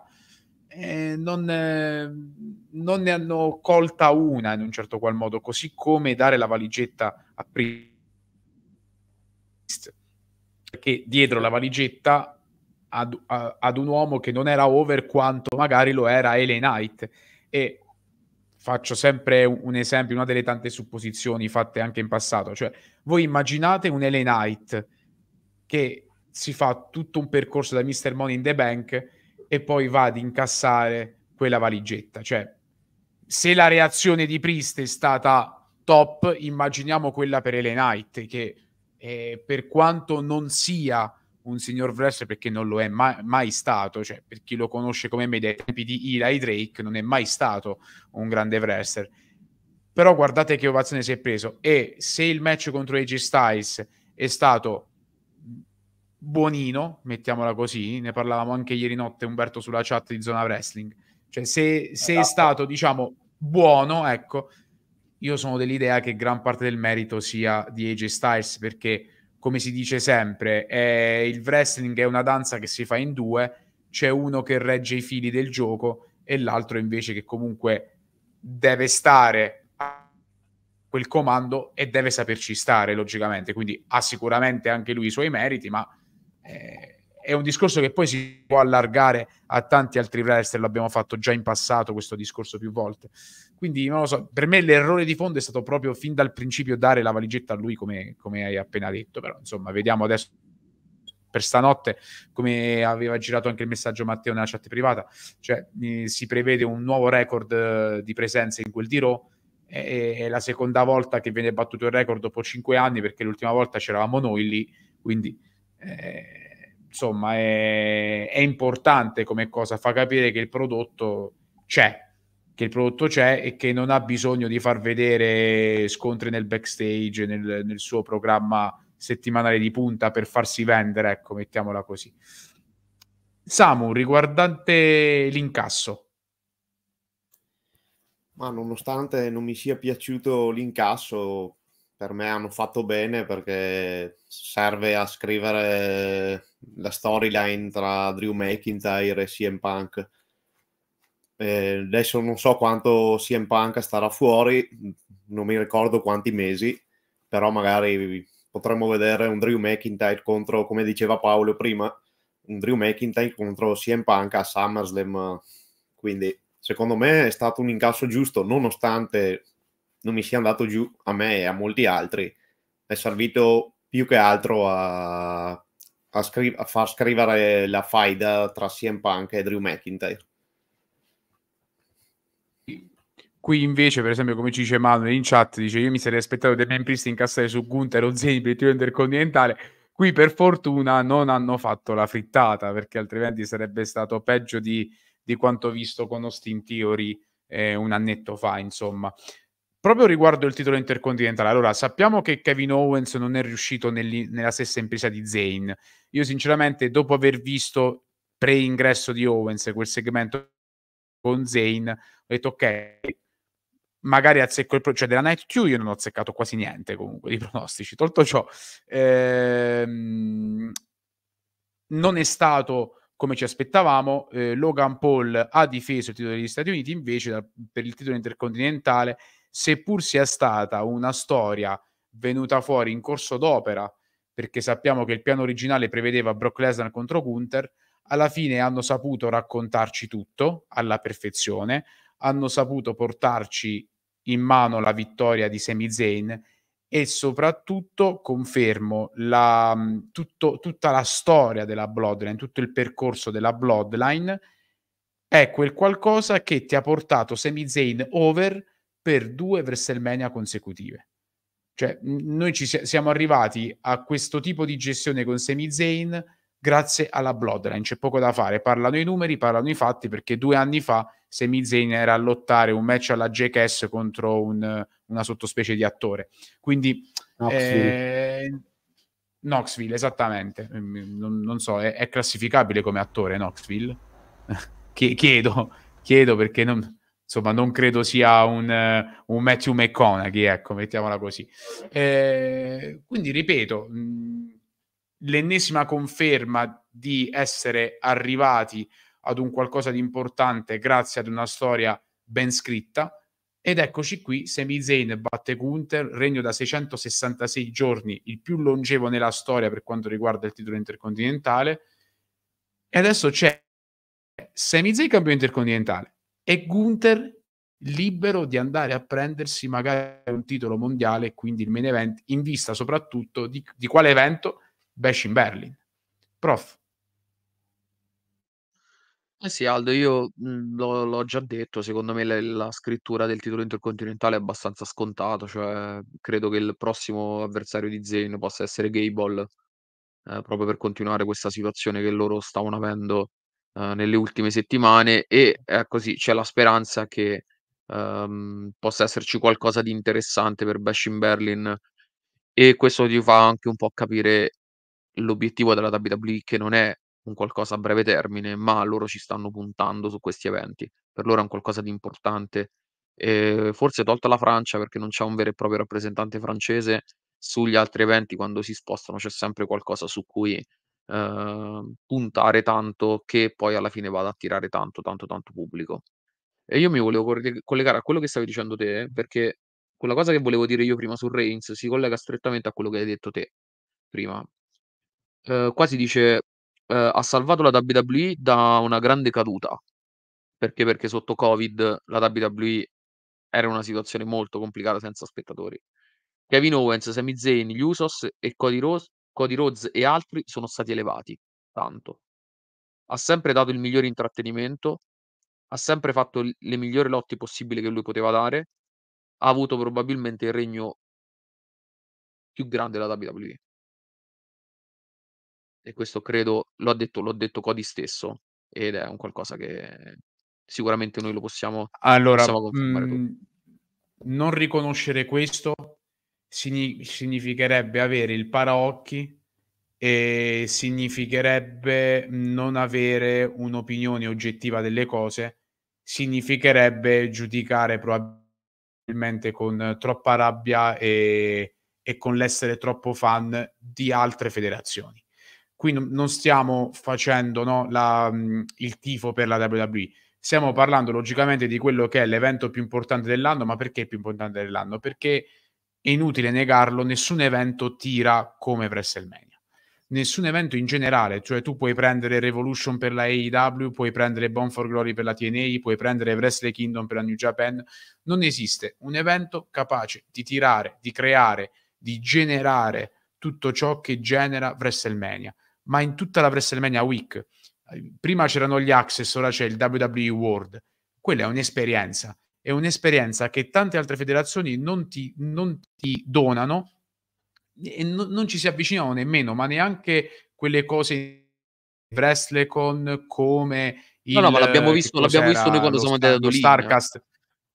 eh, non, non, ne hanno colta una in un certo qual modo, così come dare la valigetta a Priest, che dietro la valigetta ad, a, ad un uomo che non era over quanto magari lo era Ele Knight. E faccio sempre un esempio, una delle tante supposizioni fatte anche in passato, cioè voi immaginate un LA Knight che si fa tutto un percorso da Mr. Money in the Bank e poi va ad incassare quella valigetta, cioè se la reazione di Priest è stata top, immaginiamo quella per LA Knight che eh, per quanto non sia un signor wrestler perché non lo è mai, mai, stato, cioè per chi lo conosce come me dai tempi di Eli Drake non è mai stato un grande wrestler. Però guardate che ovazione si è preso e se il match contro AJ Styles è stato buonino, mettiamola così, ne parlavamo anche ieri notte Umberto sulla chat di Zona Wrestling, cioè se, se esatto. è stato diciamo buono, ecco, io sono dell'idea che gran parte del merito sia di AJ Styles perché come si dice sempre, è, il wrestling è una danza che si fa in due, c'è uno che regge i fili del gioco e l'altro invece che comunque deve stare a quel comando e deve saperci stare logicamente, quindi ha sicuramente anche lui i suoi meriti, ma eh, è un discorso che poi si può allargare a tanti altri wrestler, l'abbiamo fatto già in passato questo discorso più volte. Quindi non lo so, per me l'errore di fondo è stato proprio fin dal principio dare la valigetta a lui, come, come hai appena detto, però insomma, vediamo adesso per stanotte, come aveva girato anche il messaggio Matteo nella chat privata, cioè eh, si prevede un nuovo record eh, di presenze in quel tiro. Eh, è la seconda volta che viene battuto il record dopo cinque anni, perché l'ultima volta c'eravamo noi lì, quindi eh, insomma è, è importante come cosa, fa capire che il prodotto c'è, che il prodotto c'è e che non ha bisogno di far vedere scontri nel backstage, nel, nel suo programma settimanale di punta per farsi vendere, ecco, mettiamola così. Samu, riguardante l'incasso. Ma nonostante non mi sia piaciuto l'incasso, per me hanno fatto bene perché serve a scrivere la storyline tra Drew McIntyre e CM Punk eh, adesso non so quanto CM Punk starà fuori, non mi ricordo quanti mesi, però magari potremmo vedere un Drew McIntyre contro, come diceva Paolo prima, un Drew McIntyre contro CM Punk a SummerSlam. Quindi secondo me è stato un incasso giusto, nonostante non mi sia andato giù a me e a molti altri. È servito più che altro a, a, scri- a far scrivere la faida tra CM Punk e Drew McIntyre. Qui invece, per esempio, come ci dice Manuel in chat, dice io mi sarei aspettato dei Memphis incassare su Gunther o Zeni per il titolo intercontinentale. Qui per fortuna non hanno fatto la frittata perché altrimenti sarebbe stato peggio di, di quanto visto con Austin Theory eh, un annetto fa, insomma. Proprio riguardo il titolo intercontinentale, allora sappiamo che Kevin Owens non è riuscito nel, nella stessa impresa di Zayn. Io sinceramente, dopo aver visto pre-ingresso di Owens quel segmento con Zayn, ho detto ok, magari azzecco il pro- cioè della Night 2 io non ho azzeccato quasi niente comunque di pronostici tolto ciò ehm, non è stato come ci aspettavamo eh, Logan Paul ha difeso il titolo degli Stati Uniti invece da, per il titolo intercontinentale seppur sia stata una storia venuta fuori in corso d'opera perché sappiamo che il piano originale prevedeva Brock Lesnar contro Gunther alla fine hanno saputo raccontarci tutto alla perfezione hanno saputo portarci in mano la vittoria di Semi Zayn e soprattutto confermo la, mm, tutto, tutta la storia della Bloodline, tutto il percorso della Bloodline è quel qualcosa che ti ha portato Semi Zayn over per due WrestleMania consecutive. Cioè, noi ci siamo arrivati a questo tipo di gestione con Semi Zayn grazie alla Bloodline. C'è poco da fare, parlano i numeri, parlano i fatti, perché due anni fa Semi Zayn era a lottare un match alla JKS contro un, una sottospecie di attore. Quindi Knoxville, eh, esattamente. Mm, mm, non, non so, è, è, classificabile come attore Knoxville? chiedo, chiedo perché non, insomma, non credo sia un, un Matthew McConaughey, ecco, mettiamola così. Eh, quindi ripeto... Mh, mm, l'ennesima conferma di essere arrivati ad un qualcosa di importante grazie ad una storia ben scritta. Ed eccoci qui, Semi Zayn batte Gunther, regno da 666 giorni, il più longevo nella storia per quanto riguarda il titolo intercontinentale. E adesso c'è Semi Zayn campione intercontinentale e Gunther libero di andare a prendersi magari un titolo mondiale, quindi il main event, in vista soprattutto di, di quale evento? Bash in Berlin. Prof. Eh sì, Aldo, io mh, l'ho, l'ho già detto, secondo me la, la scrittura del titolo intercontinentale è abbastanza scontato, cioè credo che il prossimo avversario di Zayn possa essere Gable, eh, proprio per continuare questa situazione che loro stavano avendo eh, nelle ultime settimane e è eh, così, c'è la speranza che ehm, possa esserci qualcosa di interessante per Bash in Berlin e questo ti fa anche un po' capire l'obiettivo della WWE che non è un qualcosa a breve termine, ma loro ci stanno puntando su questi eventi. Per loro è un qualcosa di importante. E ehm, forse tolta la Francia perché non c'è un vero e proprio rappresentante francese, sugli altri eventi quando si spostano c'è sempre qualcosa su cui eh, puntare tanto che poi alla fine vada ad attirare tanto, tanto, tanto pubblico. E io mi volevo collegare a quello che stavi dicendo te, perché quella cosa che volevo dire io prima su Reigns si collega strettamente a quello che hai detto te prima, Ehm, quasi dice, ehm: "Ha salvato la WWE da una grande caduta". Perché? Perché sotto Covid la WWE era in una situazione molto complicata senza spettatori. Kevin Owens, Sami Zayn, gli Usos e Cody Rose Cody Rhodes e altri sono stati elevati, tanto. Ha sempre dato il migliore intrattenimento, ha sempre fatto le migliori lotte possibili che lui poteva dare, ha avuto probabilmente il regno più grande della WWE e questo credo lo detto, l'ho detto Cody stesso ed è un qualcosa che sicuramente noi lo possiamo, allora, possiamo mh, mhmm, non riconoscere questo significherebbe avere il paraocchi e significherebbe non avere un'opinione oggettiva delle cose, significherebbe giudicare probabilmente con troppa rabbia e, e con l'essere troppo fan di altre federazioni qui non stiamo facendo no, la, mm, il tifo per la WWE, stiamo parlando logicamente di quello che è l'evento più importante dell'anno, ma perché è più importante dell'anno? Perché è inutile negarlo, nessun evento tira come WrestleMania. Nessun evento in generale, cioè tu puoi prendere Revolution per la AEW, puoi prendere Bone for Glory per la TNA, puoi prendere Wrestle Kingdom per la New Japan, non esiste un evento capace di tirare, di creare, di generare tutto ciò che genera WrestleMania ma in tutta la WrestleMania Week. Eh, prima c'erano gli Access, ora c'è il WWE World. Quella è un'esperienza, è un'esperienza che tante altre federazioni non ti, non ti donano e non, non ci si avvicinano nemmeno, ma neanche quelle cose WrestleCon come il, No, no, ma l'abbiamo visto, l'abbiamo visto noi quando siamo andati a ad Starcast.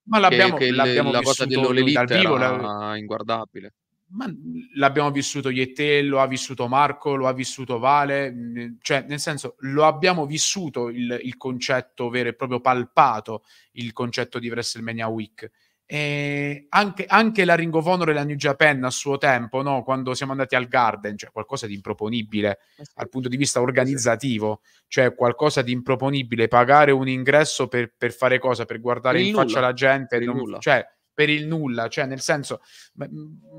Ma l'abbiamo, che, che l'abbiamo la cosa dell'Olelite vivo, era la... inguardabile ma l'abbiamo vissuto io e te, lo ha vissuto Marco, lo ha vissuto Vale, mm, cioè nel senso lo abbiamo vissuto il, il concetto vero e proprio palpato, il concetto di WrestleMania Week. E anche, anche la Ring of Honor e la New Japan a suo tempo, no? quando siamo andati al Garden, cioè qualcosa di improponibile eh sì. dal punto di vista eh organizzativo, cioè qualcosa di improponibile, pagare un ingresso per, per fare cosa? Per guardare per in nulla. faccia la gente, non, cioè per il nulla, cioè nel senso, ma,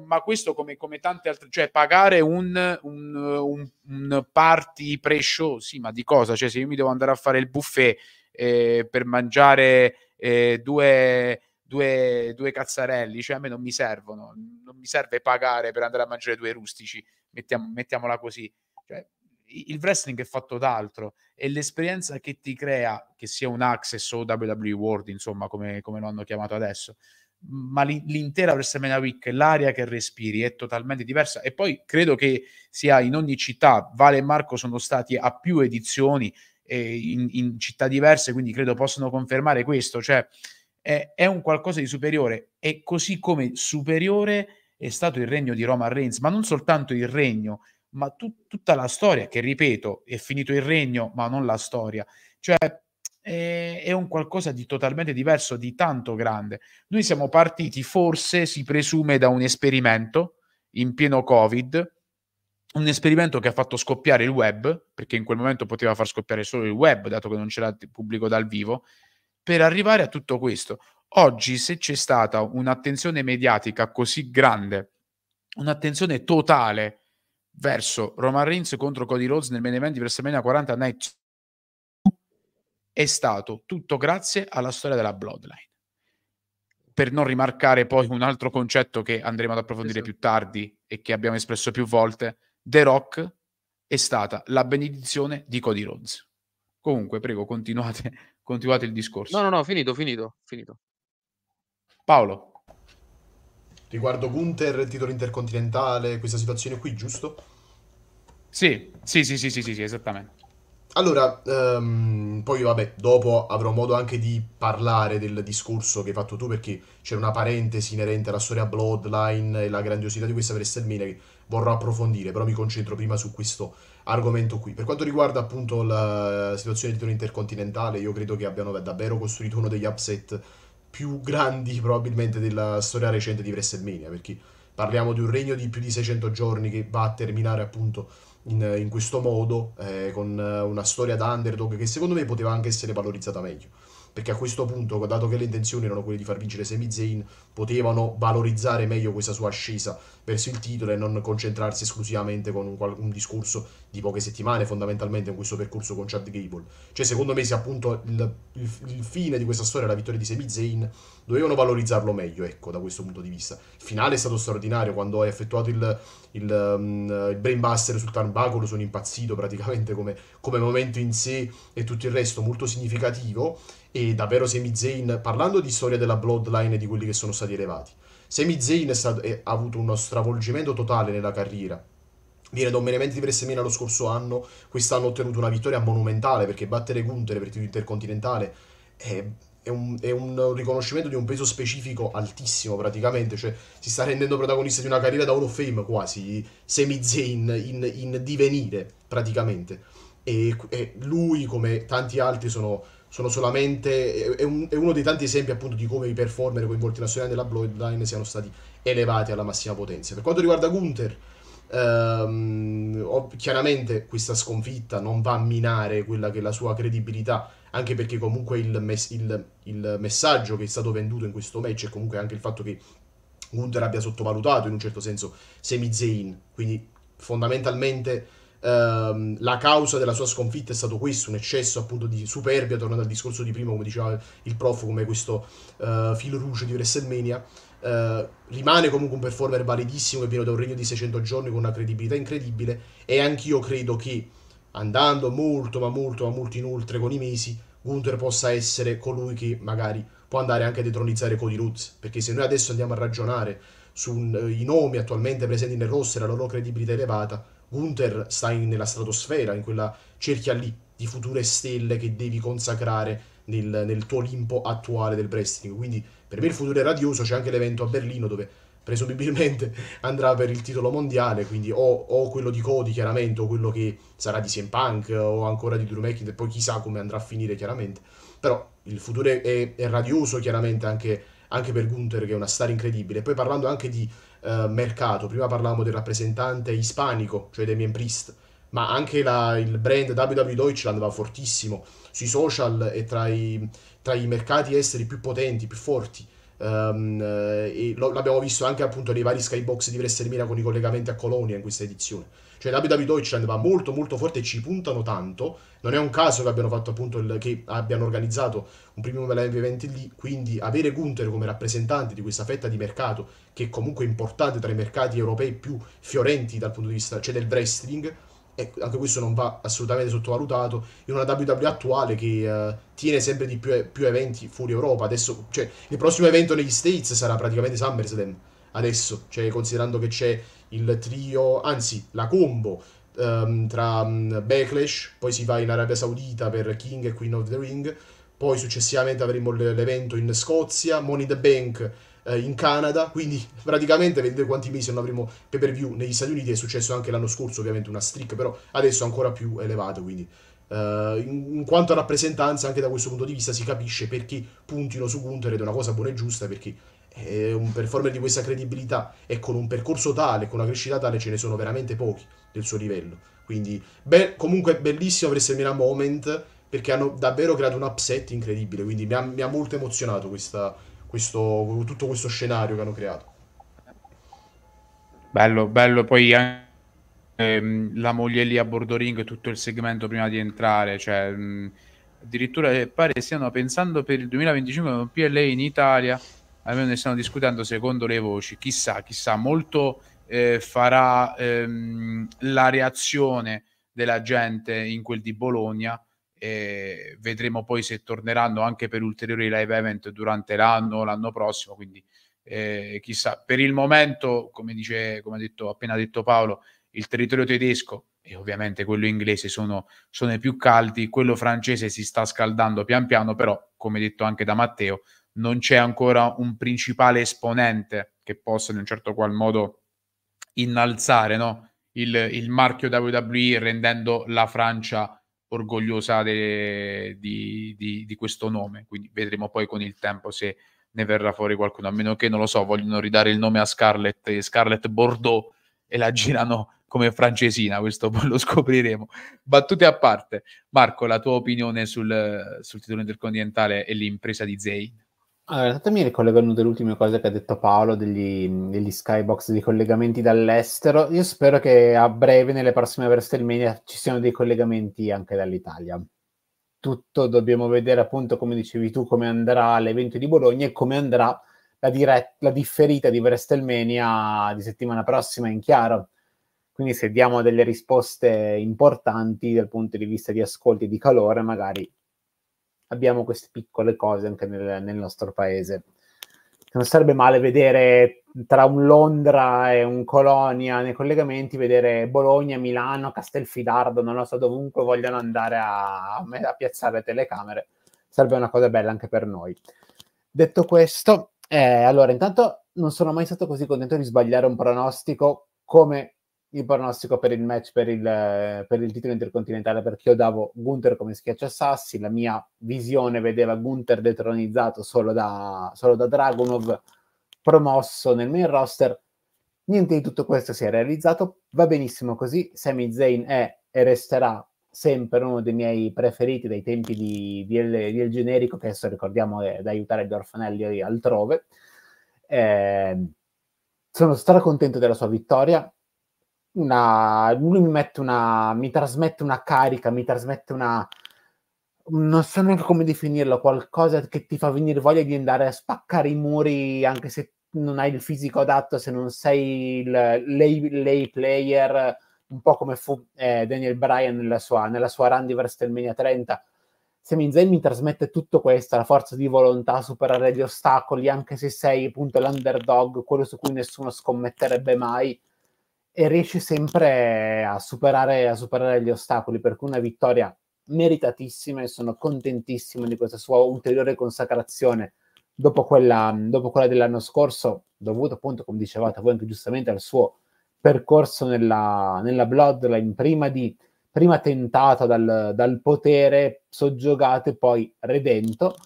ma questo come, come, tante altre, cioè pagare un, un, un, un party pre-show, sì, ma di cosa? Cioè se io mi devo andare a fare il buffet eh, per mangiare eh, due, due, due cazzarelli, cioè a me non mi servono, non mi serve pagare per andare a mangiare due rustici, mettiamo, mettiamola così. Cioè, il wrestling è fatto d'altro e l'esperienza che ti crea, che sia un access o WWE World, insomma, come, come lo hanno chiamato adesso, ma l'intera WrestleMania Week, l'aria che respiri è totalmente diversa e poi credo che sia in ogni città, Vale e Marco sono stati a più edizioni eh, in, in, città diverse, quindi credo possano confermare questo, cioè è, è, un qualcosa di superiore e così come superiore è stato il regno di Roma Reigns, ma non soltanto il regno, ma tu, tutta la storia, che ripeto, è finito il regno, ma non la storia. Cioè, eh, è, un qualcosa di totalmente diverso, di tanto grande. Noi siamo partiti, forse si presume, da un esperimento in pieno Covid, un esperimento che ha fatto scoppiare il web, perché in quel momento poteva far scoppiare solo il web, dato che non c'era pubblico dal vivo, per arrivare a tutto questo. Oggi, se c'è stata un'attenzione mediatica così grande, un'attenzione totale verso Roman Reigns contro Cody Rhodes nel main event di WrestleMania 40 Night è stato tutto grazie alla storia della Bloodline. Per non rimarcare poi un altro concetto che andremo ad approfondire esatto. più tardi e che abbiamo espresso più volte, The Rock è stata la benedizione di Cody Rhodes. Comunque, prego, continuate, continuate il discorso. No, no, no, finito, finito, finito. Paolo. Riguardo Gunther, il titolo intercontinentale, questa situazione qui, giusto? Sì, sì, sì, sì, sì, sì, sì esattamente. Allora, um, poi vabbè, dopo avrò modo anche di parlare del discorso che hai fatto tu perché c'è una parentesi inerente alla storia Bloodline e la grandiosità di questa WrestleMania che vorrò approfondire, però mi concentro prima su questo argomento qui. Per quanto riguarda appunto la situazione di titolo intercontinentale, io credo che abbiano davvero costruito uno degli upset più grandi probabilmente della storia recente di WrestleMania perché parliamo di un regno di più di 600 giorni che va a terminare appunto in, in questo modo, eh, con eh, una storia da underdog che secondo me poteva anche essere valorizzata meglio perché a questo punto, dato che le intenzioni erano quelle di far vincere Sami Zayn, potevano valorizzare meglio questa sua ascesa verso il titolo e non concentrarsi esclusivamente con un, un discorso di poche settimane, fondamentalmente, in questo percorso con Chad Gable. Cioè, secondo me, se appunto il, il, il fine di questa storia è la vittoria di Sami Zayn, dovevano valorizzarlo meglio, ecco, da questo punto di vista. Il finale è stato straordinario, quando hai effettuato il, il, um, il brainbuster sul turnbuckle sono impazzito praticamente come, come momento in sé e tutto il resto, molto significativo e davvero Semi Zayn, parlando di storia della Bloodline e di quelli che sono stati elevati, Semi Zayn ha avuto uno stravolgimento totale nella carriera. Viene da un main event di WrestleMania lo scorso anno, quest'anno ha ottenuto una vittoria monumentale perché battere Gunther per titolo intercontinentale è, è, un, è, un, riconoscimento di un peso specifico altissimo praticamente, cioè si sta rendendo protagonista di una carriera da Hall of Fame quasi, Semi Zayn in, in divenire praticamente. E, e lui come tanti altri sono sono solamente. È, un, è, uno dei tanti esempi appunto di come i performer coinvolti nella storia della Bloodline siano stati elevati alla massima potenza. Per quanto riguarda Gunther, ehm, chiaramente questa sconfitta non va a minare quella che è la sua credibilità, anche perché comunque il, mes- il, il messaggio che è stato venduto in questo match è comunque anche il fatto che. Gunther abbia sottovalutato in un certo senso Semi Zayn, quindi fondamentalmente ehm, la causa della sua sconfitta è stato questo, un eccesso appunto di superbia, tornando al discorso di prima, come diceva il prof, come questo eh, filo rouge di WrestleMania. Eh, rimane comunque un performer validissimo che viene da un regno di 600 giorni con una credibilità incredibile e anch'io credo che andando molto ma molto ma molto inoltre con i mesi Gunther possa essere colui che magari può andare anche a detronizzare Cody Rhodes perché se noi adesso andiamo a ragionare sui eh, nomi attualmente presenti nel roster la loro credibilità elevata Gunther sta in, nella stratosfera, in quella cerchia lì di future stelle che devi consacrare nel, nel tuo Olimpo attuale del wrestling. Quindi per me il futuro è radioso, c'è anche l'evento a Berlino dove presumibilmente andrà per il titolo mondiale, quindi o, o, quello di Cody chiaramente, o quello che sarà di CM Punk, o ancora di Drew McIntyre, poi chissà come andrà a finire chiaramente, però il futuro è, è radioso chiaramente anche, anche, per Gunther che è una star incredibile, poi parlando anche di eh, mercato. Prima parlavamo del rappresentante ispanico, cioè Damien Priest, ma anche la, il brand WW Deutschland va fortissimo sui social e tra i, tra i mercati esteri più potenti, più forti. Um, e lo, l'abbiamo visto anche appunto nei vari skybox di Wrestlemania con i collegamenti a Colonia in questa edizione. Cioè l'Abu Deutschland va molto molto forte e ci puntano tanto. Non è un caso che abbiano fatto appunto il, che abbiano organizzato un premium live event lì. Quindi avere Gunther come rappresentante di questa fetta di mercato, che è comunque importante tra i mercati europei più fiorenti dal punto di vista cioè del wrestling, e anche questo non va assolutamente sottovalutato in una WWE attuale che uh, tiene sempre di più, più, eventi fuori Europa adesso cioè, il prossimo evento negli States sarà praticamente SummerSlam adesso cioè, considerando che c'è il trio, anzi la combo um, tra um, Backlash, poi si va in Arabia Saudita per King e Queen of the Ring, poi successivamente avremo l'evento in Scozia, Money the Bank eh, in Canada, quindi praticamente vedete quanti mesi non avremo pay per view negli Stati Uniti, è successo anche l'anno scorso ovviamente una streak, però adesso ancora più elevato, quindi Uh, in, quanto a rappresentanza, anche da questo punto di vista, si capisce perché puntino su Gunther ed è una cosa buona e giusta perché e eh, un performer di questa credibilità e con un percorso tale, con una crescita tale, ce ne sono veramente pochi del suo livello. Quindi, be- comunque, bellissimo per essere Milan Moment perché hanno davvero creato un upset incredibile. Quindi, mi ha, mi ha molto emozionato questa, questo, tutto questo scenario che hanno creato. Bello, bello. Poi ehm, la moglie lì a bordo ring, tutto il segmento prima di entrare, cioè. Mh, addirittura eh, pare stiano pensando per il 2025 un PLA in Italia almeno ne stanno discutendo secondo le voci, chissà, chissà, molto eh, farà ehm, la reazione della gente in quel di Bologna e vedremo poi se torneranno anche per ulteriori live event durante l'anno o l'anno prossimo, quindi eh, chissà. Per il momento, come, dice, come ha detto, appena detto Paolo, il territorio tedesco e ovviamente quello inglese sono, sono i più caldi, quello francese si sta scaldando pian piano, però come detto anche da Matteo, non c'è ancora un principale esponente che possa in un certo qual modo innalzare no? il, il, marchio WWE rendendo la Francia orgogliosa de, di, di, di, questo nome. Quindi vedremo poi con il tempo se ne verrà fuori qualcuno, a meno che non lo so, vogliono ridare il nome a Scarlett, Scarlett Bordeaux e la girano come francesina, questo poi lo scopriremo. Battute a parte, Marco, la tua opinione sul, sul titolo intercontinentale e l'impresa di Zayn? Allora, intanto mi ricollego a una delle ultime cose che ha detto Paolo degli, degli, skybox dei collegamenti dall'estero. Io spero che a breve, nelle prossime WrestleMania, ci siano dei collegamenti anche dall'Italia. Tutto dobbiamo vedere, appunto, come dicevi tu, come andrà l'evento di Bologna e come andrà la, diretta, la differita di WrestleMania di settimana prossima in chiaro. Quindi se diamo delle risposte importanti dal punto di vista di ascolti e di calore, magari abbiamo queste piccole cose anche nel, nel nostro paese. Non sarebbe male vedere tra un Londra e un Colonia nei collegamenti, vedere Bologna, Milano, Castelfidardo, non lo so, dovunque vogliono andare a, a piazzare telecamere. Sarebbe una cosa bella anche per noi. Detto questo, eh, allora intanto non sono mai stato così contento di sbagliare un pronostico come il pronostico per il match per il, per il titolo intercontinentale perché io davo Gunther come schiacciasassi, la mia visione vedeva Gunther detronizzato solo da, solo da Dragunov, promosso nel main roster. Niente di tutto questo si è realizzato, va benissimo così, Sami Zayn è e resterà sempre uno dei miei preferiti dai tempi di, di, di, di generico, che adesso ricordiamo è da aiutare gli orfanelli altrove. Eh, sono stracontento della sua vittoria, una, lui mi mette una, mi trasmette una carica, mi trasmette una, non so neanche come definirlo, qualcosa che ti fa venire voglia di andare a spaccare i muri anche se non hai il fisico adatto, se non sei il, lay, lei player, un po' come fu eh, Daniel Bryan nella sua, nella sua run di WrestleMania 30. Semin Zayn mi trasmette tutto questo, la forza di volontà, superare gli ostacoli, anche se sei appunto l'underdog, quello su cui nessuno scommetterebbe mai e riesce sempre a superare, a superare gli ostacoli, per cui una vittoria meritatissima e sono contentissimo di questa sua ulteriore consacrazione dopo quella, dopo quella dell'anno scorso, dovuta appunto, come dicevate voi anche giustamente, al suo percorso nella, nella Bloodline, prima, di, prima tentata dal, dal potere, soggiogato e poi redento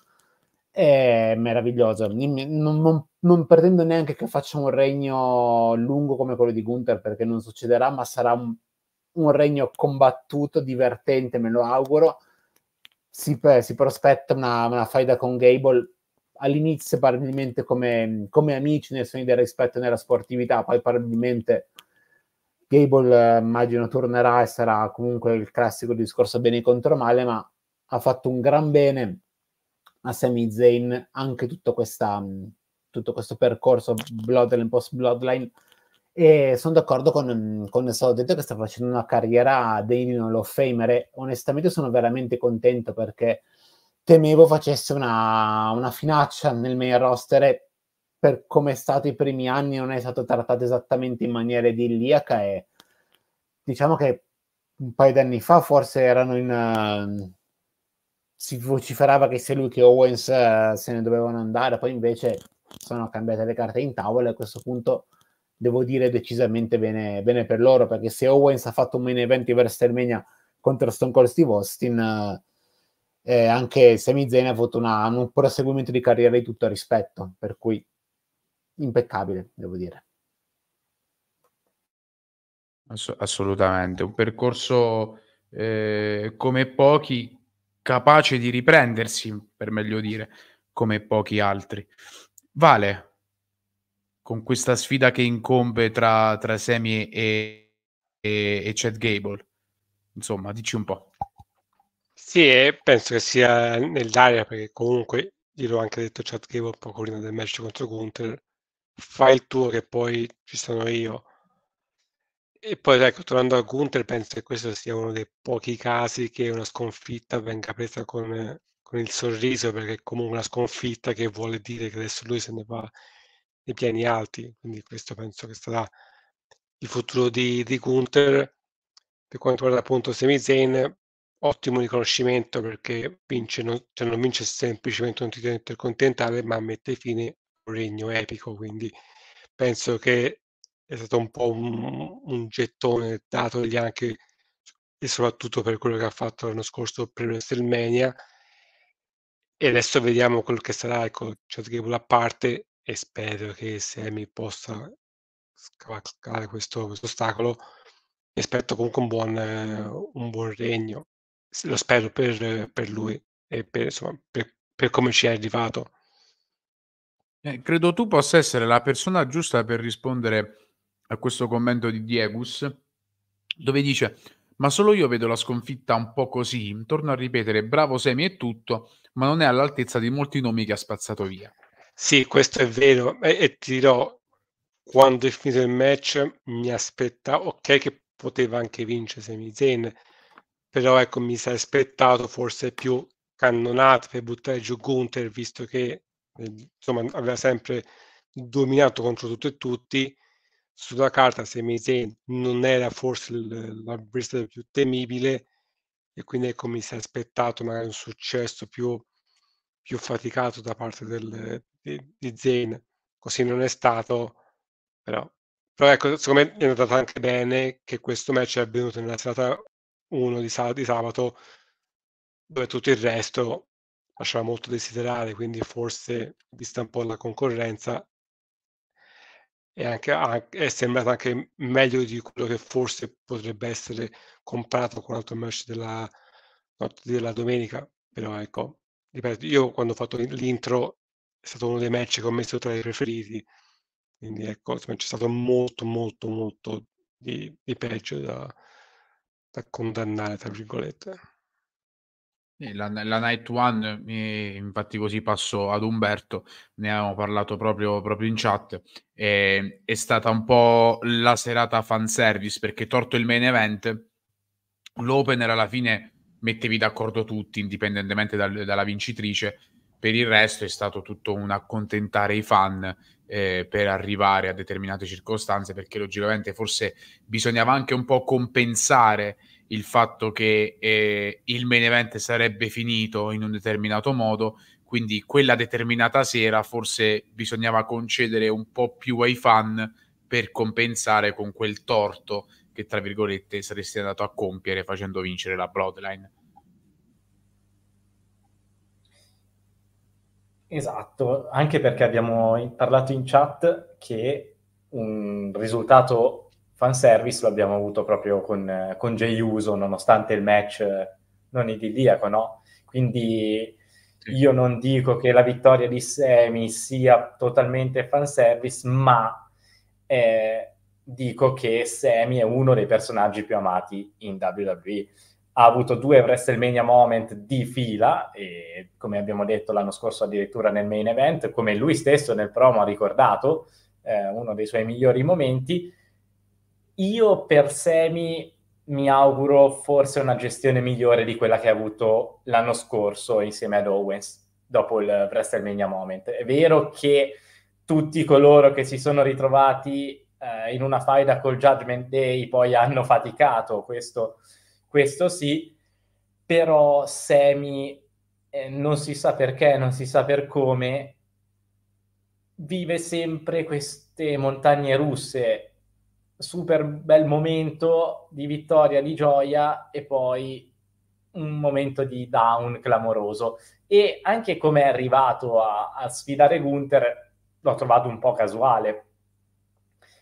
è meraviglioso. Non, non, non, pretendo neanche che faccia un regno lungo come quello di Gunther, perché non succederà, ma sarà un, un regno combattuto, divertente, me lo auguro. Si, si prospetta una, una faida con Gable all'inizio probabilmente come, come amici nel senso del rispetto nella sportività, poi probabilmente Gable eh, immagino tornerà e sarà comunque il classico discorso bene contro male, ma ha fatto un gran bene a Sami Zayn anche tutto, questa, mm, tutto questo percorso Bloodline post Bloodline e sono d'accordo con, mm, con Sodet che sta facendo una carriera degna Hall of Famer e onestamente sono veramente contento perché temevo facesse una, una finaccia nel main roster e per come è stato i primi anni non è stato trattato esattamente in maniera idilliaca e diciamo che un paio di anni fa forse erano in, si vociferava che sia lui che Owens eh, se ne dovevano andare, poi invece sono cambiate le carte in tavola e a questo punto devo dire decisamente bene, bene per loro, perché se Owens ha fatto un main event di WrestleMania contro Stone Cold Steve Austin, eh, eh, anche Sami Zayn ha avuto una, un proseguimento di carriera di tutto rispetto, per cui impeccabile, devo dire. Ass- assolutamente, un percorso eh, come pochi capace di riprendersi, per meglio dire, come pochi altri. Vale, con questa sfida che incombe tra, tra Semi e, e, e Chad Gable, insomma, dici un po'. Sì, penso che sia nell'area, perché comunque, glielo ho anche detto Chad Gable un po' prima del match contro Gunther, fai il tuo che poi ci sono io e poi ecco, tornando a Gunther, penso che questo sia uno dei pochi casi che una sconfitta venga presa con, con il sorriso, perché è comunque una sconfitta che vuole dire che adesso lui se ne va nei piani alti. Quindi questo penso che sarà il futuro di, di Gunther. Per quanto riguarda appunto Semi Zayn, ottimo riconoscimento perché vince, non, cioè non vince semplicemente un titolo intercontinentale, ma mette fine a un regno epico. Quindi penso che è stato un po' un, un gettone datogli anche e soprattutto per quello che ha fatto l'anno scorso per WrestleMania e adesso vediamo quello che sarà ecco cioè, Chad a parte e spero che Sammy possa scavalcare questo, questo, ostacolo e aspetto comunque un buon, un buon regno lo spero per, per lui e per, insomma, per, per come ci è arrivato eh, credo tu possa essere la persona giusta per rispondere a questo commento di Diegus, dove dice: Ma solo io vedo la sconfitta un po' così. Torno a ripetere: bravo Semi è tutto, ma non è all'altezza di molti nomi che ha spazzato via. Sì, questo è vero. E, e ti dirò, quando è finito il match, mi aspettavo, ok, che poteva anche vincere Semi Zayn, però ecco, mi sarei aspettato forse più cannonate per buttare giù Gunther, visto che eh, insomma aveva sempre dominato contro tutto e tutti sulla carta, se Mise non era forse l'arbitrista più temibile e quindi ecco mi si è aspettato magari un successo più, più faticato da parte del, di, di Zane. Così non è stato, però, però ecco, secondo me è andato anche bene che questo match è avvenuto nella serata 1 di, di sabato dove tutto il resto lasciava molto desiderare, quindi forse vista un po' la concorrenza è, anche, è sembrato anche meglio di quello che forse potrebbe essere comprato con l'altro match della, della domenica, però ecco, ripeto, io quando ho fatto l'intro è stato uno dei match che ho messo tra i preferiti, quindi ecco, c'è stato molto molto molto di, di peggio da, da condannare, tra virgolette. La, la, Night One, infatti così passo ad Umberto, ne abbiamo parlato proprio, proprio in chat, e, è stata un po' la serata fanservice perché torto il main event, l'opener alla fine mettevi d'accordo tutti, indipendentemente dal, dalla vincitrice, per il resto è stato tutto un accontentare i fan eh, per arrivare a determinate circostanze perché logicamente forse bisognava anche un po' compensare il fatto che eh, il main event sarebbe finito in un determinato modo, quindi quella determinata sera forse bisognava concedere un po' più ai fan per compensare con quel torto che tra virgolette saresti andato a compiere facendo vincere la Bloodline. Esatto, anche perché abbiamo parlato in chat che un risultato fanservice lo abbiamo avuto proprio con, con Jay Uso, nonostante il match eh, non idilliaco, no? Quindi io non dico che la vittoria di Semi sia totalmente fanservice, ma eh, dico che Semi è uno dei personaggi più amati in WWE. Ha avuto due WrestleMania moment di fila, e come abbiamo detto l'anno scorso addirittura nel main event, come lui stesso nel promo ha ricordato, eh, uno dei suoi migliori momenti, io per Semi mi auguro forse una gestione migliore di quella che ha avuto l'anno scorso insieme ad Owens dopo il WrestleMania Moment. È vero che tutti coloro che si sono ritrovati eh, in una faida col Judgment Day poi hanno faticato, questo, questo sì, però Semi eh, non si sa perché, non si sa per come, vive sempre queste montagne russe super bel momento di vittoria, di gioia e poi un momento di down clamoroso. E anche come è arrivato a, a sfidare Gunther l'ho trovato un po' casuale,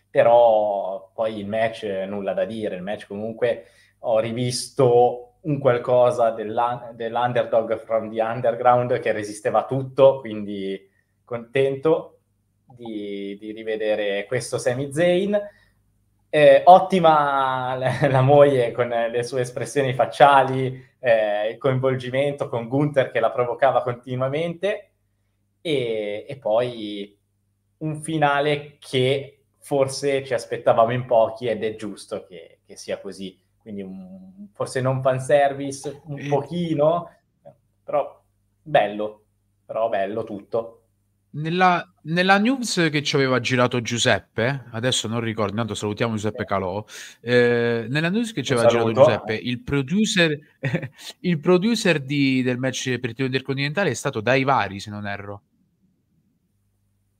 però poi il match nulla da dire, il match comunque ho rivisto un qualcosa dell'un- dell'underdog from the underground che resisteva a tutto, quindi contento di, di rivedere questo semi-Zane. Eh, ottima la, la, moglie con le sue espressioni facciali, eh, il coinvolgimento con Gunther che la provocava continuamente e, e poi un finale che forse ci aspettavamo in pochi ed è giusto che, che sia così. Quindi un, forse non fanservice, un eh. pochino, però bello, però bello tutto. Nella, nella, news che ci aveva girato Giuseppe, adesso non ricordo, intanto salutiamo Giuseppe eh. Calò, eh, nella news che ci aveva girato Giuseppe, il producer, il producer di, del match per il titolo intercontinentale è stato Dai Vari, se non erro.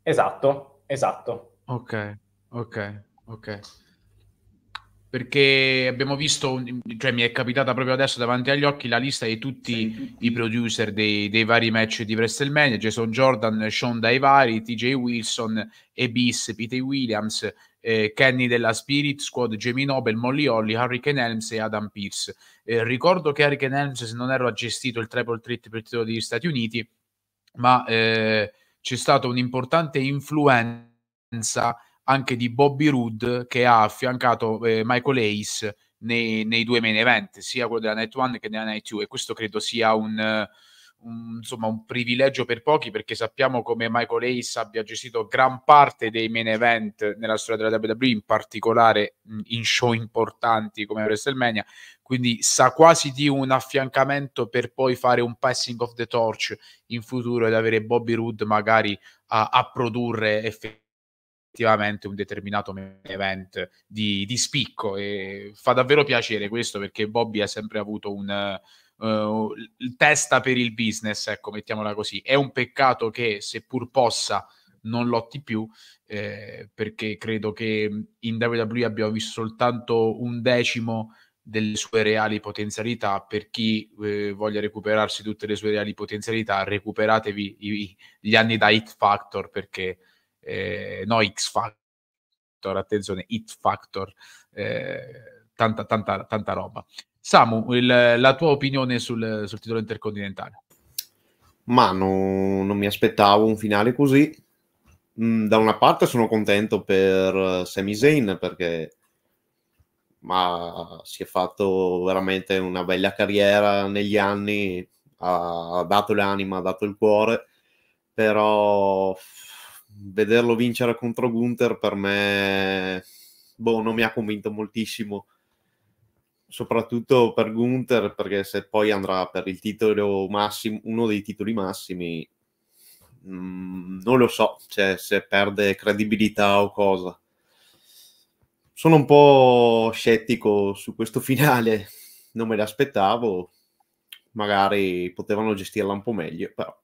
Esatto, esatto. Ok, ok, ok perché abbiamo visto, cioè mi è capitata proprio adesso davanti agli occhi la lista di tutti i producer dei, dei vari match di WrestleMania, Jason Jordan, Sean Daivari, TJ Wilson, Ebis, Pete Williams, eh, Kenny della Spirit Squad, Jamie Noble, Molly Holly, Hurricane Helms e Adam Pierce. Eh, ricordo che Hurricane Helms, se non ero, ha gestito il triple threat per il titolo degli Stati Uniti, ma eh, c'è stata un'importante influenza anche di Bobby Roode che ha affiancato eh, Michael Ace nei, nei, due main event, sia quello della Night 1 che della Night 2 e questo credo sia un, un, insomma, un privilegio per pochi perché sappiamo come Michael Ace abbia gestito gran parte dei main event nella storia della WWE, in particolare in show importanti come WrestleMania, quindi sa quasi di un affiancamento per poi fare un passing of the torch in futuro ed avere Bobby Roode magari a, a produrre effettivamente effettivamente un determinato event di, di, spicco e fa davvero piacere questo perché Bobby ha sempre avuto un uh, testa per il business, ecco, mettiamola così. È un peccato che seppur possa non lotti più eh, perché credo che in WWE abbiamo visto soltanto un decimo delle sue reali potenzialità per chi eh, voglia recuperarsi tutte le sue reali potenzialità recuperatevi i, gli anni da Hit Factor perché eh, no X Factor, attenzione, It Factor, eh, tanta, tanta, tanta roba. Samu, il, la tua opinione sul, sul titolo intercontinentale? Ma no, non mi aspettavo un finale così. Mm, da una parte sono contento per Sami Zayn perché ma si è fatto veramente una bella carriera negli anni, ha dato l'anima, ha dato il cuore, però vederlo vincere contro Gunther per me boh, non mi ha convinto moltissimo soprattutto per Gunther perché se poi andrà per il titolo massimo uno dei titoli massimi mm, non lo so cioè, se perde credibilità o cosa sono un po' scettico su questo finale non me l'aspettavo magari potevano gestirla un po' meglio però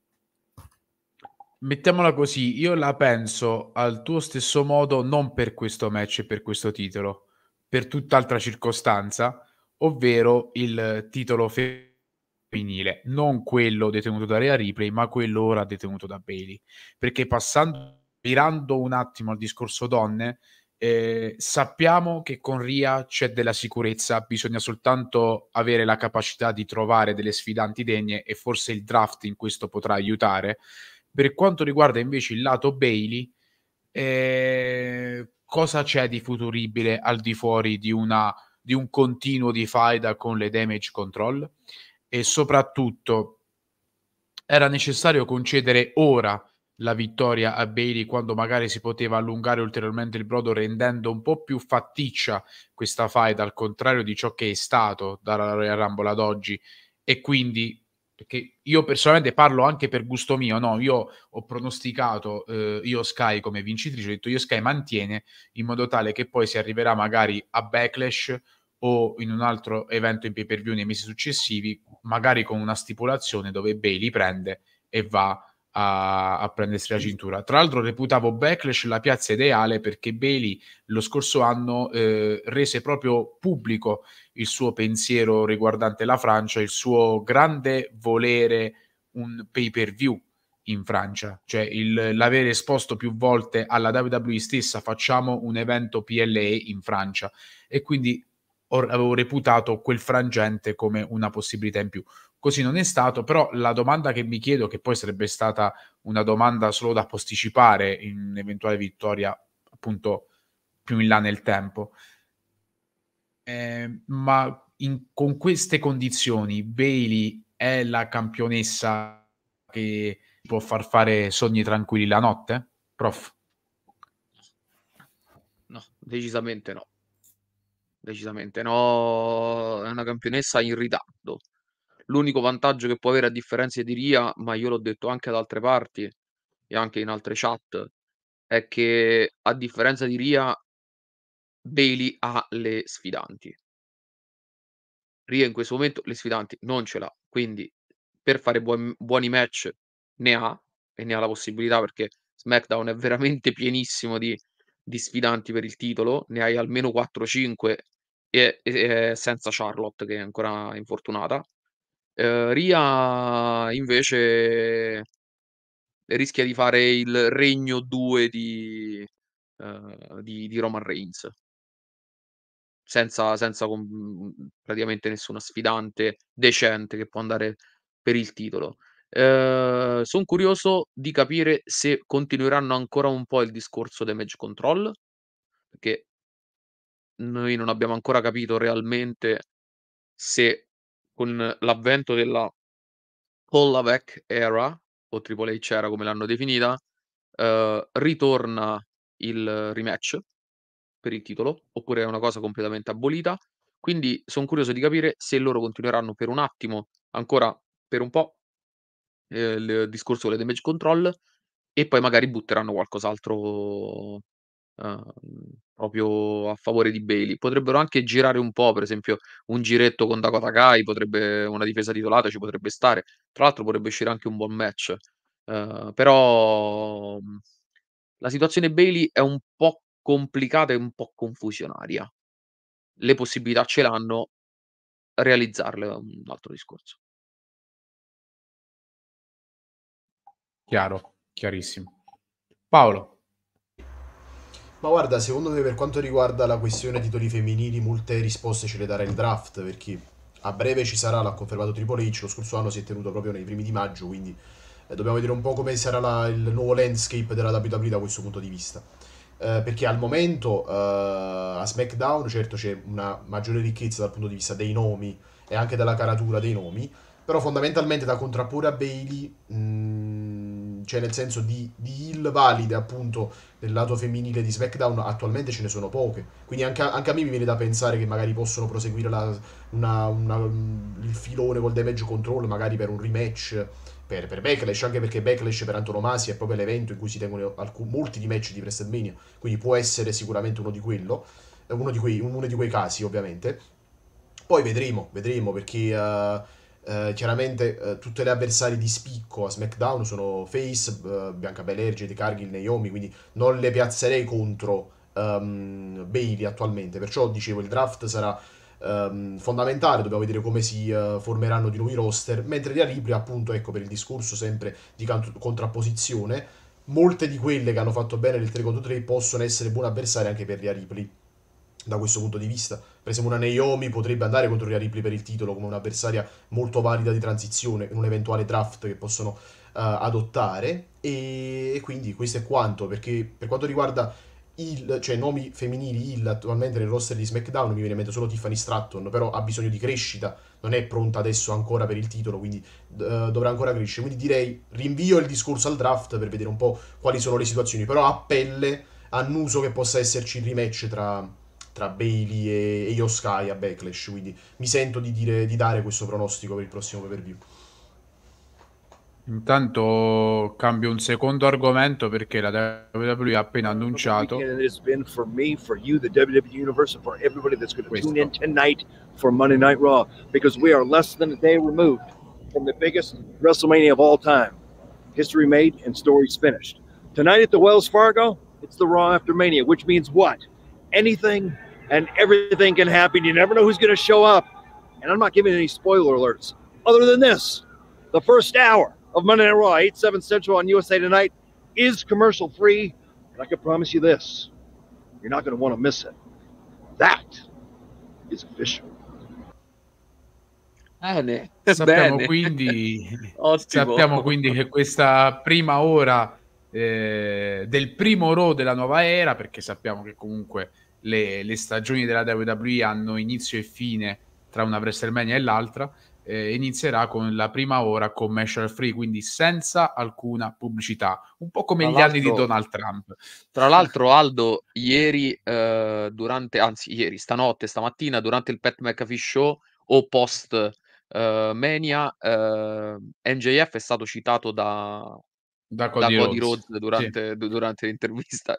Mettiamola così, io la penso al tuo stesso modo non per questo match e per questo titolo, per tutt'altra circostanza, ovvero il titolo femminile, non quello detenuto da Rea Ripley, ma quello ora detenuto da Bailey, perché passando virando un attimo al discorso donne, eh, sappiamo che con Ria c'è della sicurezza, bisogna soltanto avere la capacità di trovare delle sfidanti degne e forse il draft in questo potrà aiutare per quanto riguarda invece il lato Bailey, eh, cosa c'è di futuribile al di fuori di, una, di un continuo di faida con le damage control? E soprattutto, era necessario concedere ora la vittoria a Bailey quando magari si poteva allungare ulteriormente il brodo rendendo un po' più fatticcia questa fight al contrario di ciò che è stato dalla Royal Rumble ad oggi e quindi perché io personalmente parlo anche per gusto mio, no? Io ho pronosticato eh, io Sky come vincitrice, ho detto io Sky mantiene in modo tale che poi si arriverà magari a Backlash o in un altro evento in pay per view nei mesi successivi, magari con una stipulazione dove Bailey prende e va a, a, prendersi la cintura. Tra l'altro reputavo Backlash la piazza ideale perché Bailey lo scorso anno eh, rese proprio pubblico il suo pensiero riguardante la Francia, il suo grande volere un pay per view in Francia, cioè il, l'avere esposto più volte alla WWE stessa facciamo un evento PLA in Francia e quindi avevo reputato quel frangente come una possibilità in più. Così non è stato, però la domanda che mi chiedo, che poi sarebbe stata una domanda solo da posticipare in eventuale vittoria appunto più in là nel tempo, eh, ma in, con queste condizioni Bailey è la campionessa che può far fare sogni tranquilli la notte? Prof? No, decisamente no. Decisamente no, è una campionessa in ritardo, L'unico vantaggio che può avere a differenza di Ria, ma io l'ho detto anche ad altre parti e anche in altre chat, è che a differenza di Ria, Bailey ha le sfidanti. Ria in questo momento le sfidanti non ce l'ha, quindi per fare buon, buoni match ne ha e ne ha la possibilità perché SmackDown è veramente pienissimo di, di sfidanti per il titolo, ne hai almeno 4-5 e, e, senza Charlotte che è ancora infortunata, Ehm, Ria invece rischia di fare il Regno 2 di ehm, di di Roman Reigns. Senza senza con mhmm, praticamente nessuna sfidante decente che può andare per il titolo. Ehm, son curioso di capire se continueranno ancora un po' il discorso damage control, perché noi non abbiamo ancora capito realmente se con l'avvento della Pollavec era, o Triple H era come l'hanno definita, eh, ritorna il rematch per il titolo, oppure è una cosa completamente abolita. Quindi sono curioso di capire se loro continueranno per un attimo, ancora per un po', eh, il discorso delle damage control e poi magari butteranno qualcos'altro Ehm, proprio a favore di Bailey. Potrebbero anche girare un po', per esempio, un giretto con Dakota Kai, potrebbe, una difesa titolata ci potrebbe stare. Tra l'altro potrebbe uscire anche un buon match. Eh, però mhmm, la situazione Bailey è un po' complicata e un po' confusionaria. Le possibilità ce l'hanno, realizzarle è un altro discorso. Chiaro, chiarissimo. Paolo. Ma guarda, secondo me per quanto riguarda la questione titoli femminili, molte risposte ce le darà il draft, perché a breve ci sarà, l'ha confermato Triple H, lo scorso anno si è tenuto proprio nei primi di maggio, quindi eh, dobbiamo vedere un po' come sarà la, il nuovo landscape della WWE da questo punto di vista. Eh, perché al momento eh, a SmackDown certo c'è una maggiore ricchezza dal punto di vista dei nomi e anche della caratura dei nomi, però fondamentalmente da contrapporre a Bailey... Mh, mm, cioè nel senso di, di heal valide appunto del lato femminile di SmackDown attualmente ce ne sono poche, quindi anche, anche a me mi viene da pensare che magari possono proseguire la, una, una, mm, il filone col damage control magari per un rematch per, per, Backlash, anche perché Backlash per antonomasia è proprio l'evento in cui si tengono alcun, molti di match di WrestleMania, quindi può essere sicuramente uno di, quello, eh, uno di, quei, uno di quei casi ovviamente. Poi vedremo, vedremo perché... Uh, eh, chiaramente eh, tutte le avversarie di spicco a SmackDown sono Face, eh, Bianca Belair, Jade Cargill, Naomi, quindi non le piazzerei contro um, Bailey attualmente, perciò dicevo il draft sarà um, fondamentale, dobbiamo vedere come si uh, formeranno di nuovo i roster, mentre Ria Libri appunto ecco per il discorso sempre di cont- contrapposizione, molte di quelle che hanno fatto bene nel 3 contro 3 possono essere buone avversarie anche per Ria Ripley da questo punto di vista. Per esempio una Naomi potrebbe andare contro Rhea Ripley per il titolo come un'avversaria molto valida di transizione in un eventuale draft che possono uh, adottare e, e, quindi questo è quanto, perché per quanto riguarda il, cioè nomi femminili il attualmente nel roster di SmackDown mi viene in mente solo Tiffany Stratton, però ha bisogno di crescita, non è pronta adesso ancora per il titolo, quindi uh, dovrà ancora crescere. Quindi direi rinvio il discorso al draft per vedere un po' quali sono le situazioni, però a pelle annuso che possa esserci il rematch tra tra Bailey e, e Yosky a Backlash, quindi mi sento di, dire, di dare questo pronostico per il prossimo pay per view. Intanto cambio un secondo argomento perché la WWE ha appena annunciato for me, for you, the WWE Universe, for everybody that's going to tune in tonight for Monday Night Raw because we are less than a day removed from the biggest WrestleMania of all time. History made and stories finished. Tonight at the Wells Fargo, it's the Raw after Mania, which means what? Anything and everything can happen. You never know who's going to show up. And I'm not giving any spoiler alerts other than this. The first hour of Monday Night Raw, 8, 7 Central on USA Tonight, is commercial free. And I can promise you this you're not going to want to miss it. That is official. Ah, ne. Sappiamo quindi, sappiamo quindi che questa prima ora eh, del primo Raw della nuova era, perché sappiamo che comunque le, le, stagioni della WWE hanno inizio e fine tra una WrestleMania e l'altra, eh, inizierà con la prima ora commercial free, quindi senza alcuna pubblicità, un po' come tra gli anni di Donald Trump. Tra l'altro, Aldo, ieri, eh, durante, anzi, ieri, stanotte, stamattina, durante il Pat McAfee Show o post eh, Mania, eh, MJF è stato citato da, da Cody, da Cody Rhodes, Rhodes durante, sì. durante l'intervista.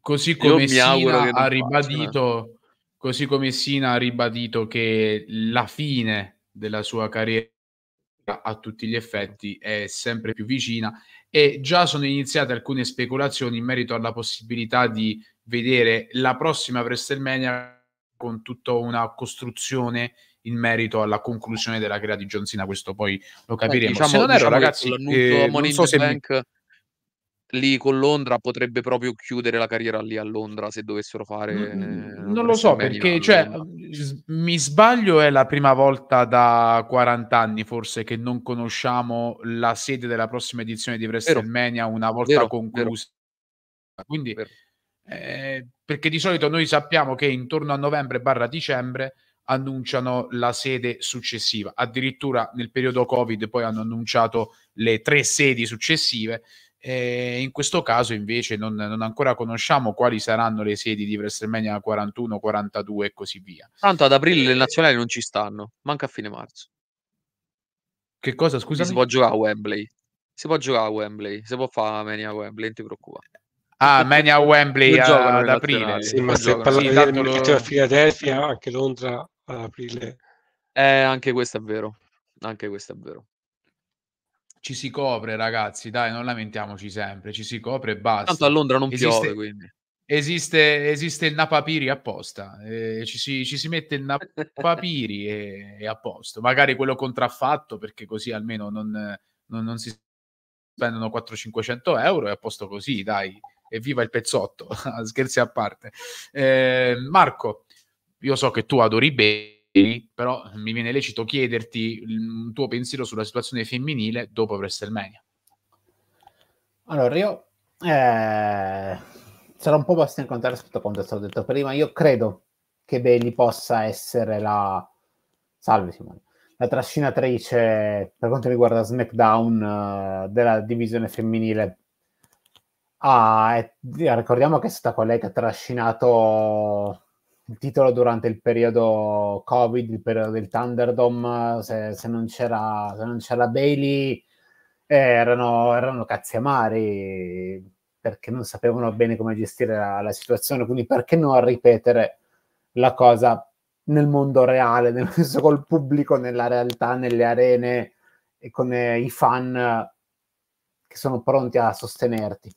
Così come Sina ha ribadito, così come Sina ha ribadito che la fine della sua carriera a tutti gli effetti è sempre più vicina e già sono iniziate alcune speculazioni in merito alla possibilità di vedere la prossima WrestleMania con tutta una costruzione in merito alla conclusione della crea di John Cena questo poi lo capiremo eh, diciamo, se non erro diciamo ragazzi eh, non so se mi lì con Londra potrebbe proprio chiudere la carriera lì a Londra se dovessero fare mm, non lo so perché cioè, mi sbaglio è la prima volta da 40 anni forse che non conosciamo la sede della prossima edizione di WrestleMania vero. una volta vero, conclusa vero. quindi eh, perché di solito noi sappiamo che intorno a novembre barra dicembre annunciano la sede successiva addirittura nel periodo covid poi hanno annunciato le tre sedi successive e in questo caso invece non, non, ancora conosciamo quali saranno le sedi di WrestleMania 41, 42 e così via. Tanto ad aprile le nazionali non ci stanno, manca a fine marzo. Che cosa, scusa? Si può giocare a Wembley. Si può giocare a Wembley, si può fare Mania a Wembley, non ti preoccupare. Ah, Mania a Wembley a, ad aprile. Sì, ma se parlavi sì, tanto... lo... a anche Londra ad aprile. Eh, anche questo è vero. Anche questo è vero ci si copre, ragazzi, dai, non lamentiamoci sempre, ci si copre e basta. Tanto a Londra non esiste, piove, quindi. Esiste, esiste il napapiri apposta, eh, ci, si, ci, si, mette il napapiri e, e, a posto, magari quello contraffatto, perché così almeno non, non, non si spendono 400-500 euro e a posto così, dai, evviva il pezzotto, scherzi a parte. Eh, Marco, io so che tu adori bene però eh, mi viene lecito chiederti un tuo pensiero sulla situazione femminile dopo WrestleMania. Allora, io eh, sarò un po' basso in contrario rispetto a quanto ho detto prima. Io credo che Bailey possa essere la... Salve Simone. La trascinatrice per quanto riguarda SmackDown eh, della divisione femminile. Ah, è, ricordiamo che è stata quella che ha trascinato il titolo durante il periodo Covid, il periodo del Thunderdome, se, se non, c'era, se non c'era Bailey eh, erano, erano cazzi amari perché non sapevano bene come gestire la, la, situazione, quindi perché non ripetere la cosa nel mondo reale, nel senso col pubblico, nella realtà, nelle arene e con eh, i fan che sono pronti a sostenerti.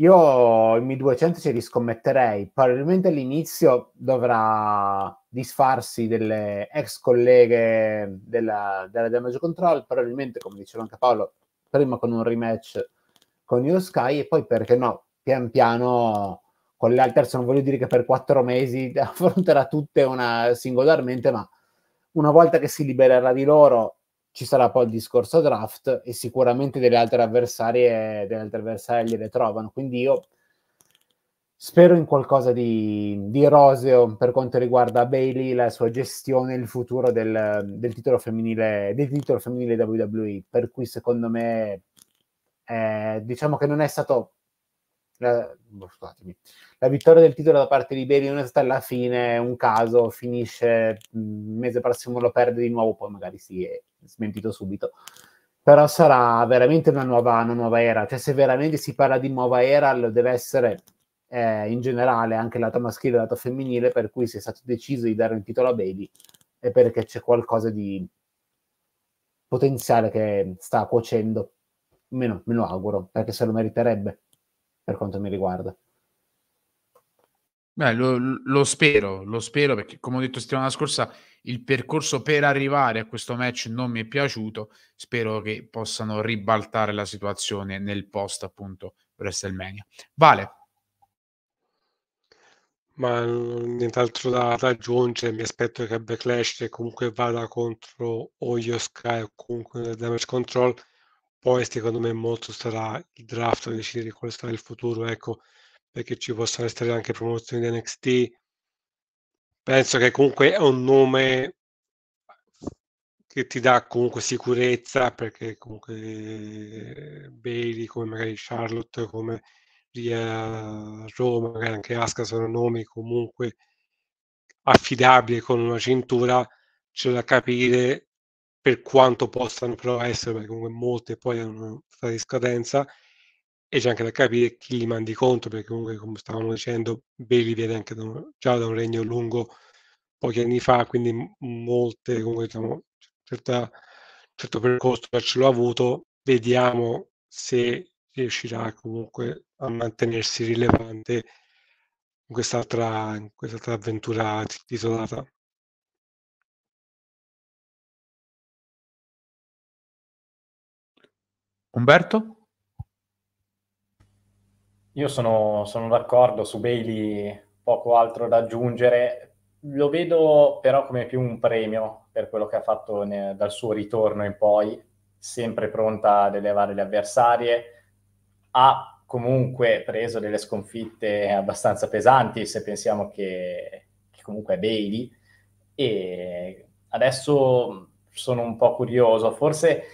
Io il Mi 200 ci riscommetterei, probabilmente all'inizio dovrà disfarsi delle ex colleghe della, della Damage Control, probabilmente come diceva anche Paolo, prima con un rematch con Io Sky e poi perché no, pian piano con le altre, non voglio dire che per quattro mesi affronterà tutte una, singolarmente, ma una volta che si libererà di loro ci sarà poi il discorso draft e sicuramente delle altre avversarie, delle altre avversarie le trovano. Quindi io spero in qualcosa di, di, roseo per quanto riguarda Bailey, la sua gestione il futuro del, del, titolo femminile, del titolo femminile WWE. Per cui secondo me, eh, diciamo che non è stato la, eh, boh, la vittoria del titolo da parte di non è stata alla fine un caso, finisce il mese prossimo lo perde di nuovo, poi magari si è smentito subito. Però sarà veramente una nuova, una nuova era, cioè se veramente si parla di nuova era lo deve essere eh, in generale anche lato maschile e lato femminile, per cui se è stato deciso di dare un titolo a Bailey è perché c'è qualcosa di potenziale che sta cuocendo, meno, me lo auguro, perché se lo meriterebbe per quanto mi riguarda. Beh, lo, lo, spero, lo spero perché come ho detto settimana scorsa il percorso per arrivare a questo match non mi è piaciuto, spero che possano ribaltare la situazione nel post appunto WrestleMania. Vale. Ma nient'altro da, da aggiungere, mi aspetto che a Backlash comunque vada contro o Sky o comunque Damage Control poi secondo me molto sarà il draft a decidere quale sarà il futuro, ecco, perché ci possono essere anche promozioni di NXT. Penso che comunque è un nome che ti dà comunque sicurezza, perché comunque eh, Bailey, come magari Charlotte, come Ria Roma, magari anche Asca, sono nomi comunque affidabili con una cintura, c'è da capire per quanto possano però essere, perché comunque molte poi hanno state di scadenza, e c'è anche da capire chi li mandi contro, perché comunque, come stavamo dicendo, Bailey viene anche da un, già da un regno lungo pochi anni fa, quindi molte, comunque, diciamo, certa, certo percorso ce l'ha avuto, vediamo se riuscirà comunque a mantenersi rilevante in quest'altra, in quest'altra avventura titolata. Umberto? Io sono, sono d'accordo su Bailey, poco altro da aggiungere. Lo vedo però come più un premio per quello che ha fatto ne, dal suo ritorno in poi, sempre pronta ad elevare le avversarie. Ha comunque preso delle sconfitte abbastanza pesanti, se pensiamo che, che comunque è Bailey. E adesso sono un po' curioso, forse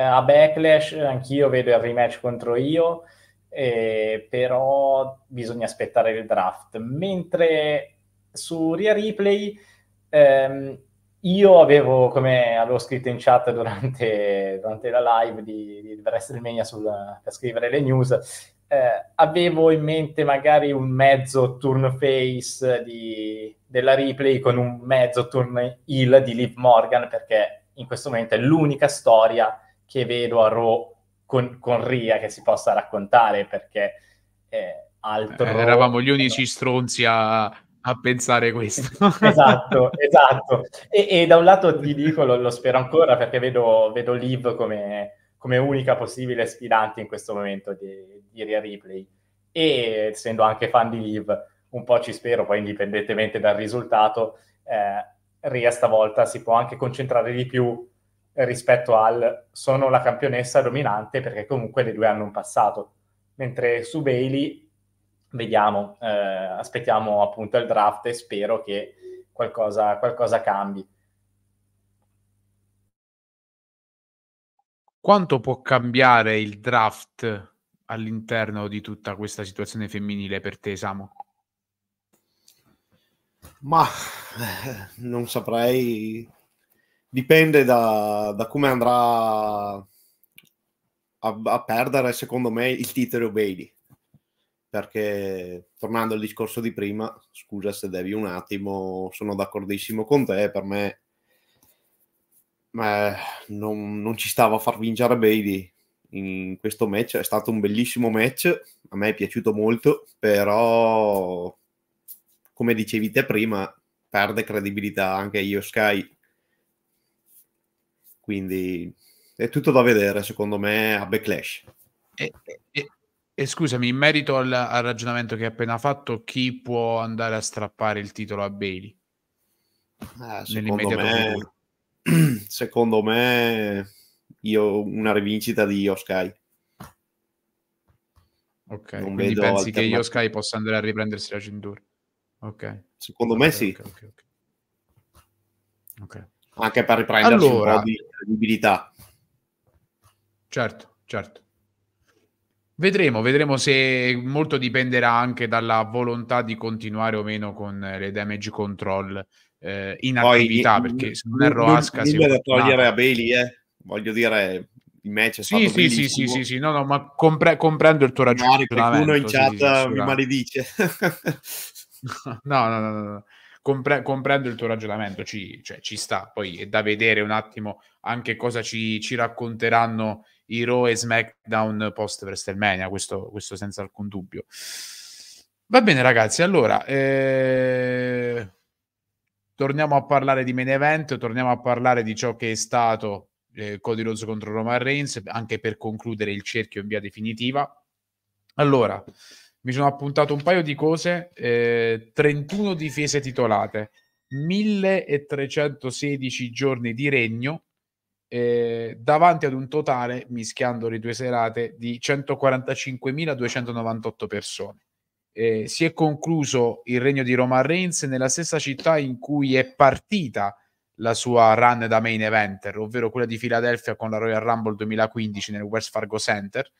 eh, a Backlash eh, anch'io vedo il rematch contro io, eh, però bisogna aspettare il draft. Mentre su Ria Replay ehm, io avevo, come avevo scritto in chat durante, durante la live di, di WrestleMania sul, per scrivere le news, eh, avevo in mente magari un mezzo turn face di, della replay con un mezzo turn heel di Liv Morgan perché in questo momento è l'unica storia che vedo a Ro con, con Ria che si possa raccontare perché eh, altro... Eh, eravamo gli unici stronzi a, a pensare questo. esatto, esatto. E, e, da un lato ti dico, lo, lo spero ancora perché vedo, vedo Liv come, come, unica possibile sfidante in questo momento di, di Ria Ripley e essendo anche fan di Liv un po' ci spero, poi indipendentemente dal risultato, eh, Ria stavolta si può anche concentrare di più rispetto al sono la campionessa dominante perché comunque le due hanno un passato. Mentre su Bailey vediamo, eh, aspettiamo appunto il draft e spero che qualcosa, qualcosa cambi. Quanto può cambiare il draft all'interno di tutta questa situazione femminile per te, Samo? Ma eh, non saprei dipende da, da come andrà a, a, perdere, secondo me, il titolo Bailey. Perché, tornando al discorso di prima, scusa se devi un attimo, sono d'accordissimo con te, per me eh, non, non ci stava a far vincere Bailey in questo match. È stato un bellissimo match, a me è piaciuto molto, però come dicevi te prima, perde credibilità anche io Sky quindi è tutto da vedere, secondo me, a backlash. E, e, e scusami, in merito al, al, ragionamento che hai appena fatto, chi può andare a strappare il titolo a Bailey? Eh, secondo, me, secondo me, io una rivincita di Oskai. Ok, non quindi pensi che Yoskai possa andare a riprendersi la cintura? Ok. Secondo okay, me sì. Ok, ok. okay. okay. Anche per riprenderci allora, un po' di credibilità. Certo, certo. Vedremo, vedremo se molto dipenderà anche dalla volontà di continuare o meno con eh, le damage control eh, in Poi, attività, perché se non erro Asca... Non da togliere a Bailey, eh. voglio dire, il match è sì, stato sì, Sì, sì, sì, sì, no, no, ma compre- comprendo il tuo ragionamento. Qualcuno in chat sì, mi maledice. no, no, no, no compre- comprendo il tuo ragionamento, ci, cioè, ci, sta, poi è da vedere un attimo anche cosa ci, ci racconteranno i Raw e SmackDown post WrestleMania, questo, questo senza alcun dubbio. Va bene ragazzi, allora... Eh torniamo a parlare di main event, torniamo a parlare di ciò che è stato eh, Cody Rhodes contro Roman Reigns, anche per concludere il cerchio in via definitiva. Allora, mi sono appuntato un paio di cose, eh, 31 difese titolate, 1316 giorni di regno eh, davanti ad un totale, mischiando le due serate, di 145.298 persone. Eh, si è concluso il regno di Roman Reigns nella stessa città in cui è partita la sua run da main eventer, ovvero quella di Philadelphia con la Royal Rumble 2015 nel West Fargo Center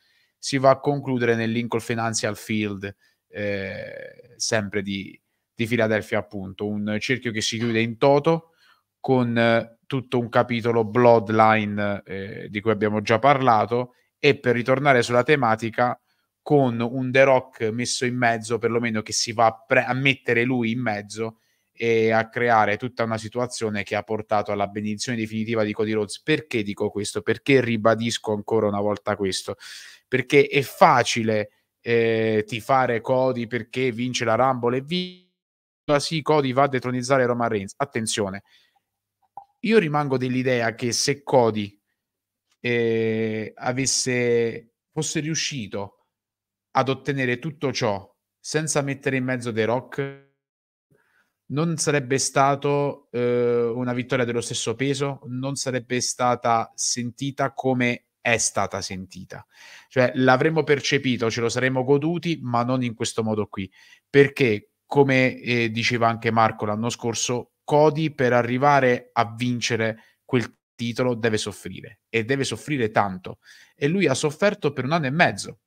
si va a concludere nel Lincoln Financial Field, eh, sempre di, di Philadelphia, appunto. Un cerchio che si chiude in toto con eh, tutto un capitolo Bloodline eh, di cui abbiamo già parlato. E per ritornare sulla tematica, con un The Rock messo in mezzo, perlomeno che si va a, pre- a mettere lui in mezzo e a creare tutta una situazione che ha portato alla benedizione definitiva di Cody Rhodes. Perché dico questo? Perché ribadisco ancora una volta questo perché è facile eh, tifare Cody perché vince la Rumble e viva, sì, Cody va a detronizzare Roman Reigns. Attenzione, io rimango dell'idea che se Cody eh, avesse, fosse riuscito ad ottenere tutto ciò senza mettere in mezzo The Rock, non sarebbe stato eh, una vittoria dello stesso peso, non sarebbe stata sentita come è stata sentita. Cioè l'avremmo percepito, ce lo saremmo goduti, ma non in questo modo qui. Perché, come eh, diceva anche Marco l'anno scorso, Cody per arrivare a vincere quel titolo deve soffrire e deve soffrire tanto. E lui ha sofferto per un anno e mezzo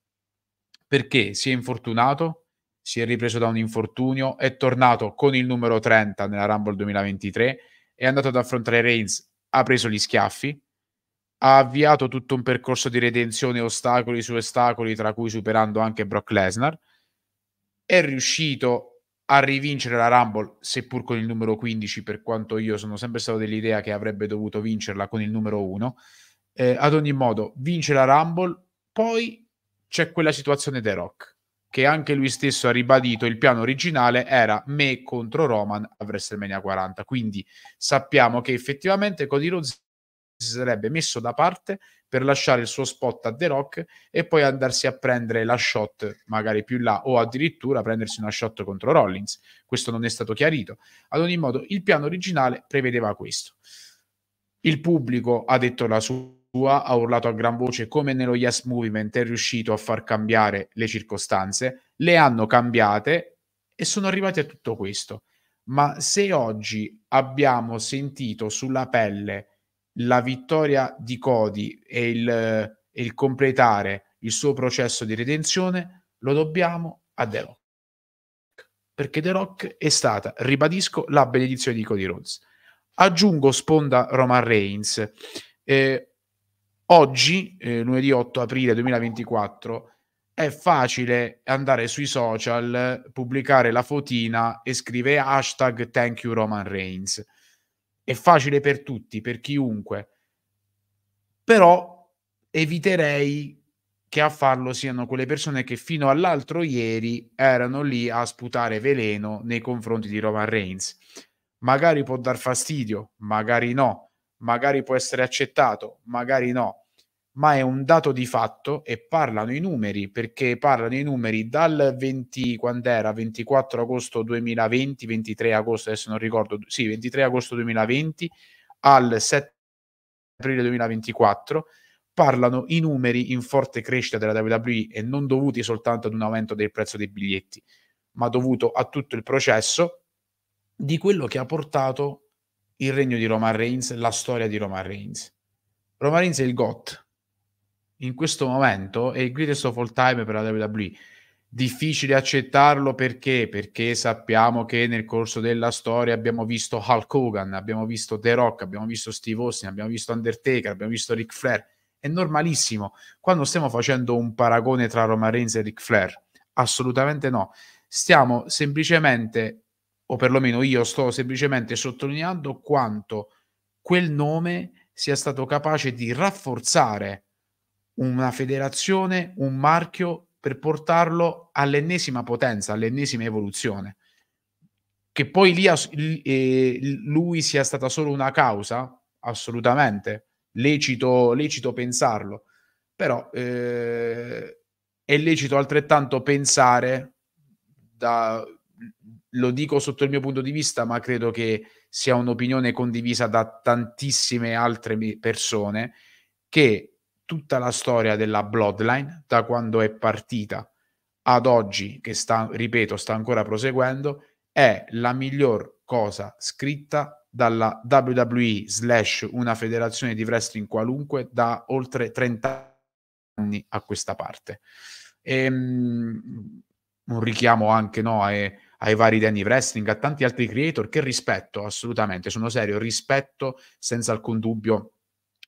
perché si è infortunato, si è ripreso da un infortunio, è tornato con il numero 30 nella Rumble 2023, è andato ad affrontare Reigns, ha preso gli schiaffi, ha avviato tutto un percorso di redenzione ostacoli su ostacoli, tra cui superando anche Brock Lesnar. È riuscito a rivincere la Rumble, seppur con il numero 15, per quanto io sono sempre stato dell'idea che avrebbe dovuto vincerla con il numero 1. Eh, ad ogni modo, vince la Rumble, poi c'è quella situazione The Rock, che anche lui stesso ha ribadito, il piano originale era me contro Roman a WrestleMania 40, quindi sappiamo che effettivamente Cody Rhodes si sarebbe messo da parte per lasciare il suo spot a The Rock e poi andarsi a prendere la shot magari più là o addirittura prendersi una shot contro Rollins. Questo non è stato chiarito. Ad ogni modo, il piano originale prevedeva questo. Il pubblico ha detto la sua ha urlato a gran voce come nello Yes Movement è riuscito a far cambiare le circostanze, le hanno cambiate e sono arrivati a tutto questo. Ma se oggi abbiamo sentito sulla pelle la vittoria di Cody e il, e il completare il suo processo di redenzione lo dobbiamo a The Rock. Perché The Rock è stata, ribadisco, la benedizione di Cody Rhodes. Aggiungo sponda Roman Reigns. Eh, oggi, eh, lunedì 8 aprile 2024, è facile andare sui social, pubblicare la fotina e scrivere hashtag thank you Roman Reigns è facile per tutti, per chiunque, però eviterei che a farlo siano quelle persone che fino all'altro ieri erano lì a sputare veleno nei confronti di Roman Reigns. Magari può dar fastidio, magari no, magari può essere accettato, magari no ma è un dato di fatto e parlano i numeri, perché parlano i numeri dal 20, quando 24 agosto 2020, 23 agosto, adesso non ricordo, sì, 23 agosto 2020 al 7 aprile 2024, parlano i numeri in forte crescita della WWE e non dovuti soltanto ad un aumento del prezzo dei biglietti, ma dovuto a tutto il processo di quello che ha portato il regno di Roman Reigns, la storia di Roman Reigns. Roman Reigns è il GOT, in questo momento è il greatest of all time per la WWE. Difficile accettarlo perché? Perché sappiamo che nel corso della storia abbiamo visto Hulk Hogan, abbiamo visto The Rock, abbiamo visto Steve Austin, abbiamo visto Undertaker, abbiamo visto Ric Flair. È normalissimo. Quando stiamo facendo un paragone tra Roman Reigns e Ric Flair? Assolutamente no. Stiamo semplicemente, o perlomeno io sto semplicemente sottolineando quanto quel nome sia stato capace di rafforzare una federazione, un marchio per portarlo all'ennesima potenza, all'ennesima evoluzione. Che poi lì lui sia stata solo una causa, assolutamente, lecito, lecito pensarlo, però eh, è lecito altrettanto pensare, da, lo dico sotto il mio punto di vista, ma credo che sia un'opinione condivisa da tantissime altre persone, che tutta la storia della Bloodline da quando è partita ad oggi, che sta, ripeto, sta ancora proseguendo, è la miglior cosa scritta dalla WWE slash una federazione di wrestling qualunque da oltre 30 anni a questa parte. E, um, un richiamo anche no, ai, ai vari Danny wrestling, a tanti altri creator che rispetto assolutamente, sono serio, rispetto senza alcun dubbio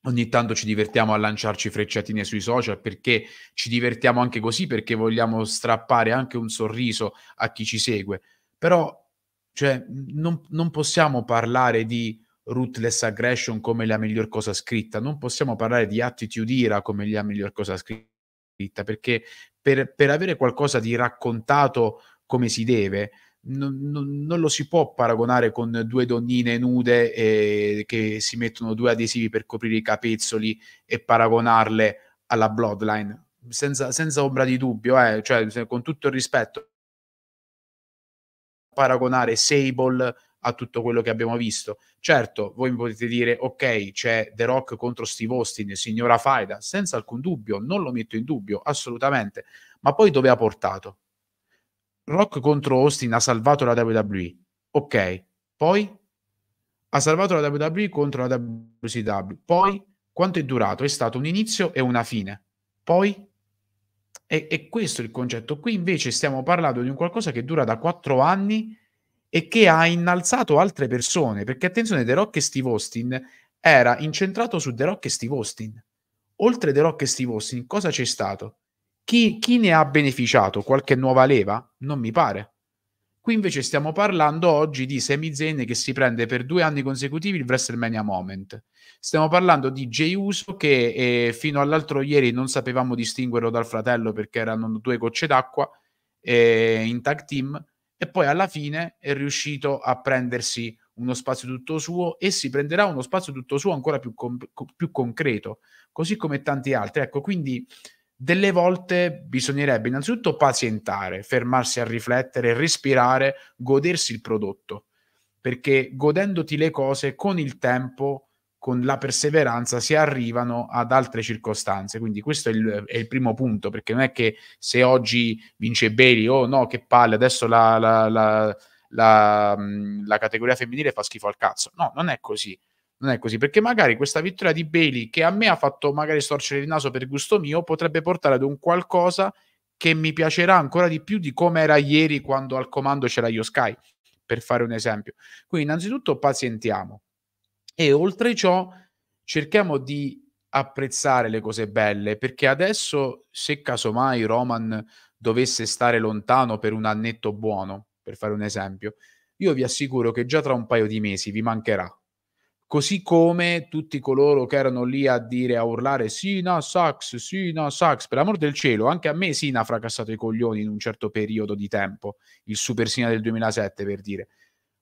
Ogni tanto ci divertiamo a lanciarci frecciatine sui social perché ci divertiamo anche così, perché vogliamo strappare anche un sorriso a chi ci segue. Però cioè, non, non possiamo parlare di rootless aggression come la miglior cosa scritta, non possiamo parlare di attitude ira come la miglior cosa scritta, perché per, per avere qualcosa di raccontato come si deve, non, non, non, lo si può paragonare con due donnine nude eh, che si mettono due adesivi per coprire i capezzoli e paragonarle alla Bloodline. Senza, senza ombra di dubbio, eh, cioè, con tutto il rispetto, paragonare Sable a tutto quello che abbiamo visto. Certo, voi mi potete dire, ok, c'è The Rock contro Steve Austin, signora Faida, senza alcun dubbio, non lo metto in dubbio, assolutamente, ma poi dove ha portato? Rock contro Austin ha salvato la WWE. Ok, poi ha salvato la WWE contro la WCW. Poi quanto è durato? È stato un inizio e una fine. Poi è, e questo il concetto. Qui invece stiamo parlando di un qualcosa che dura da quattro anni e che ha innalzato altre persone. Perché attenzione, The Rock e Steve Austin era incentrato su The Rock e Steve Austin. Oltre The Rock e Steve Austin, cosa c'è stato? Chi, chi ne ha beneficiato? Qualche nuova leva? Non mi pare. Qui invece stiamo parlando oggi di Sami Zayn che si prende per due anni consecutivi il WrestleMania Moment. Stiamo parlando di Jey Uso che eh, fino all'altro ieri non sapevamo distinguerlo dal fratello perché erano due gocce d'acqua eh, in tag team e poi alla fine è riuscito a prendersi uno spazio tutto suo e si prenderà uno spazio tutto suo ancora più, com- più concreto, così come tanti altri. Ecco, quindi delle volte bisognerebbe innanzitutto pazientare, fermarsi a riflettere, respirare, godersi il prodotto, perché godendoti le cose con il tempo, con la perseveranza, si arrivano ad altre circostanze. Quindi questo è il, è il primo punto, perché non è che se oggi vince Bailey, oh no, che palle, adesso la, la, la, la categoria femminile fa schifo al cazzo. No, non è così non è così, perché magari questa vittoria di Bailey, che a me ha fatto magari storcere il naso per gusto mio, potrebbe portare ad un qualcosa che mi piacerà ancora di più di come era ieri quando al comando c'era Io Sky, per fare un esempio. Quindi innanzitutto pazientiamo e oltre ciò cerchiamo di apprezzare le cose belle, perché adesso se casomai Roman dovesse stare lontano per un annetto buono, per fare un esempio, io vi assicuro che già tra un paio di mesi vi mancherà Così come tutti coloro che erano lì a dire, a urlare Sina Sax, Sina Sax, per l'amor del cielo, anche a me Sina ha fracassato i coglioni in un certo periodo di tempo, il Super Sina del 2007 per dire.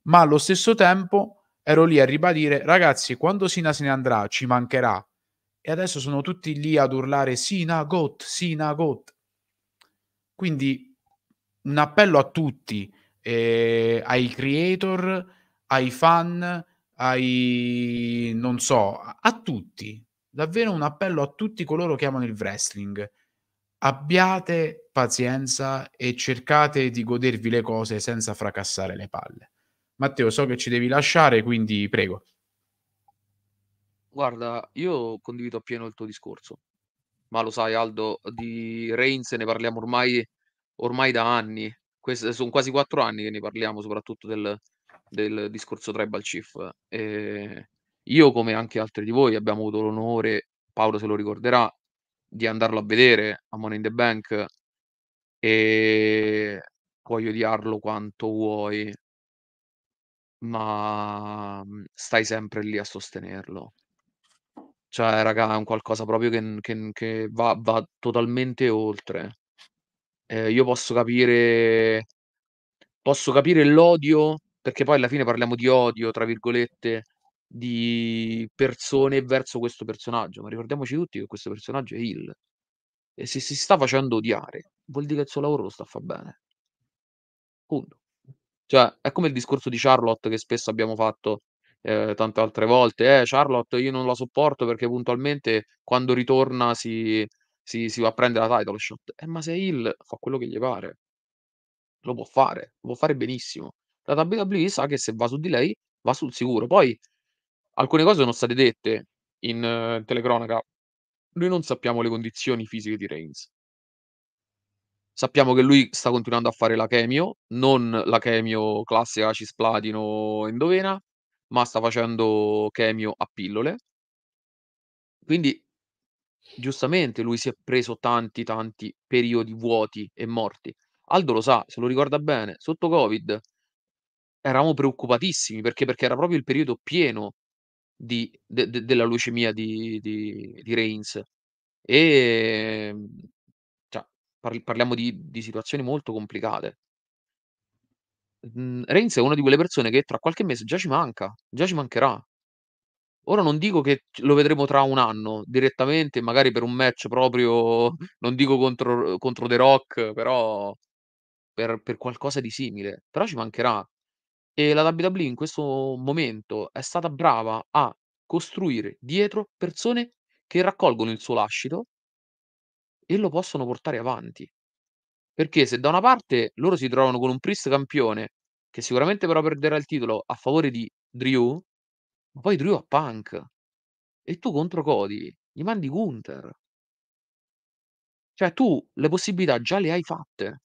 Ma allo stesso tempo ero lì a ribadire, ragazzi, quando Sina se ne andrà ci mancherà. E adesso sono tutti lì ad urlare Sina Got, Sina Got. Quindi un appello a tutti, eh, ai creator, ai fan ai non so, a tutti, davvero un appello a tutti coloro che amano il wrestling. Abbiate pazienza e cercate di godervi le cose senza fracassare le palle. Matteo, so che ci devi lasciare, quindi prego. Guarda, io condivido appieno il tuo discorso, ma lo sai Aldo, di Reigns ne parliamo ormai, ormai da anni, Queste, sono quasi quattro anni che ne parliamo, soprattutto del, del discorso Tribal Chief. Eh, io, come anche altri di voi, abbiamo avuto l'onore, Paolo se lo ricorderà, di andarlo a vedere a Money in the Bank e puoi odiarlo quanto vuoi, ma mm, stai sempre lì a sostenerlo. Cioè, raga, è un qualcosa proprio che, che, che va, va, totalmente oltre. Eh, io posso capire, posso capire l'odio perché poi alla fine parliamo di odio, tra virgolette, di persone verso questo personaggio, ma ricordiamoci tutti che questo personaggio è Hill. E se si sta facendo odiare, vuol dire che il suo lavoro lo sta a fare bene. Punto. Cioè, è come il discorso di Charlotte che spesso abbiamo fatto eh, tante altre volte. Eh, Charlotte, io non la sopporto perché puntualmente quando ritorna si, si, si va a prendere la title shot. Eh, ma se è Hill fa quello che gli pare, lo può fare, lo può fare benissimo. La WWE sa che se va su di lei, va sul sicuro. Poi alcune cose sono state dette in eh, telecronaca. Noi non sappiamo le condizioni fisiche di Reigns. Sappiamo che lui sta continuando a fare la chemio, non la chemio classica cisplatino endovena, ma sta facendo chemio a pillole. Quindi giustamente lui si è preso tanti tanti periodi vuoti e morti. Aldo lo sa, se lo ricorda bene, sotto Covid eravamo preoccupatissimi perché, perché era proprio il periodo pieno di, de, de, della leucemia di, di, di Reigns. E mm, cioè, parliamo di, di situazioni molto complicate. Mm, Reigns è una di quelle persone che tra qualche mese già ci manca, già ci mancherà. Ora non dico che lo vedremo tra un anno direttamente, magari per un match proprio, non dico contro, contro The Rock, però per, per qualcosa di simile. Però ci mancherà. E la WWE in questo momento è stata brava a costruire dietro persone che raccolgono il suo lascito e lo possono portare avanti. Perché se da una parte loro si trovano con un Priest campione, che sicuramente però perderà il titolo a favore di Drew, ma poi Drew ha Punk. E tu contro Cody gli mandi Gunther. Cioè tu le possibilità già le hai fatte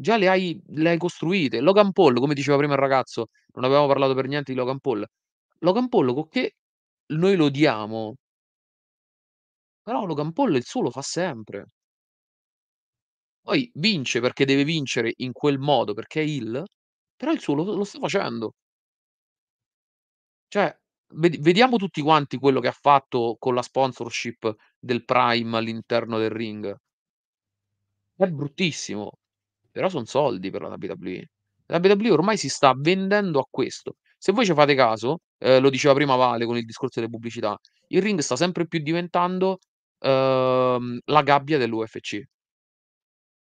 già le hai, le hai costruite. Logan Paul, come diceva prima il ragazzo, non avevamo parlato per niente di Logan Paul. Logan Paul, con che noi lo odiamo, però Logan Paul il suo lo fa sempre. Poi vince perché deve vincere in quel modo, perché è il, però il suo lo, lo sta facendo. Cioè, ved- vediamo tutti quanti quello che ha fatto con la sponsorship del Prime all'interno del ring. È bruttissimo. Però sono soldi per la WWE. La WWE ormai si sta vendendo a questo. Se voi ci fate caso, eh, lo diceva prima Vale con il discorso delle pubblicità, il ring sta sempre più diventando ehm, la gabbia dell'UFC.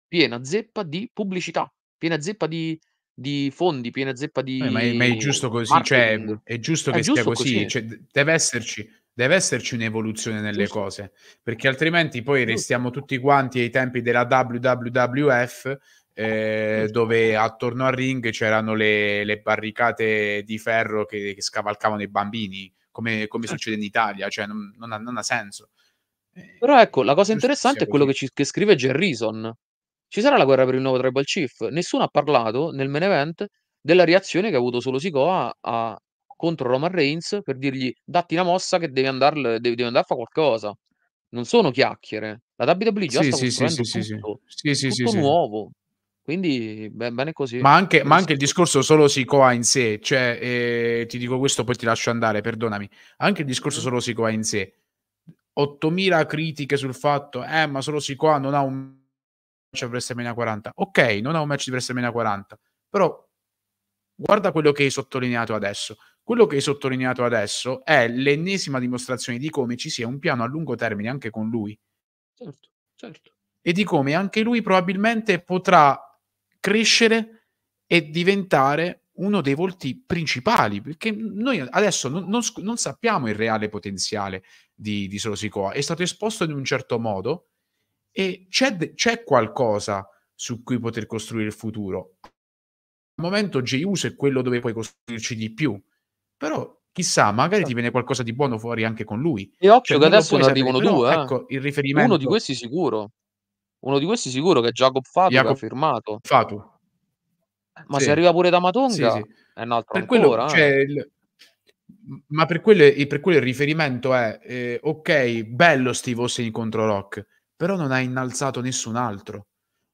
Piena zeppa di pubblicità, piena zeppa di, di fondi, piena zeppa di. Eh, ma, è, ma, è, giusto così, cioè, è giusto che è giusto sia così, così. Cioè, deve esserci deve esserci un'evoluzione nelle Giusto. cose, perché altrimenti poi restiamo tutti quanti ai tempi della WWWF eh, dove attorno al ring c'erano le, le barricate di ferro che, che, scavalcavano i bambini, come, come eh. succede in Italia, cioè non, non, ha, non ha, senso. Eh, Però ecco, la cosa interessante è quello che, ci, che scrive Gerrison. Ci sarà la guerra per il nuovo Tribal Chief? Nessuno ha parlato nel main event della reazione che ha avuto solo Sikoa a, contro Roman Reigns per dirgli datti una mossa che devi andare, devi, andare a fare qualcosa. Non sono chiacchiere. La WWE già sì, sta sì, sì, tutto, sì, sì, tutto sì, nuovo. Quindi ben, bene così. Ma anche, ma anche il discorso solo si coa in sé, cioè eh, ti dico questo, poi ti lascio andare, perdonami. Anche il discorso solo si coa in sé. 8.000 critiche sul fatto, eh, ma solo si coa non ha un match di WrestleMania 40. Ok, non ha un match di WrestleMania 40, però guarda quello che hai sottolineato adesso. Quello che hai sottolineato adesso è l'ennesima dimostrazione di come ci sia un piano a lungo termine anche con lui. Certo, certo. E di come anche lui probabilmente potrà crescere e diventare uno dei volti principali, perché noi adesso non, non, non sappiamo il reale potenziale di, di Solosicoa, è stato esposto in un certo modo e c'è, c'è qualcosa su cui poter costruire il futuro. Al momento J.U.S. è quello dove puoi costruirci di più, però chissà, magari ti viene qualcosa di buono fuori anche con lui. E occhio cioè, che adesso ne arrivano due. Però, eh. Ecco, il riferimento... Uno di questi sicuro. Uno di questi sicuro che è Jacob Fatu Jacob... che ha firmato. Fatu. Ma sì. se arriva pure da Matonga sì, sì. è un altro per ancora, quello, eh. cioè, il... Ma per quello, per quello, il riferimento è, eh, ok, bello Steve Austin contro Rock, però non ha innalzato nessun altro.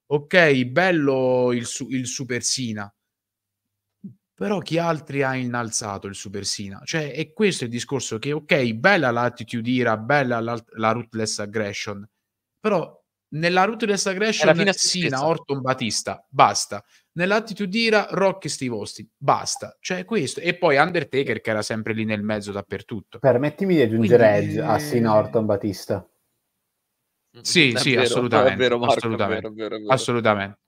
Ok, bello il, su, il Super Sina, però chi altri ha innalzato il Super Sina? Cioè, e questo è il discorso che, ok, bella l'attitude ira, bella la, la rootless aggression, però nella Ruthless Aggression Sina, Orton, Batista, basta. Nell'Attitude Era Rock e Steve Austin, basta. Cioè questo. E poi Undertaker che era sempre lì nel mezzo dappertutto. Permettimi di aggiungere Quindi... Edge a Sina, mm. Orton, Batista. Sì, è sì, vero, assolutamente. Vero, Marco, assolutamente. Vero, assolutamente.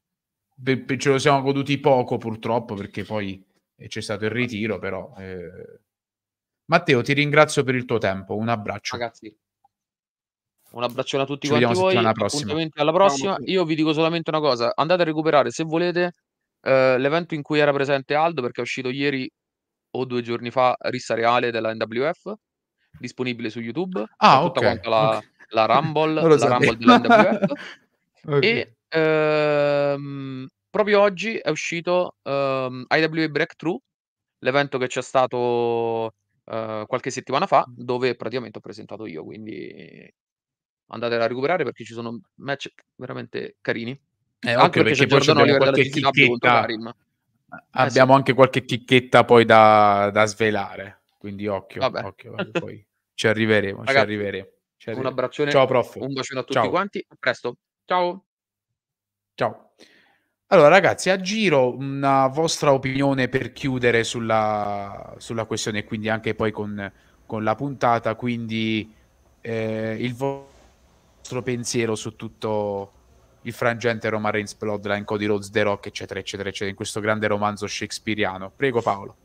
Ce lo siamo goduti poco purtroppo perché poi eh, c'è stato il ritiro, però... Eh... Matteo, ti ringrazio per il tuo tempo. Un abbraccio. Ragazzi, un abbraccione a tutti Ci quanti voi. Alla prossima. alla prossima. Io vi dico solamente una cosa: andate a recuperare se volete eh, l'evento in cui era presente Aldo, perché è uscito ieri o due giorni fa Rissa Reale della NWF, disponibile su YouTube. Ah, tutta okay, la, okay. la, Rumble, la Rumble dell'NWF. okay. E ehm, proprio oggi è uscito ehm, IWA Breakthrough, l'evento che c'è stato eh, qualche settimana fa, dove praticamente ho presentato io, quindi andate a recuperare perché ci sono match veramente carini. Eh, anche perché, perché c'è Giordano qualche chicchetta. Abbiamo eh, sì. anche qualche chicchetta poi da, da svelare, quindi occhio, Vabbè. occhio poi ci arriveremo, Ragazzi, ci arriveremo. Ci arriveremo. Un abbraccione, Ciao, prof. un bacione a tutti Ciao. quanti, a presto. Ciao. Ciao. Allora ragazzi, a giro una vostra opinione per chiudere sulla, sulla questione, quindi anche poi con, con la puntata, quindi eh, il voto vostro pensiero su tutto il frangente Roman Reigns Bloodline, Cody Rhodes, The Rock, eccetera, eccetera, eccetera, in questo grande romanzo shakespeariano. Prego Paolo.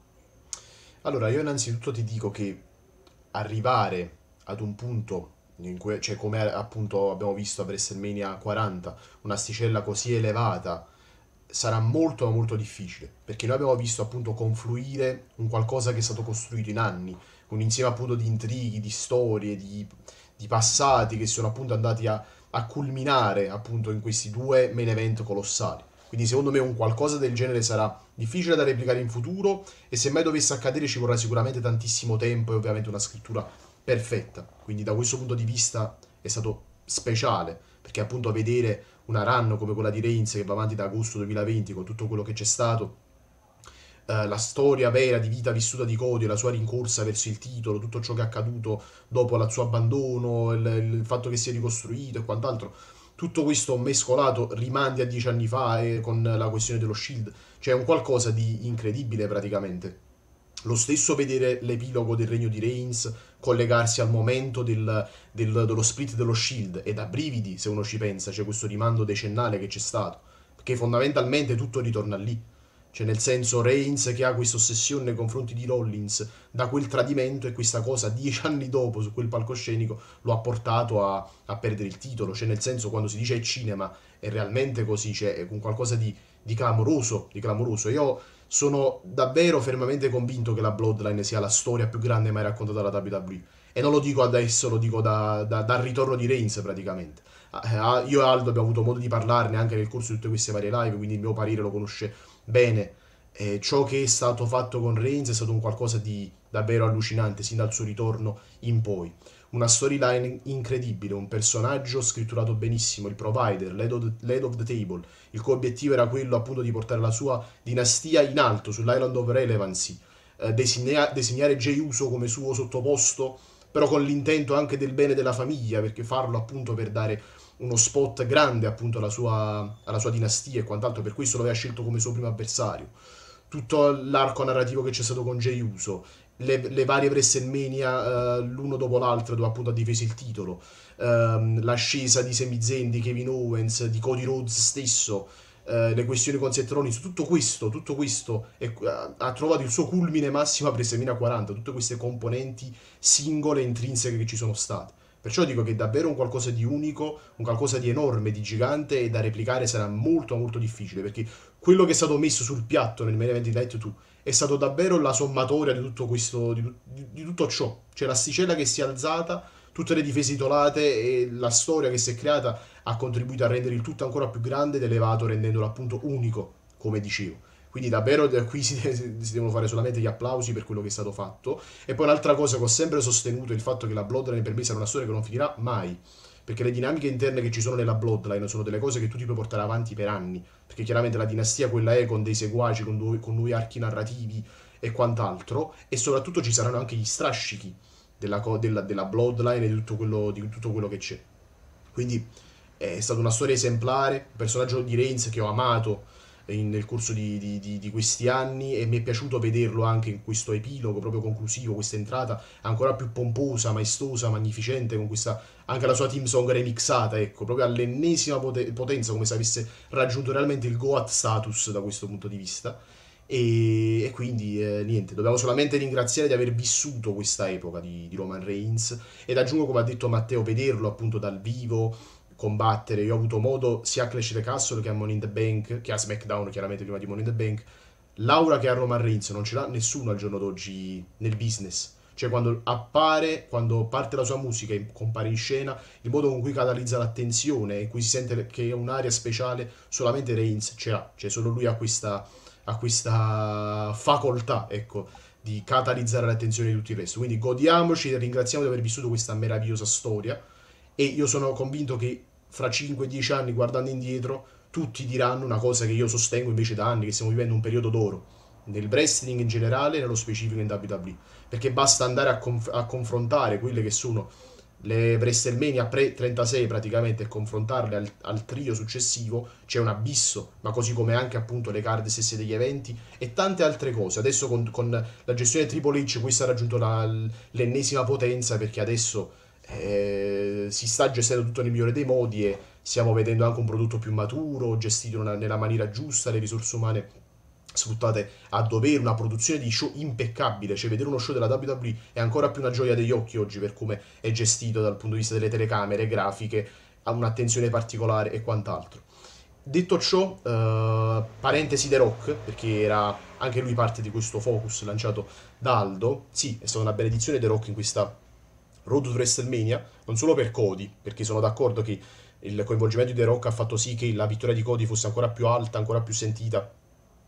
Allora, io innanzitutto ti dico che arrivare ad un punto in cui, cioè come appunto abbiamo visto a WrestleMania 40, un'asticella così elevata, sarà molto molto difficile, perché noi abbiamo visto appunto confluire un qualcosa che è stato costruito in anni, un insieme appunto di intrighi, di storie, di di passati che sono appunto andati a, a culminare appunto in questi due main event colossali. Quindi secondo me un qualcosa del genere sarà difficile da replicare in futuro e se mai dovesse accadere ci vorrà sicuramente tantissimo tempo e ovviamente una scrittura perfetta. Quindi da questo punto di vista è stato speciale perché appunto vedere una run come quella di Reigns che va avanti da agosto 2020 con tutto quello che c'è stato eh, la storia vera di vita vissuta di Cody, la sua rincorsa verso il titolo, tutto ciò che è accaduto dopo il suo abbandono, il, il fatto che si è ricostruito e quant'altro tutto questo mescolato rimandi a dieci anni fa e eh, con la questione dello shield, cioè è un qualcosa di incredibile praticamente. Lo stesso vedere l'epilogo del regno di Reigns collegarsi al momento del, del, dello split dello shield è da brividi se uno ci pensa, c'è questo rimando decennale che c'è stato, perché fondamentalmente tutto ritorna lì. Cioè, nel senso, Reigns che ha questa ossessione nei confronti di Rollins da quel tradimento e questa cosa dieci anni dopo su quel palcoscenico lo ha portato a, a perdere il titolo. Cioè, nel senso, quando si dice cinema è realmente così, cioè è un qualcosa di, di, clamoroso, di clamoroso. Io sono davvero fermamente convinto che la Bloodline sia la storia più grande mai raccontata dalla WWE. E non lo dico adesso, lo dico da, da, dal ritorno di Reigns praticamente. Ah, eh, ah, io e Aldo abbiamo avuto modo di parlarne anche nel corso di tutte queste varie live, quindi il mio parere lo conosce bene. Eh, ciò che è stato fatto con Reigns è stato un qualcosa di davvero allucinante sin dal suo ritorno in poi. Una storyline incredibile, un personaggio scritturato benissimo, il provider, l'head of, the, of the table, il cui obiettivo era quello appunto di portare la sua dinastia in alto sull'Island of Relevancy, eh, designa, designare Jey Uso come suo sottoposto, però con l'intento anche del bene della famiglia, perché farlo appunto per dare uno spot grande appunto alla sua, alla sua dinastia e quant'altro, per questo lo aveva scelto come suo primo avversario. Tutto l'arco narrativo che c'è stato con Jey Uso, le, le, varie WrestleMania uh, l'uno dopo l'altro dove appunto ha difeso il titolo, um, l'ascesa di Sami Zayn, di Kevin Owens, di Cody Rhodes stesso, uh, le questioni con Seth Rollins, tutto questo, tutto questo è, eh, ha, trovato il suo culmine massimo a WrestleMania 40, tutte queste componenti singole e intrinseche che ci sono state. Perciò dico che è davvero un qualcosa di unico, un qualcosa di enorme, di gigante e da replicare sarà molto molto difficile perché quello che è stato messo sul piatto nel main event di Night 2 è stato davvero la sommatoria di tutto questo, di, di, di tutto ciò. Cioè l'asticella che si è alzata, tutte le difese isolate e la storia che si è creata ha contribuito a rendere il tutto ancora più grande ed elevato rendendolo appunto unico, come dicevo. Quindi davvero qui si, si, devono fare solamente gli applausi per quello che è stato fatto. E poi un'altra cosa che ho sempre sostenuto è il fatto che la Bloodline per me sarà una storia che non finirà mai. Perché le dinamiche interne che ci sono nella Bloodline sono delle cose che tu ti puoi portare avanti per anni. Perché chiaramente la dinastia quella è con dei seguaci, con, due, con nuovi archi narrativi e quant'altro. E soprattutto ci saranno anche gli strascichi della, della, della Bloodline e di tutto quello, di tutto quello che c'è. Quindi eh, è stata una storia esemplare. Il personaggio di Reigns che ho amato in, nel corso di, di, di, questi anni e mi è piaciuto vederlo anche in questo epilogo proprio conclusivo, questa entrata ancora più pomposa, maestosa, magnificente, con questa anche la sua team song remixata, ecco, proprio all'ennesima potenza, come se avesse raggiunto realmente il Goat status da questo punto di vista. E, e, quindi eh, niente, dobbiamo solamente ringraziare di aver vissuto questa epoca di, di Roman Reigns ed aggiungo come ha detto Matteo, vederlo appunto dal vivo combattere. Io ho avuto modo sia a Clash of the Castle che a Money in the Bank, che a SmackDown chiaramente prima di Money in the Bank. L'aura che ha Roman Reigns non ce l'ha nessuno al giorno d'oggi nel business. Cioè quando appare, quando parte la sua musica e compare in scena, il modo con cui catalizza l'attenzione, in cui si sente che è un'area speciale, solamente Reigns ce l'ha. Cioè solo lui ha questa, ha questa facoltà, ecco, di catalizzare l'attenzione di tutto il resto. Quindi godiamoci e ringraziamo di aver vissuto questa meravigliosa storia e io sono convinto che fra 5-10 anni, guardando indietro, tutti diranno una cosa che io sostengo invece da anni, che stiamo vivendo un periodo d'oro, nel wrestling in generale e nello specifico in WWE, perché basta andare a, conf- a confrontare quelle che sono le WrestleMania pre-36 praticamente e confrontarle al, al, trio successivo c'è un abisso, ma così come anche appunto le card stesse degli eventi e tante altre cose. Adesso con, con la gestione Triple H questo ha raggiunto la, l'ennesima potenza perché adesso eh, si sta gestendo tutto nel migliore dei modi e stiamo vedendo anche un prodotto più maturo, gestito una, nella maniera giusta, le risorse umane sfruttate a dovere, una produzione di show impeccabile, cioè vedere uno show della WWE è ancora più una gioia degli occhi oggi per come è gestito dal punto di vista delle telecamere, grafiche, ha un'attenzione particolare e quant'altro. Detto ciò, eh, parentesi The Rock, perché era anche lui parte di questo focus lanciato da Aldo, sì, è stata una benedizione The Rock in questa Road to WrestleMania, non solo per Cody, perché sono d'accordo che il coinvolgimento di The Rock ha fatto sì che la vittoria di Cody fosse ancora più alta, ancora più sentita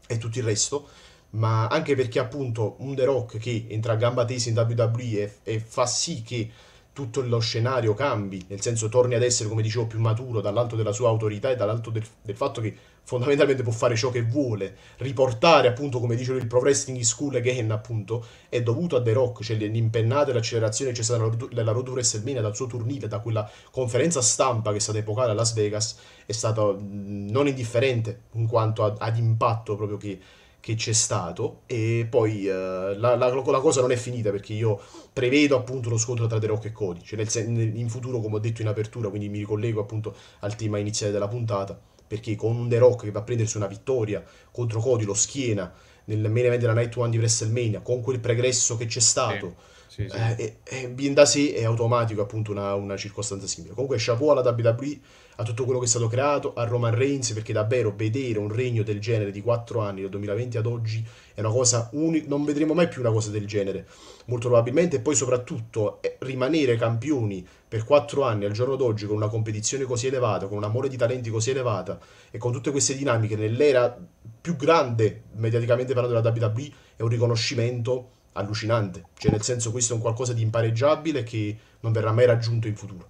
e tutto il resto, ma anche perché appunto un The Rock che entra a gamba tesa in WWE e, e fa sì che tutto lo scenario cambi, nel senso torni ad essere, come dicevo, più maturo dall'alto della sua autorità e dall'alto del, del fatto che fondamentalmente può fare ciò che vuole, riportare appunto come dice il Pro Wrestling School Again appunto è dovuto a The Rock, cioè l'impennata e l'accelerazione c'è stata nella Road to WrestleMania dal suo turnile, da quella conferenza stampa che è stata epocale a Las Vegas, è stata non indifferente in quanto ad, ad impatto proprio che, che c'è stato e poi eh, la, la, la, cosa non è finita perché io prevedo appunto lo scontro tra The Rock e Cody, cioè nel, in futuro come ho detto in apertura, quindi mi ricollego appunto al tema iniziale della puntata perché con un The Rock che va a prendersi una vittoria contro Cody, lo schiena nel main event della Night One di WrestleMania, con quel pregresso che c'è stato, sì, sì, sì. Eh, eh, bien da sé è automatico appunto una, una circostanza simile. Comunque chapeau alla WWE, a tutto quello che è stato creato, a Roman Reigns, perché davvero vedere un regno del genere di 4 anni, dal 2020 ad oggi, è una cosa unica, non vedremo mai più una cosa del genere, molto probabilmente, e poi soprattutto eh, rimanere campioni per quattro anni al giorno d'oggi con una competizione così elevata, con un amore di talenti così elevata e con tutte queste dinamiche nell'era più grande mediaticamente parlando della WWE è un riconoscimento allucinante, cioè nel senso questo è un qualcosa di impareggiabile che non verrà mai raggiunto in futuro.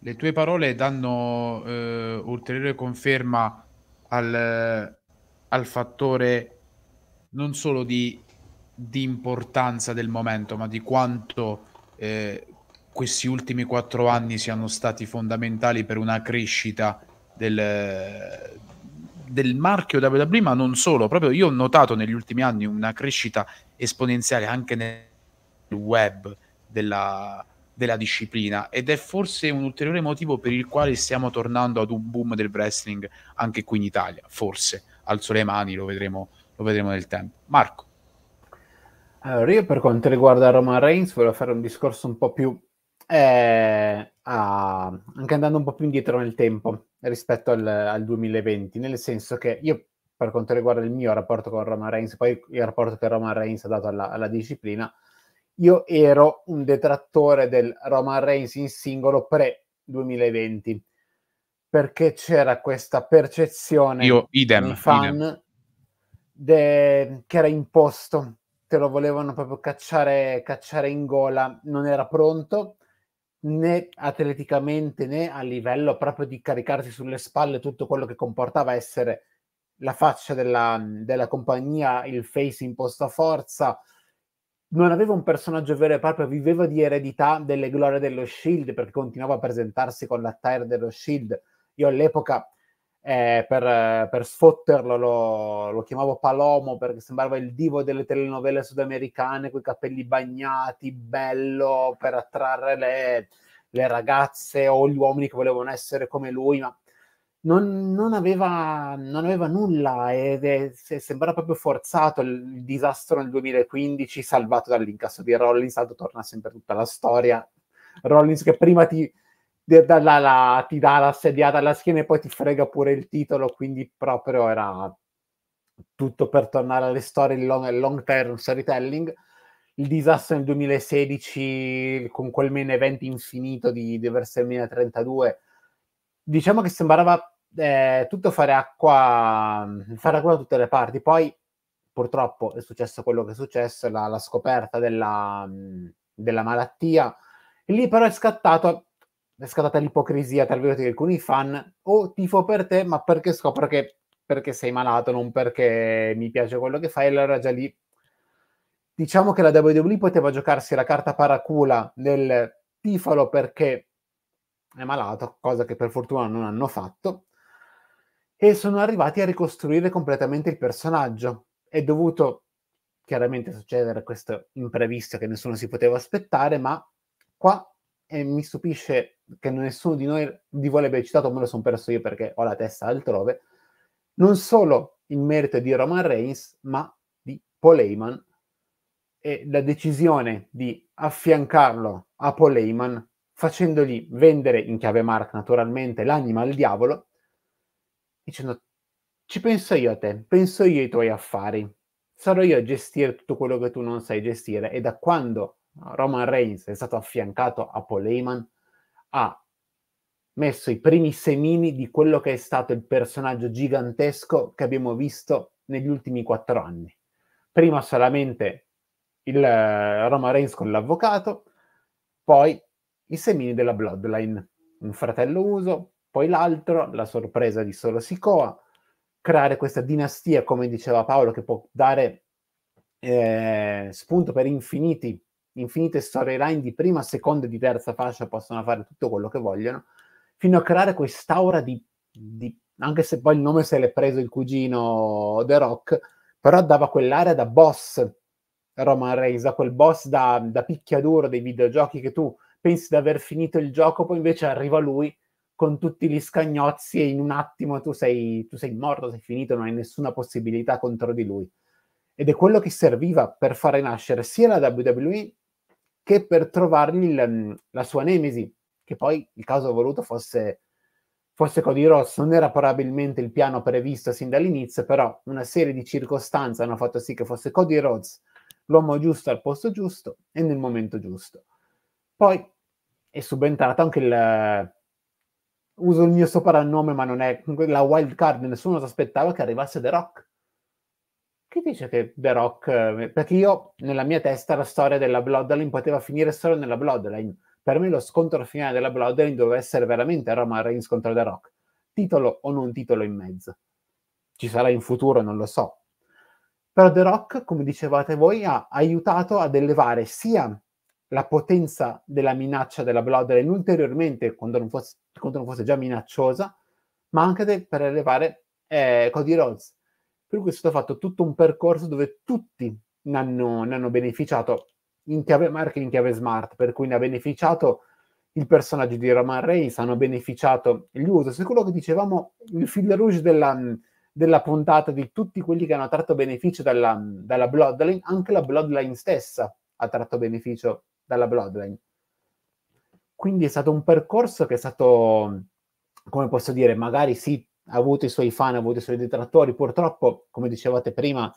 Le tue parole danno eh, ulteriore conferma al, al fattore non solo di di importanza del momento, ma di quanto eh, questi ultimi quattro anni siano stati fondamentali per una crescita del, del marchio WWE, ma non solo. Proprio io ho notato negli ultimi anni una crescita esponenziale anche nel web della, della disciplina ed è forse un ulteriore motivo per il quale stiamo tornando ad un boom del wrestling anche qui in Italia, forse. Alzo le mani, lo vedremo, lo vedremo nel tempo. Marco. Allora, io per quanto riguarda Roman Reigns volevo fare un discorso un po' più, eh, a, anche andando un po' più indietro nel tempo rispetto al, al, 2020, nel senso che io per quanto riguarda il mio rapporto con Roman Reigns, poi il rapporto che Roman Reigns ha dato alla, alla disciplina, io ero un detrattore del Roman Reigns in singolo pre-2020, perché c'era questa percezione io, idem, fan idem. De, che era imposto te lo volevano proprio cacciare, cacciare in gola, non era pronto né atleticamente né a livello proprio di caricarsi sulle spalle tutto quello che comportava essere la faccia della, della compagnia, il face in posta forza. Non aveva un personaggio vero e proprio, viveva di eredità delle glorie dello Shield perché continuava a presentarsi con la tire dello Shield. Io all'epoca eh, per, eh, per, sfotterlo lo, lo, chiamavo Palomo perché sembrava il divo delle telenovelle sudamericane con i capelli bagnati, bello per attrarre le, le, ragazze o gli uomini che volevano essere come lui, ma non, non, aveva, non aveva, nulla e sembrava proprio forzato il, disastro nel 2015 salvato dall'incasso di Rollins, tanto torna sempre tutta la storia. Rollins che prima ti la, la, ti dà la sediata alla schiena e poi ti frega pure il titolo, quindi proprio era tutto per tornare alle storie long, long term storytelling. Il disastro nel 2016 con quel main event infinito di, di WrestleMania 32, diciamo che sembrava eh, tutto fare acqua, fare acqua da tutte le parti. Poi purtroppo è successo quello che è successo, la, la scoperta della, della malattia. E lì però è scattato è scattata l'ipocrisia, tra virgolette, di alcuni fan, o oh, tifo per te, ma perché scopro che perché sei malato, non perché mi piace quello che fai, allora già lì diciamo che la WWE poteva giocarsi la carta paracula del tifalo perché è malato, cosa che per fortuna non hanno fatto, e sono arrivati a ricostruire completamente il personaggio. È dovuto chiaramente succedere questo imprevisto che nessuno si poteva aspettare, ma qua e mi stupisce che nessuno di noi di voi l'abbia citato, me lo sono perso io perché ho la testa altrove, non solo il merito di Roman Reigns, ma di Paul Heyman e la decisione di affiancarlo a Paul Heyman facendogli vendere in chiave Mark naturalmente l'anima al diavolo, dicendo ci penso io a te, penso io ai tuoi affari, sarò io a gestire tutto quello che tu non sai gestire e da quando Roman Reigns è stato affiancato a Paul Heyman, ha messo i primi semini di quello che è stato il personaggio gigantesco che abbiamo visto negli ultimi quattro anni. Prima solamente il eh, Roman Reigns con l'avvocato, poi i semini della Bloodline, un fratello uso, poi l'altro, la sorpresa di solo Sikoa, creare questa dinastia, come diceva Paolo, che può dare eh, spunto per infiniti infinite storyline di prima, seconda e di terza fascia possono fare tutto quello che vogliono, fino a creare quest'aura di, di anche se poi il nome se l'è preso il cugino The Rock, però dava quell'area da boss Roman Reigns, da quel boss da, da picchiaduro dei videogiochi che tu pensi di aver finito il gioco, poi invece arriva lui con tutti gli scagnozzi e in un attimo tu sei, tu sei morto, sei finito, non hai nessuna possibilità contro di lui. Ed è quello che serviva per fare nascere sia la WWE che per trovargli il, mm, la sua nemesi, che poi il caso voluto fosse, fosse Cody Ross, non era probabilmente il piano previsto sin dall'inizio, però una serie di circostanze hanno fatto sì che fosse Cody Rhodes l'uomo giusto al posto giusto e nel momento giusto. Poi è subentrato anche il... uso il mio soprannome, ma non è la wild card, nessuno si aspettava che arrivasse The Rock chi dice che The Rock... Eh, perché io, nella mia testa, la storia della Bloodline poteva finire solo nella Bloodline. Per me lo scontro finale della Bloodline doveva essere veramente Roman Reigns contro The Rock. Titolo o non titolo in mezzo. Ci sarà in futuro, non lo so. Però The Rock, come dicevate voi, ha aiutato ad elevare sia la potenza della minaccia della Bloodline ulteriormente quando non fosse, quando non fosse già minacciosa, ma anche de, per elevare eh, Cody Rhodes per cui è stato fatto tutto un percorso dove tutti ne hanno, ne hanno beneficiato in chiave marca e in chiave smart, per cui ne ha beneficiato il personaggio di Roman Reigns, hanno beneficiato gli users, è quello che dicevamo, il fil rouge della, della, puntata di tutti quelli che hanno tratto beneficio dalla, dalla Bloodline, anche la Bloodline stessa ha tratto beneficio dalla Bloodline. Quindi è stato un percorso che è stato, come posso dire, magari sì, ha avuto i suoi fan, ha avuto i suoi detrattori. Purtroppo, come dicevate prima,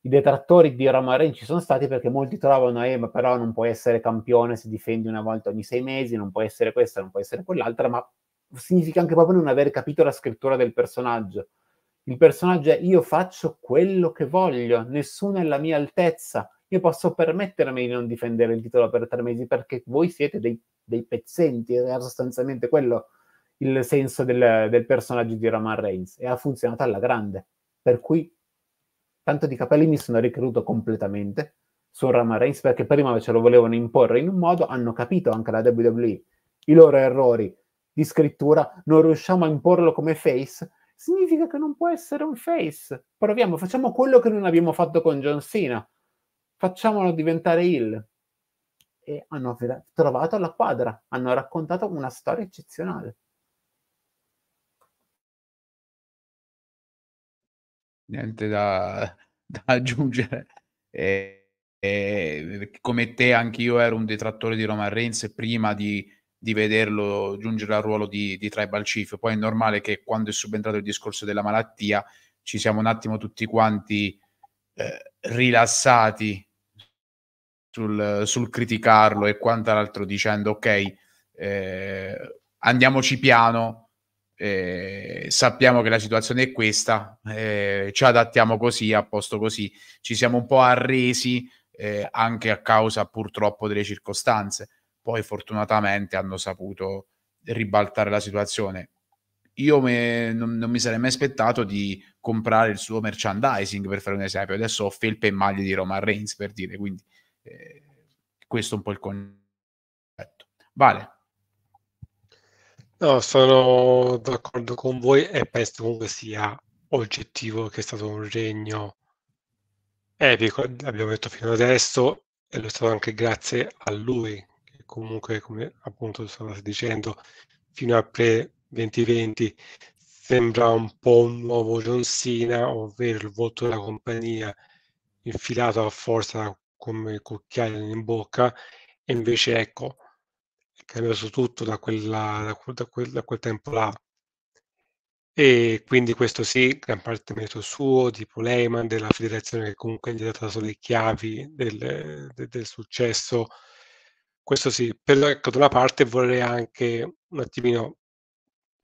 i detrattori di Romarin ci sono stati perché molti trovano, eh, ma però non puoi essere campione se difendi una volta ogni sei mesi, non può essere questa, non può essere quell'altra, ma significa anche proprio non aver capito la scrittura del personaggio. Il personaggio è io faccio quello che voglio, nessuno è alla mia altezza, io posso permettermi di non difendere il titolo per tre mesi perché voi siete dei, dei pezzenti, era sostanzialmente quello il senso del, del personaggio di Roman Reigns e ha funzionato alla grande. Per cui tanto di capelli mi sono ricreduto completamente su Roman Reigns perché prima ce lo volevano imporre in un modo, hanno capito anche la WWE i loro errori di scrittura, non riusciamo a imporlo come face, significa che non può essere un face. Proviamo, facciamo quello che non abbiamo fatto con John Cena, facciamolo diventare il. E hanno trovato la quadra, hanno raccontato una storia eccezionale. niente da, da aggiungere. E, e, come te, anch'io ero un detrattore di Roman Reigns prima di, di vederlo giungere al ruolo di, di, Tribal Chief. Poi è normale che quando è subentrato il discorso della malattia ci siamo un attimo tutti quanti eh, rilassati sul, sul, criticarlo e quant'altro dicendo ok, eh, andiamoci piano eh, sappiamo che la situazione è questa, eh, ci adattiamo così, a posto così, ci siamo un po' arresi eh, anche a causa purtroppo delle circostanze. Poi fortunatamente hanno saputo ribaltare la situazione. Io me, non, non, mi sarei mai aspettato di comprare il suo merchandising, per fare un esempio. Adesso ho felpe e maglie di Roman Reigns, per dire, quindi eh, questo è un po' il concetto. Vale. No, sono d'accordo con voi e penso comunque sia oggettivo che è stato un regno epico, abbiamo detto fino adesso, e lo è stato anche grazie a lui, che comunque, come appunto stavate dicendo, fino a pre-2020 sembra un po' un nuovo John Cena, ovvero il volto della compagnia infilato a forza come cucchiaio in bocca, e invece ecco, che ha preso tutto da, quella, da, quel, da, quel, da, quel, tempo là. E quindi questo sì, gran parte merito suo, di Poleyman, della federazione che comunque gli ha dato le chiavi del, del, del successo. Questo sì, però ecco, da una parte vorrei anche un attimino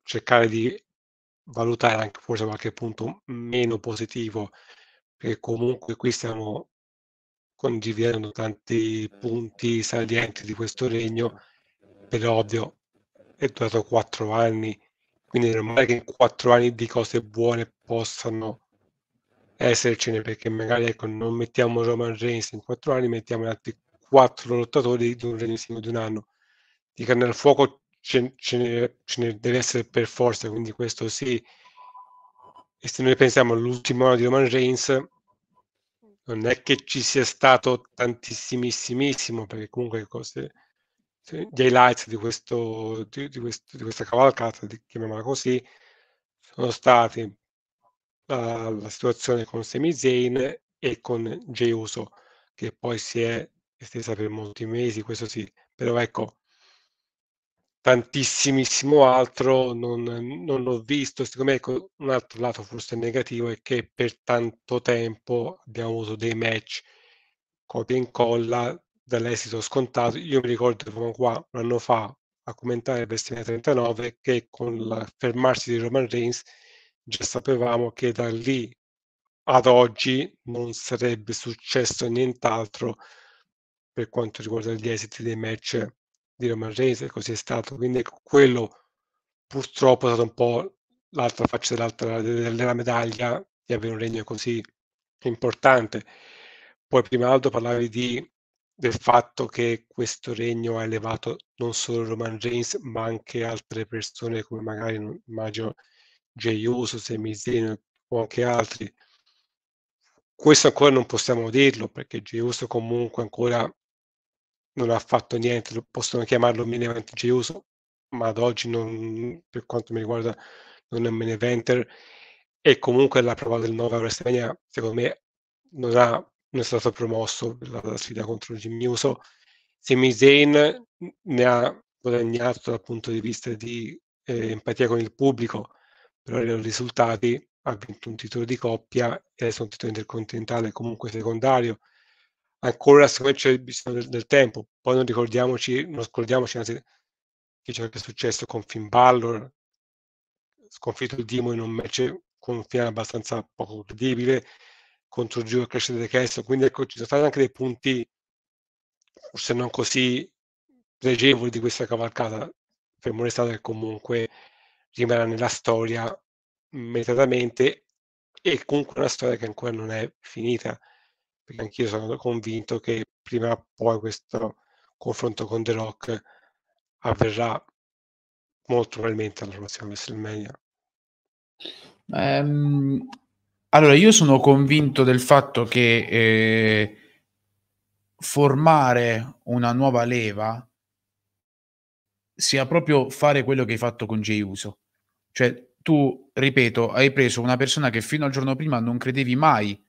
cercare di valutare anche forse qualche punto meno positivo, perché comunque qui stiamo condividendo tanti punti salienti di questo regno per ovvio è durato quattro anni, quindi non è che in quattro anni di cose buone possano essercene, perché magari ecco, non mettiamo Roman Reigns in quattro anni, mettiamo altri quattro lottatori di un regno di un anno. Di carne al fuoco ce, ce, ne, ce ne deve essere per forza, quindi questo sì. E se noi pensiamo all'ultimo anno di Roman Reigns, non è che ci sia stato tantissimissimo, perché comunque cose gli highlights di, questo, di, di, questo, di questa cavalcata, chiamiamola così, sono stati la, ehm, la situazione con Semi Zayn e con Jey che poi si è estesa per molti mesi, questo sì, però ecco, tantissimo altro non, non l'ho visto, siccome ecco, un altro lato forse negativo è che per tanto tempo abbiamo avuto dei match copia e incolla dall'esito scontato. Io mi ricordo proprio qua un anno fa a commentare il Bestina 39 che con il fermarsi di Roman Reigns già sapevamo che da lì ad oggi non sarebbe successo nient'altro per quanto riguarda gli esiti dei match di Roman Reigns e così è stato. Quindi quello purtroppo è stato un po' l'altra faccia dell'altra, della medaglia di avere un regno così importante. Poi prima Aldo parlavi di del fatto che questo regno ha elevato non solo Roman Reigns, ma anche altre persone come magari immagino Jey Uso, Semisino o anche altri. Questo ancora non possiamo dirlo perché Jey Uso comunque ancora non ha fatto niente, possono chiamarlo main event Jey Uso, ma ad oggi non, per quanto mi riguarda non è main eventer e comunque la prova del 9 a WrestleMania secondo me non ha non è stato promosso per la sfida contro Jimmy Uso. Semi Zayn ne ha guadagnato dal punto di vista di eh, empatia con il pubblico, però i risultati ha vinto un titolo di coppia e adesso un titolo intercontinentale comunque secondario. Ancora secondo me c'è bisogno del, del tempo, poi non ricordiamoci, non scordiamoci anzi, che c'è anche successo con Finn Balor, sconfitto il Dimo in un match con un finale abbastanza poco credibile, contro giù giro crescente di Kesto, quindi ecco, ci sono stati anche dei punti, forse non così pregevoli di questa cavalcata, fermo restando che comunque rimarrà nella storia immediatamente e comunque una storia che ancora non è finita, perché anch'io sono convinto che prima o poi questo confronto con The Rock avverrà molto probabilmente alla prossima WrestleMania. Um, allora, io sono convinto del fatto che eh, formare una nuova leva sia proprio fare quello che hai fatto con Jay Uso. Cioè, tu, ripeto, hai preso una persona che fino al giorno prima non credevi mai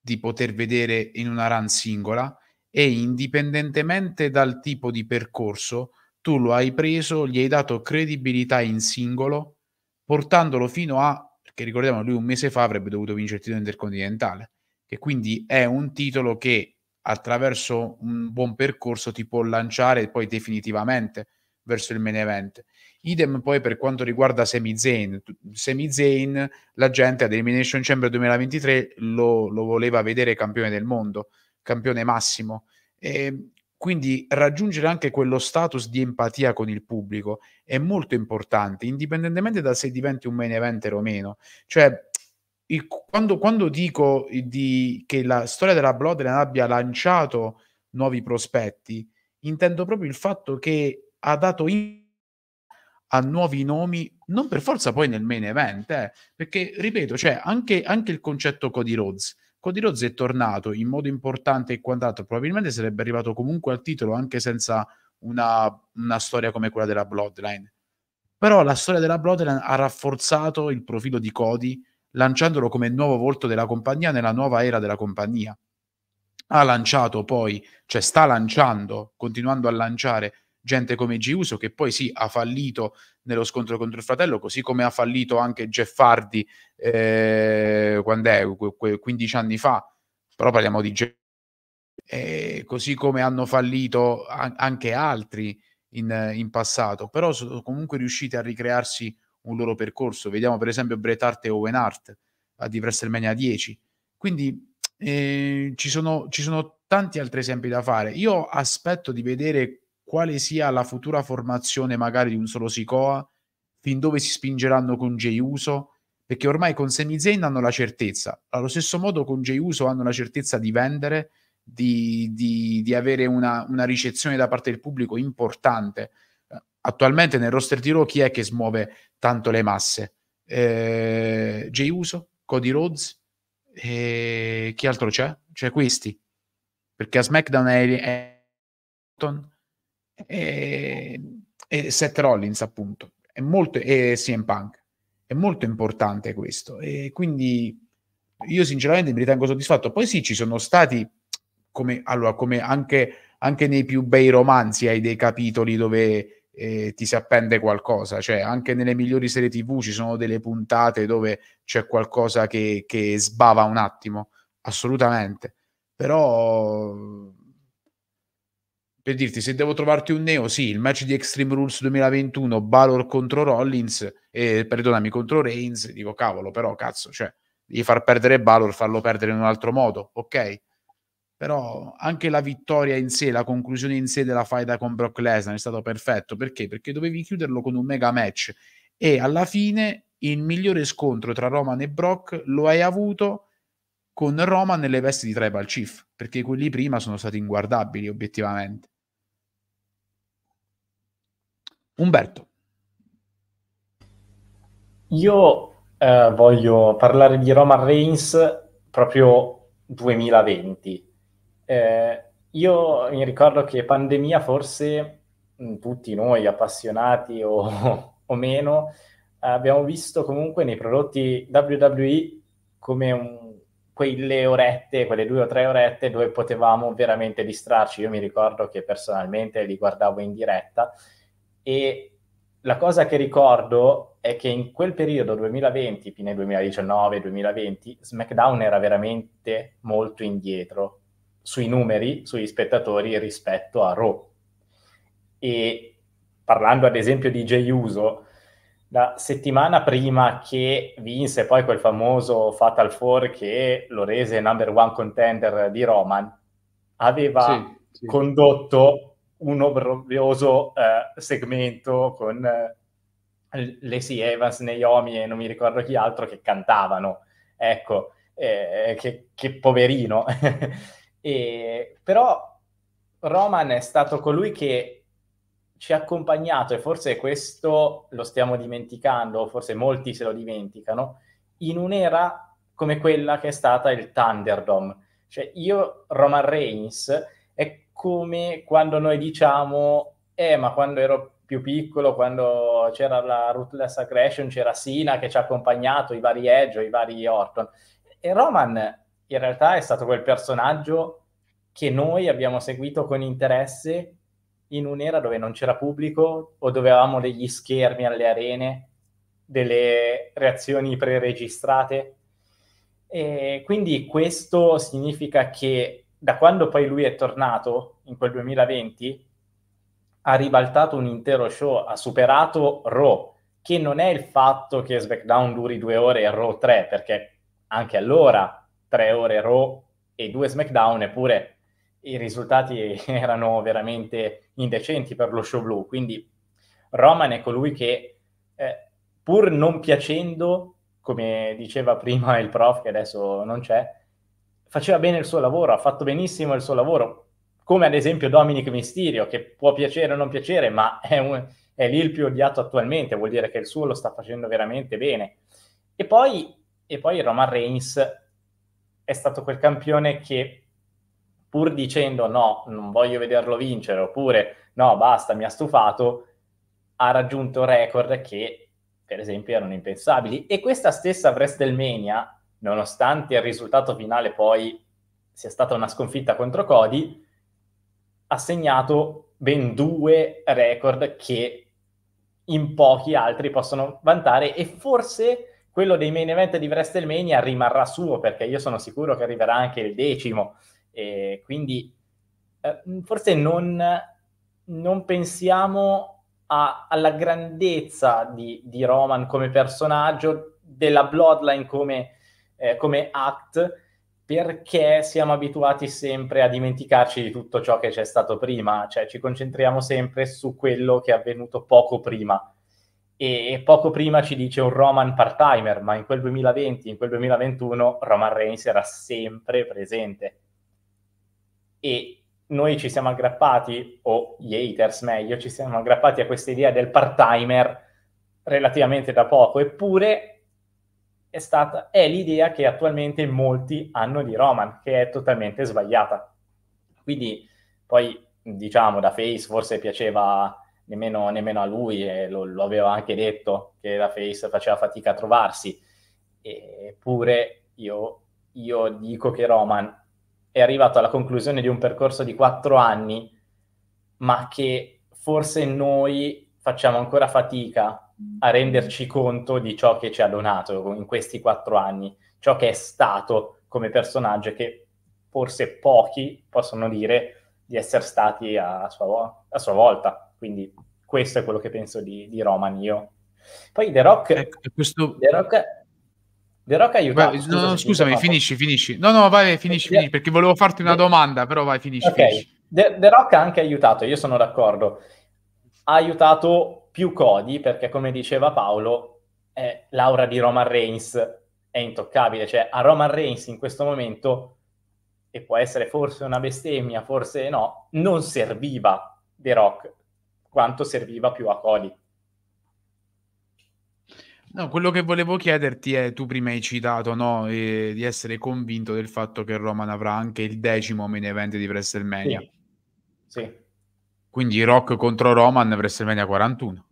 di poter vedere in una run singola e indipendentemente dal tipo di percorso, tu lo hai preso, gli hai dato credibilità in singolo, portandolo fino a che ricordiamo lui un mese fa avrebbe dovuto vincere il titolo intercontinentale, che quindi è un titolo che attraverso un buon percorso ti può lanciare poi definitivamente verso il main event. Idem poi per quanto riguarda Semi Zayn. Semi Zayn, la gente ad Elimination Chamber 2023 lo, lo voleva vedere campione del mondo, campione massimo. E ehm, quindi raggiungere anche quello status di empatia con il pubblico è molto importante, indipendentemente da se diventi un main eventer o meno. Cioè, il, quando, quando, dico di, che la storia della Bloodline abbia lanciato nuovi prospetti, intendo proprio il fatto che ha dato in a nuovi nomi, non per forza poi nel main event, eh, perché ripeto, cioè anche, anche il concetto Cody Rhodes Cody Rhodes è tornato in modo importante e quant'altro, probabilmente sarebbe arrivato comunque al titolo anche senza una, una storia come quella della Bloodline. Però la storia della Bloodline ha rafforzato il profilo di Cody lanciandolo come nuovo volto della compagnia nella nuova era della compagnia. Ha lanciato poi, cioè sta lanciando, continuando a lanciare gente come Giuso che poi sì ha fallito nello scontro contro il fratello, così come ha fallito anche Jeff Hardy eh, quando è, 15 anni fa, però parliamo di Jeff eh, così come hanno fallito an- anche altri in, in, passato, però sono comunque riusciti a ricrearsi un loro percorso. Vediamo per esempio Bret Hart e Owen Hart a di WrestleMania 10. Quindi eh, ci, sono, ci sono tanti altri esempi da fare. Io aspetto di vedere quale sia la futura formazione magari di un solo Sicoa, fin dove si spingeranno con Jey Uso, perché ormai con Semizen hanno la certezza, allo stesso modo con Jey Uso hanno la certezza di vendere, di, di, di avere una, una, ricezione da parte del pubblico importante. Attualmente nel roster di Raw chi è che smuove tanto le masse? Eh, Uso, Cody Rhodes, e chi altro c'è? C'è questi, perché a SmackDown è, è e, ehm, e Seth Rollins appunto è molto, e CM Punk è molto importante questo e quindi io sinceramente mi ritengo soddisfatto poi sì ci sono stati come, allora, come anche, anche nei più bei romanzi hai dei capitoli dove eh, ti si appende qualcosa, cioè anche nelle migliori serie tv ci sono delle puntate dove c'è qualcosa che, che sbava un attimo, assolutamente, però per dirti se devo trovarti un neo, sì, il match di Extreme Rules 2021, Balor contro Rollins, eh, perdonami, contro Reigns, dico cavolo, però cazzo, cioè, di far perdere Balor, farlo perdere in un altro modo, ok? Però anche la vittoria in sé, la conclusione in sé della faida con Brock Lesnar è stato perfetto, perché? Perché dovevi chiuderlo con un mega match e alla fine il migliore scontro tra Roman e Brock lo hai avuto con Roman nelle vesti di Tribal Chief, perché quelli prima sono stati inguardabili obiettivamente. Umberto. Io eh, voglio parlare di Roman Reigns proprio 2020. Eh, io mi ricordo che pandemia forse mm, tutti noi appassionati o, o meno abbiamo visto comunque nei prodotti WWE come un, quelle orette, quelle due o tre orette dove potevamo veramente distrarci. Io mi ricordo che personalmente li guardavo in diretta e la cosa che ricordo è che in quel periodo 2020, fine 2019-2020, SmackDown era veramente molto indietro sui numeri, sugli spettatori rispetto a Raw. E parlando ad esempio di Jey Uso, la settimana prima che vinse poi quel famoso Fatal Four che lo rese number one contender di Roman, aveva sì, sì. condotto un obbrobrioso eh, segmento con eh, Lacey Evans, Naomi e non mi ricordo chi altro che cantavano, ecco, eh, che, che, poverino. e, però Roman è stato colui che ci ha accompagnato, e forse questo lo stiamo dimenticando, forse molti se lo dimenticano, in un'era come quella che è stata il Thunderdome. Cioè io, Roman Reigns, è come quando noi diciamo, eh, ma quando ero più piccolo, quando c'era la Ruthless Aggression, c'era Sina che ci ha accompagnato, i vari Edge, i vari Orton. E Roman in realtà è stato quel personaggio che noi abbiamo seguito con interesse in un'era dove non c'era pubblico o dove avevamo degli schermi alle arene, delle reazioni preregistrate. E quindi questo significa che da quando poi lui è tornato in quel 2020, ha ribaltato un intero show, ha superato Raw, che non è il fatto che SmackDown duri due ore e Raw tre, perché anche allora tre ore Raw e due SmackDown, eppure i risultati erano veramente indecenti per lo show blu. Quindi Roman è colui che, eh, pur non piacendo, come diceva prima il prof, che adesso non c'è, faceva bene il suo lavoro, ha fatto benissimo il suo lavoro, come ad esempio Dominic Mysterio, che può piacere o non piacere, ma è, un, è lì il più odiato attualmente, vuol dire che il suo lo sta facendo veramente bene. E poi, e poi Roman Reigns è stato quel campione che pur dicendo no, non voglio vederlo vincere, oppure no, basta, mi ha stufato, ha raggiunto record che per esempio erano impensabili. E questa stessa WrestleMania nonostante il risultato finale poi sia stata una sconfitta contro Cody, ha segnato ben due record che in pochi altri possono vantare e forse quello dei main event di WrestleMania rimarrà suo perché io sono sicuro che arriverà anche il decimo e quindi eh, forse non, non pensiamo a, alla grandezza di, di Roman come personaggio della Bloodline come eh, come act perché siamo abituati sempre a dimenticarci di tutto ciò che c'è stato prima, cioè ci concentriamo sempre su quello che è avvenuto poco prima. E poco prima ci dice un Roman part-timer, ma in quel 2020, in quel 2021 Roman Reigns era sempre presente. E noi ci siamo aggrappati, o gli haters meglio, ci siamo aggrappati a questa idea del part-timer relativamente da poco, eppure è, stata, è l'idea che attualmente molti hanno di Roman, che è totalmente sbagliata. Quindi poi diciamo da Face forse piaceva nemmeno, nemmeno a lui e lo, lo, aveva anche detto che da Face faceva fatica a trovarsi. Eppure io, io dico che Roman è arrivato alla conclusione di un percorso di quattro anni, ma che forse noi facciamo ancora fatica a renderci conto di ciò che ci ha donato in questi quattro anni, ciò che è stato come personaggio che forse pochi possono dire di essere stati a sua, vo- a sua volta. Quindi questo è quello che penso di, di Roman io. Poi The Rock... Ecco, questo... The Rock The Rock no, Scusa, no, scusami, finisci, finisci. No, no, vai, finisci, The... finisci, perché volevo farti una domanda, però vai, finisci. Ok, finisci. The, The Rock ha anche aiutato, io sono d'accordo. Ha aiutato più Cody, perché come diceva Paolo, eh, l'aura di Roman Reigns è intoccabile, cioè a Roman Reigns in questo momento, e può essere forse una bestemmia, forse no, non serviva The Rock quanto serviva più a Cody. No, quello che volevo chiederti è, tu prima hai citato no, eh, di essere convinto del fatto che Roman avrà anche il decimo main event di WrestleMania. Sì. sì. Quindi Rock contro Roman WrestleMania 41.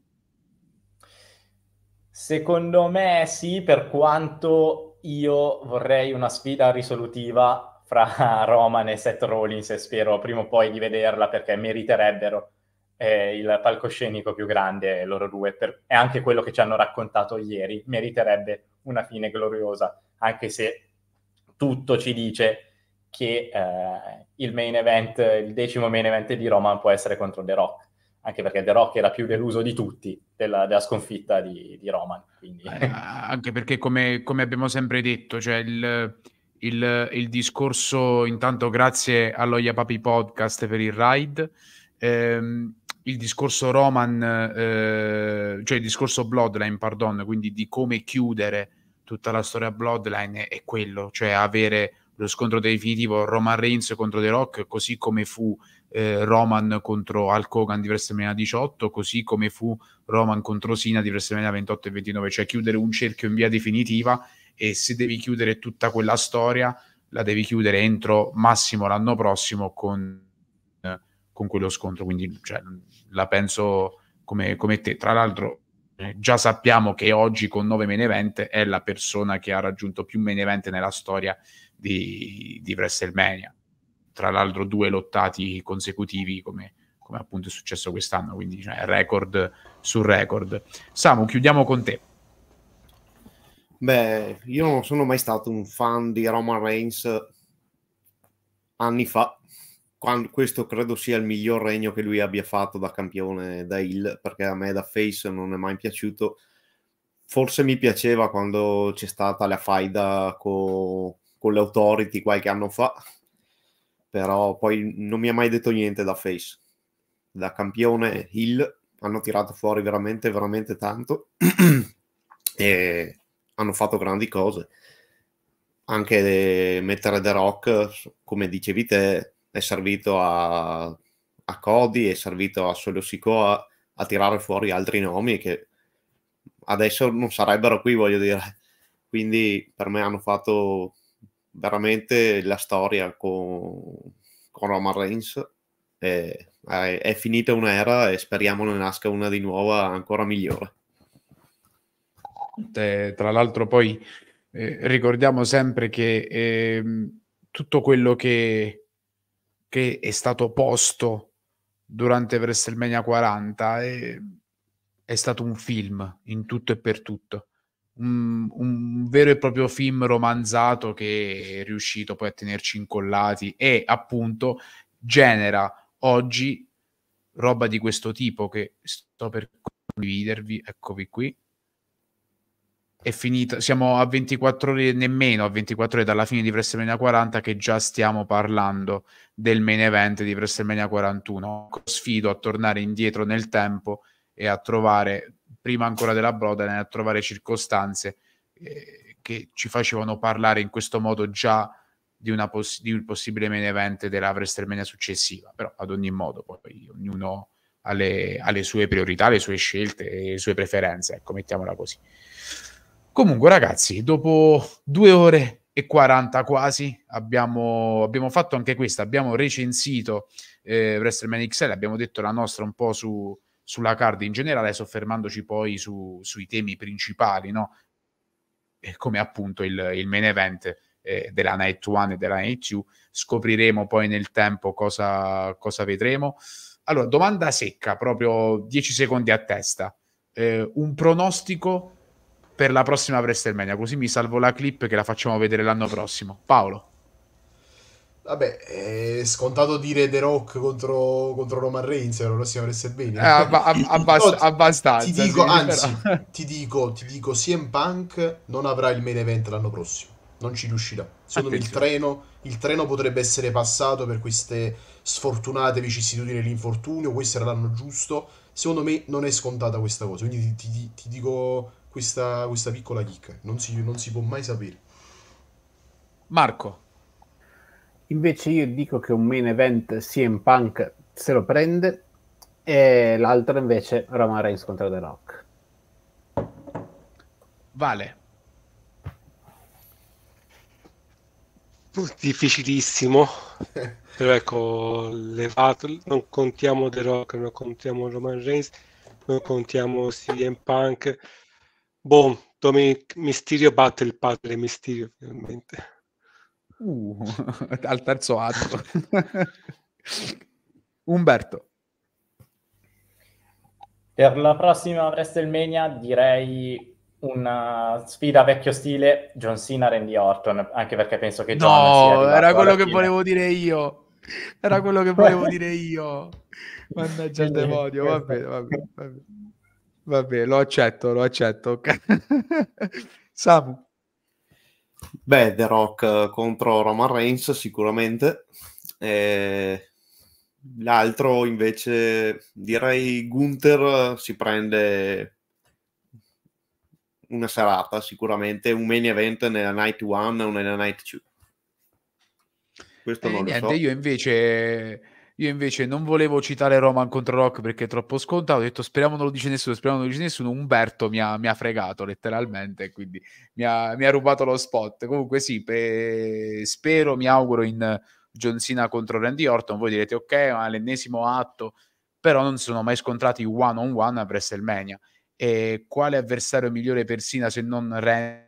Secondo me sì, per quanto io vorrei una sfida risolutiva fra Roman e Seth Rollins e spero prima o poi di vederla perché meriterebbero eh, il palcoscenico più grande loro due per... è anche quello che ci hanno raccontato ieri meriterebbe una fine gloriosa anche se tutto ci dice che eh, il main event, il decimo main event di Roman può essere contro The Rock anche perché The Rock era più deluso di tutti della, della sconfitta di, di Roman. Eh, anche perché, come, come, abbiamo sempre detto, cioè il, il, il, discorso, intanto grazie allo Iapapi Podcast per il ride, ehm, il discorso Roman, eh, cioè il discorso Bloodline, pardon, quindi di come chiudere tutta la storia Bloodline è, è quello, cioè avere lo scontro definitivo Roman Reigns contro The Rock, così come fu eh, Roman contro Hulk Hogan di WrestleMania 18, così come fu Roman contro Sina di WrestleMania 28 e 29, cioè chiudere un cerchio in via definitiva e se devi chiudere tutta quella storia la devi chiudere entro massimo l'anno prossimo con, eh, con quello scontro, quindi cioè, la penso come, come te. Tra l'altro eh, già sappiamo che oggi con 9 menevente è la persona che ha raggiunto più menevente nella storia di, di WrestleMania. Tra l'altro due lottati consecutivi come, come appunto è successo quest'anno, quindi cioè, record su record. Samu, chiudiamo con te. Beh, io non sono mai stato un fan di Roman Reigns anni fa, quando, questo credo sia il miglior regno che lui abbia fatto da campione da Hill, perché a me da Face non è mai piaciuto. Forse mi piaceva quando c'è stata la faida con con le authority qualche anno fa, però poi non mi ha mai detto niente da face. Da campione Hill hanno tirato fuori veramente, veramente tanto e hanno fatto grandi cose. Anche mettere The Rock, come dicevi te, è servito a, a Cody, è servito a Solo Sicoa a tirare fuori altri nomi che adesso non sarebbero qui, voglio dire. Quindi per me hanno fatto veramente la storia con, con Roman Reigns è, è, è, finita un'era e speriamo ne nasca una di nuova ancora migliore. Eh, tra l'altro poi eh, ricordiamo sempre che eh, tutto quello che, che, è stato posto durante WrestleMania 40 è, eh, è stato un film in tutto e per tutto un, un, vero e proprio film romanzato che è riuscito poi a tenerci incollati e appunto genera oggi roba di questo tipo che sto per condividervi, eccovi qui. È finita, siamo a 24 ore, nemmeno a 24 ore dalla fine di WrestleMania 40 che già stiamo parlando del main event di WrestleMania 41. Sfido a tornare indietro nel tempo e a trovare prima ancora della Broden, a trovare circostanze eh, che ci facevano parlare in questo modo già di, poss- di un possibile main event della WrestleMania successiva. Però ad ogni modo, poi ognuno ha le, ha le sue priorità, le sue scelte, e le sue preferenze, ecco, mettiamola così. Comunque, ragazzi, dopo due ore e 40 quasi abbiamo, abbiamo fatto anche questo, abbiamo recensito eh, WrestleMania XL, abbiamo detto la nostra un po' su, sulla card in generale, soffermandoci poi su, sui temi principali, no? Eh, come appunto il, il main event eh, della Night 1 e della Night 2. Scopriremo poi nel tempo cosa, cosa vedremo. Allora, domanda secca, proprio 10 secondi a testa. Eh, un pronostico per la prossima WrestleMania, così mi salvo la clip che la facciamo vedere l'anno prossimo. Paolo. Vabbè, è scontato dire The Rock contro, contro Roman Reigns la prossima WrestleMania. Eh, ab- ab- abbastanza. Ti dico, sì, anzi, ti dico, ti dico, CM Punk non avrà il main event l'anno prossimo. Non ci riuscirà. Secondo me il treno, il treno potrebbe essere passato per queste sfortunate vicissitudini dell'infortunio. Questo era l'anno giusto. Secondo me non è scontata questa cosa. Quindi ti, ti, ti dico questa, questa, piccola chicca. Non si, non si può mai sapere. Marco. Invece io dico che un main event CM Punk se lo prende e l'altro invece Roman Reigns contro The Rock. Vale. Difficilissimo. Però ecco, levato, non contiamo The Rock, non contiamo Roman Reigns, non contiamo CM Punk. Boh, Dominic Mysterio batte il padre Mysterio finalmente. Uh, al terzo atto. Umberto. Per la prossima WrestleMania direi una sfida vecchio stile John Cena Randy Orton, anche perché penso che John No, era quello che fine. volevo dire io. Era quello che volevo dire io. Mannaggia il demonio, va bene, va bene. Va bene, lo accetto, lo accetto. Samu Beh, The Rock eh, contro Roman Reigns sicuramente. E... L'altro invece direi Gunther si prende una serata sicuramente, un main event nella night 1 o nella night 2. Questo eh, non niente, lo so. Io invece io invece non volevo citare Roman contro Rock perché è troppo scontato. Ho detto speriamo non lo dice nessuno, speriamo non lo dice nessuno. Umberto mi ha, mi ha fregato letteralmente, quindi mi ha, mi ha, rubato lo spot. Comunque sì, pe- spero, mi auguro in John Cena contro Randy Orton. Voi direte ok, ma l'ennesimo atto, però non si sono mai scontrati one on one a WrestleMania. E quale avversario migliore per Cena se non Randy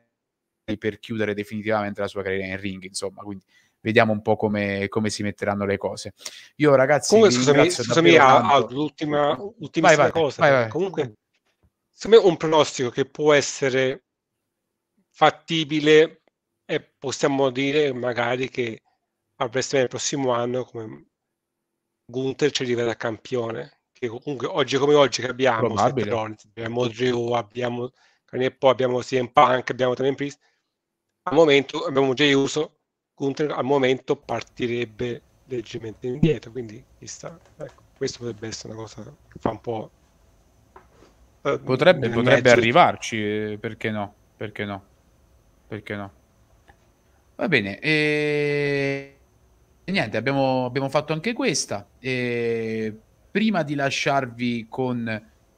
per chiudere definitivamente la sua carriera in ring? Insomma, quindi vediamo un po' come, come si metteranno le cose. Io ragazzi... Comunque, scusami, scusami ah, Aldo, l'ultima vai, vai, cosa. Vai, Comunque, secondo me un pronostico che può essere fattibile e possiamo dire magari che a WrestleMania il prossimo anno come Gunther ci arriverà campione che comunque oggi come oggi che abbiamo Rollins, abbiamo Drew abbiamo e poi abbiamo CM Punk abbiamo Tamen Priest al momento abbiamo Jey Uso Gunther al momento partirebbe leggermente indietro, quindi chissà, ecco, questo potrebbe essere una cosa che fa un po'... Eh, potrebbe, potrebbe arrivarci, eh, perché no? Perché no? Perché no? Va bene, e... niente, abbiamo, abbiamo, fatto anche questa. E... Prima di lasciarvi con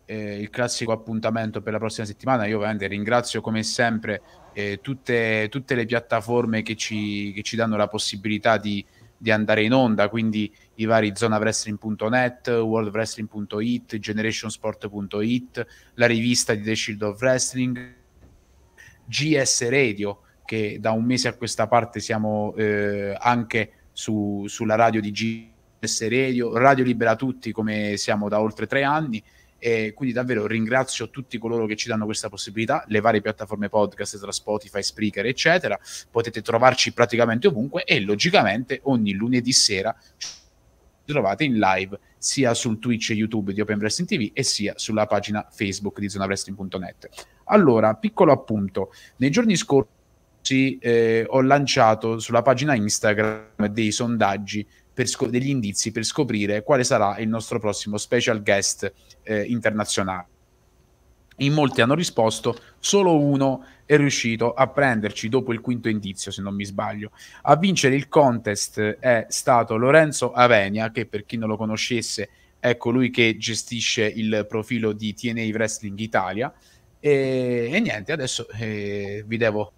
eh, il classico appuntamento per la prossima settimana, io ovviamente ringrazio come sempre eh, tutte, tutte, le piattaforme che ci, che ci danno la possibilità di, di, andare in onda, quindi i vari zonawrestling.net, worldwrestling.it, generationsport.it, la rivista di The Shield of Wrestling, GS Radio, che da un mese a questa parte siamo eh, anche su, sulla radio di GS Radio, Radio Libera Tutti, come siamo da oltre tre anni, e quindi davvero ringrazio tutti coloro che ci danno questa possibilità, le varie piattaforme podcast tra Spotify, Spreaker, eccetera. Potete trovarci praticamente ovunque e logicamente ogni lunedì sera ci trovate in live sia sul Twitch e YouTube di Open Wrestling TV e sia sulla pagina Facebook di zonawrestling.net. Allora, piccolo appunto, nei giorni scorsi eh, ho lanciato sulla pagina Instagram dei sondaggi scop- degli indizi per scoprire quale sarà il nostro prossimo special guest eh, internazionale. In molti hanno risposto, solo uno è riuscito a prenderci dopo il quinto indizio, se non mi sbaglio. A vincere il contest è stato Lorenzo Avenia, che per chi non lo conoscesse è colui che gestisce il profilo di TNA Wrestling Italia. E, e niente, adesso eh, vi, devo,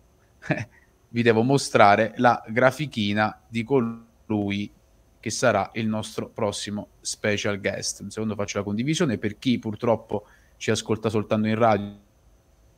vi devo mostrare la grafichina di colui che sarà il nostro prossimo special guest. Un secondo faccio la condivisione per chi purtroppo ci ascolta soltanto in radio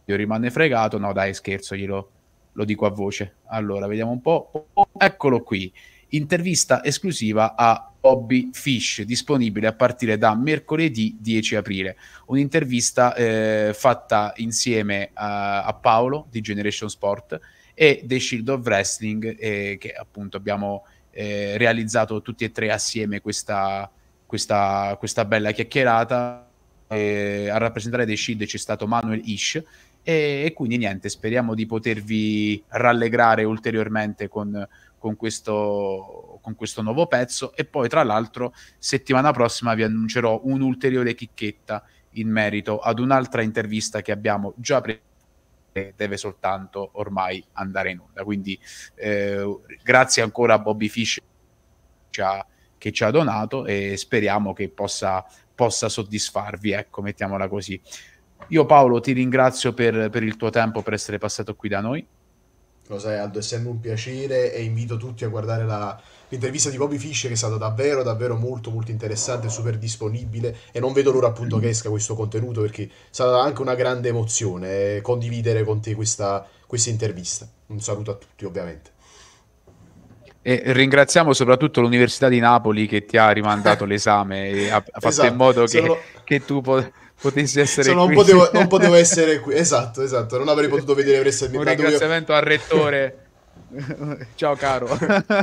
rimane fregato. No, dai, scherzo, glielo lo dico a voce. Allora, vediamo un po'. Eccolo qui. Intervista esclusiva a Bobby Fish, disponibile a partire da mercoledì 10 aprile. Un'intervista eh, fatta insieme a, a, Paolo di Generation Sport e The Shield of Wrestling, eh, che appunto abbiamo eh, realizzato tutti e tre assieme questa, questa, questa bella chiacchierata. Eh, a rappresentare dei Shield c'è stato Manuel Ish e, e, quindi niente, speriamo di potervi rallegrare ulteriormente con, con, questo, con questo nuovo pezzo e poi tra l'altro settimana prossima vi annuncerò un'ulteriore chicchetta in merito ad un'altra intervista che abbiamo già preso deve soltanto ormai andare in onda. Quindi eh, grazie ancora a Bobby Fish che ci ha donato e speriamo che possa, possa soddisfarvi, ecco, mettiamola così. Io Paolo ti ringrazio per, per il tuo tempo, per essere passato qui da noi. Lo sai Aldo, è sempre un piacere e invito tutti a guardare la, l'intervista di Bobby Fischer è stata davvero, davvero molto, molto interessante, super disponibile e non vedo l'ora appunto che esca questo contenuto perché sarà anche una grande emozione eh, condividere con te questa, questa intervista. Un saluto a tutti ovviamente. E ringraziamo soprattutto l'Università di Napoli che ti ha rimandato l'esame e ha, fatto esatto, in modo che, sono... che tu pot- potessi essere non potevo, non potevo, essere qui, esatto, esatto, non avrei potuto vedere il Un ringraziamento io... al rettore. Ciao caro,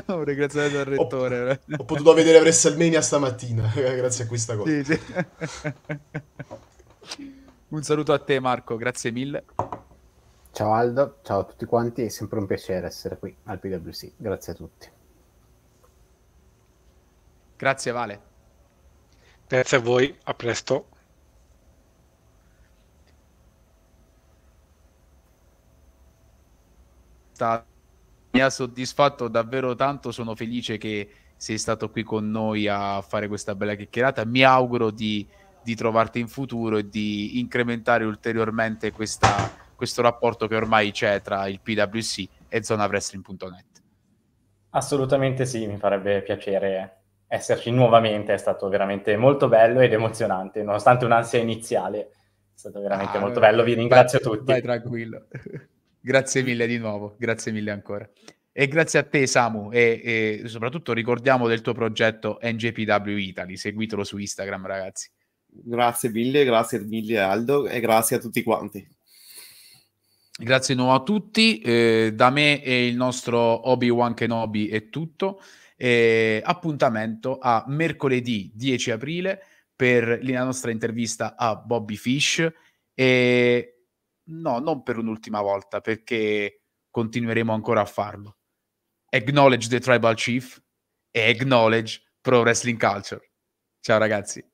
un ringraziamento al rettore. Ho, ho, potuto vedere WrestleMania stamattina, grazie a questa cosa. Sì, sì. un saluto a te Marco, grazie mille. Ciao Aldo, ciao a tutti quanti, è sempre un piacere essere qui al PwC, grazie a tutti. Grazie Vale. Grazie a voi, a presto. Ciao mi ha soddisfatto davvero tanto, sono felice che sei stato qui con noi a fare questa bella chiacchierata, mi auguro di, di trovarti in futuro e di incrementare ulteriormente questa, questo rapporto che ormai c'è tra il PWC e zonawrestling.net. Assolutamente sì, mi farebbe piacere esserci nuovamente, è stato veramente molto bello ed emozionante, nonostante un'ansia iniziale, è stato veramente ah, molto bello, vi ringrazio vai, tutti. Vai tranquillo. Grazie mille di nuovo, grazie mille ancora. E grazie a te Samu e, e soprattutto ricordiamo del tuo progetto NJPW Italy, seguitelo su Instagram ragazzi. Grazie mille, grazie mille Aldo e grazie a tutti quanti. Grazie di nuovo a tutti, eh, da me e il nostro Obi-Wan Kenobi è tutto. Eh, appuntamento a mercoledì 10 aprile per la nostra intervista a Bobby Fish e No, non per un'ultima volta, perché continueremo ancora a farlo. Acknowledge the Tribal Chief e acknowledge Pro Wrestling Culture. Ciao ragazzi.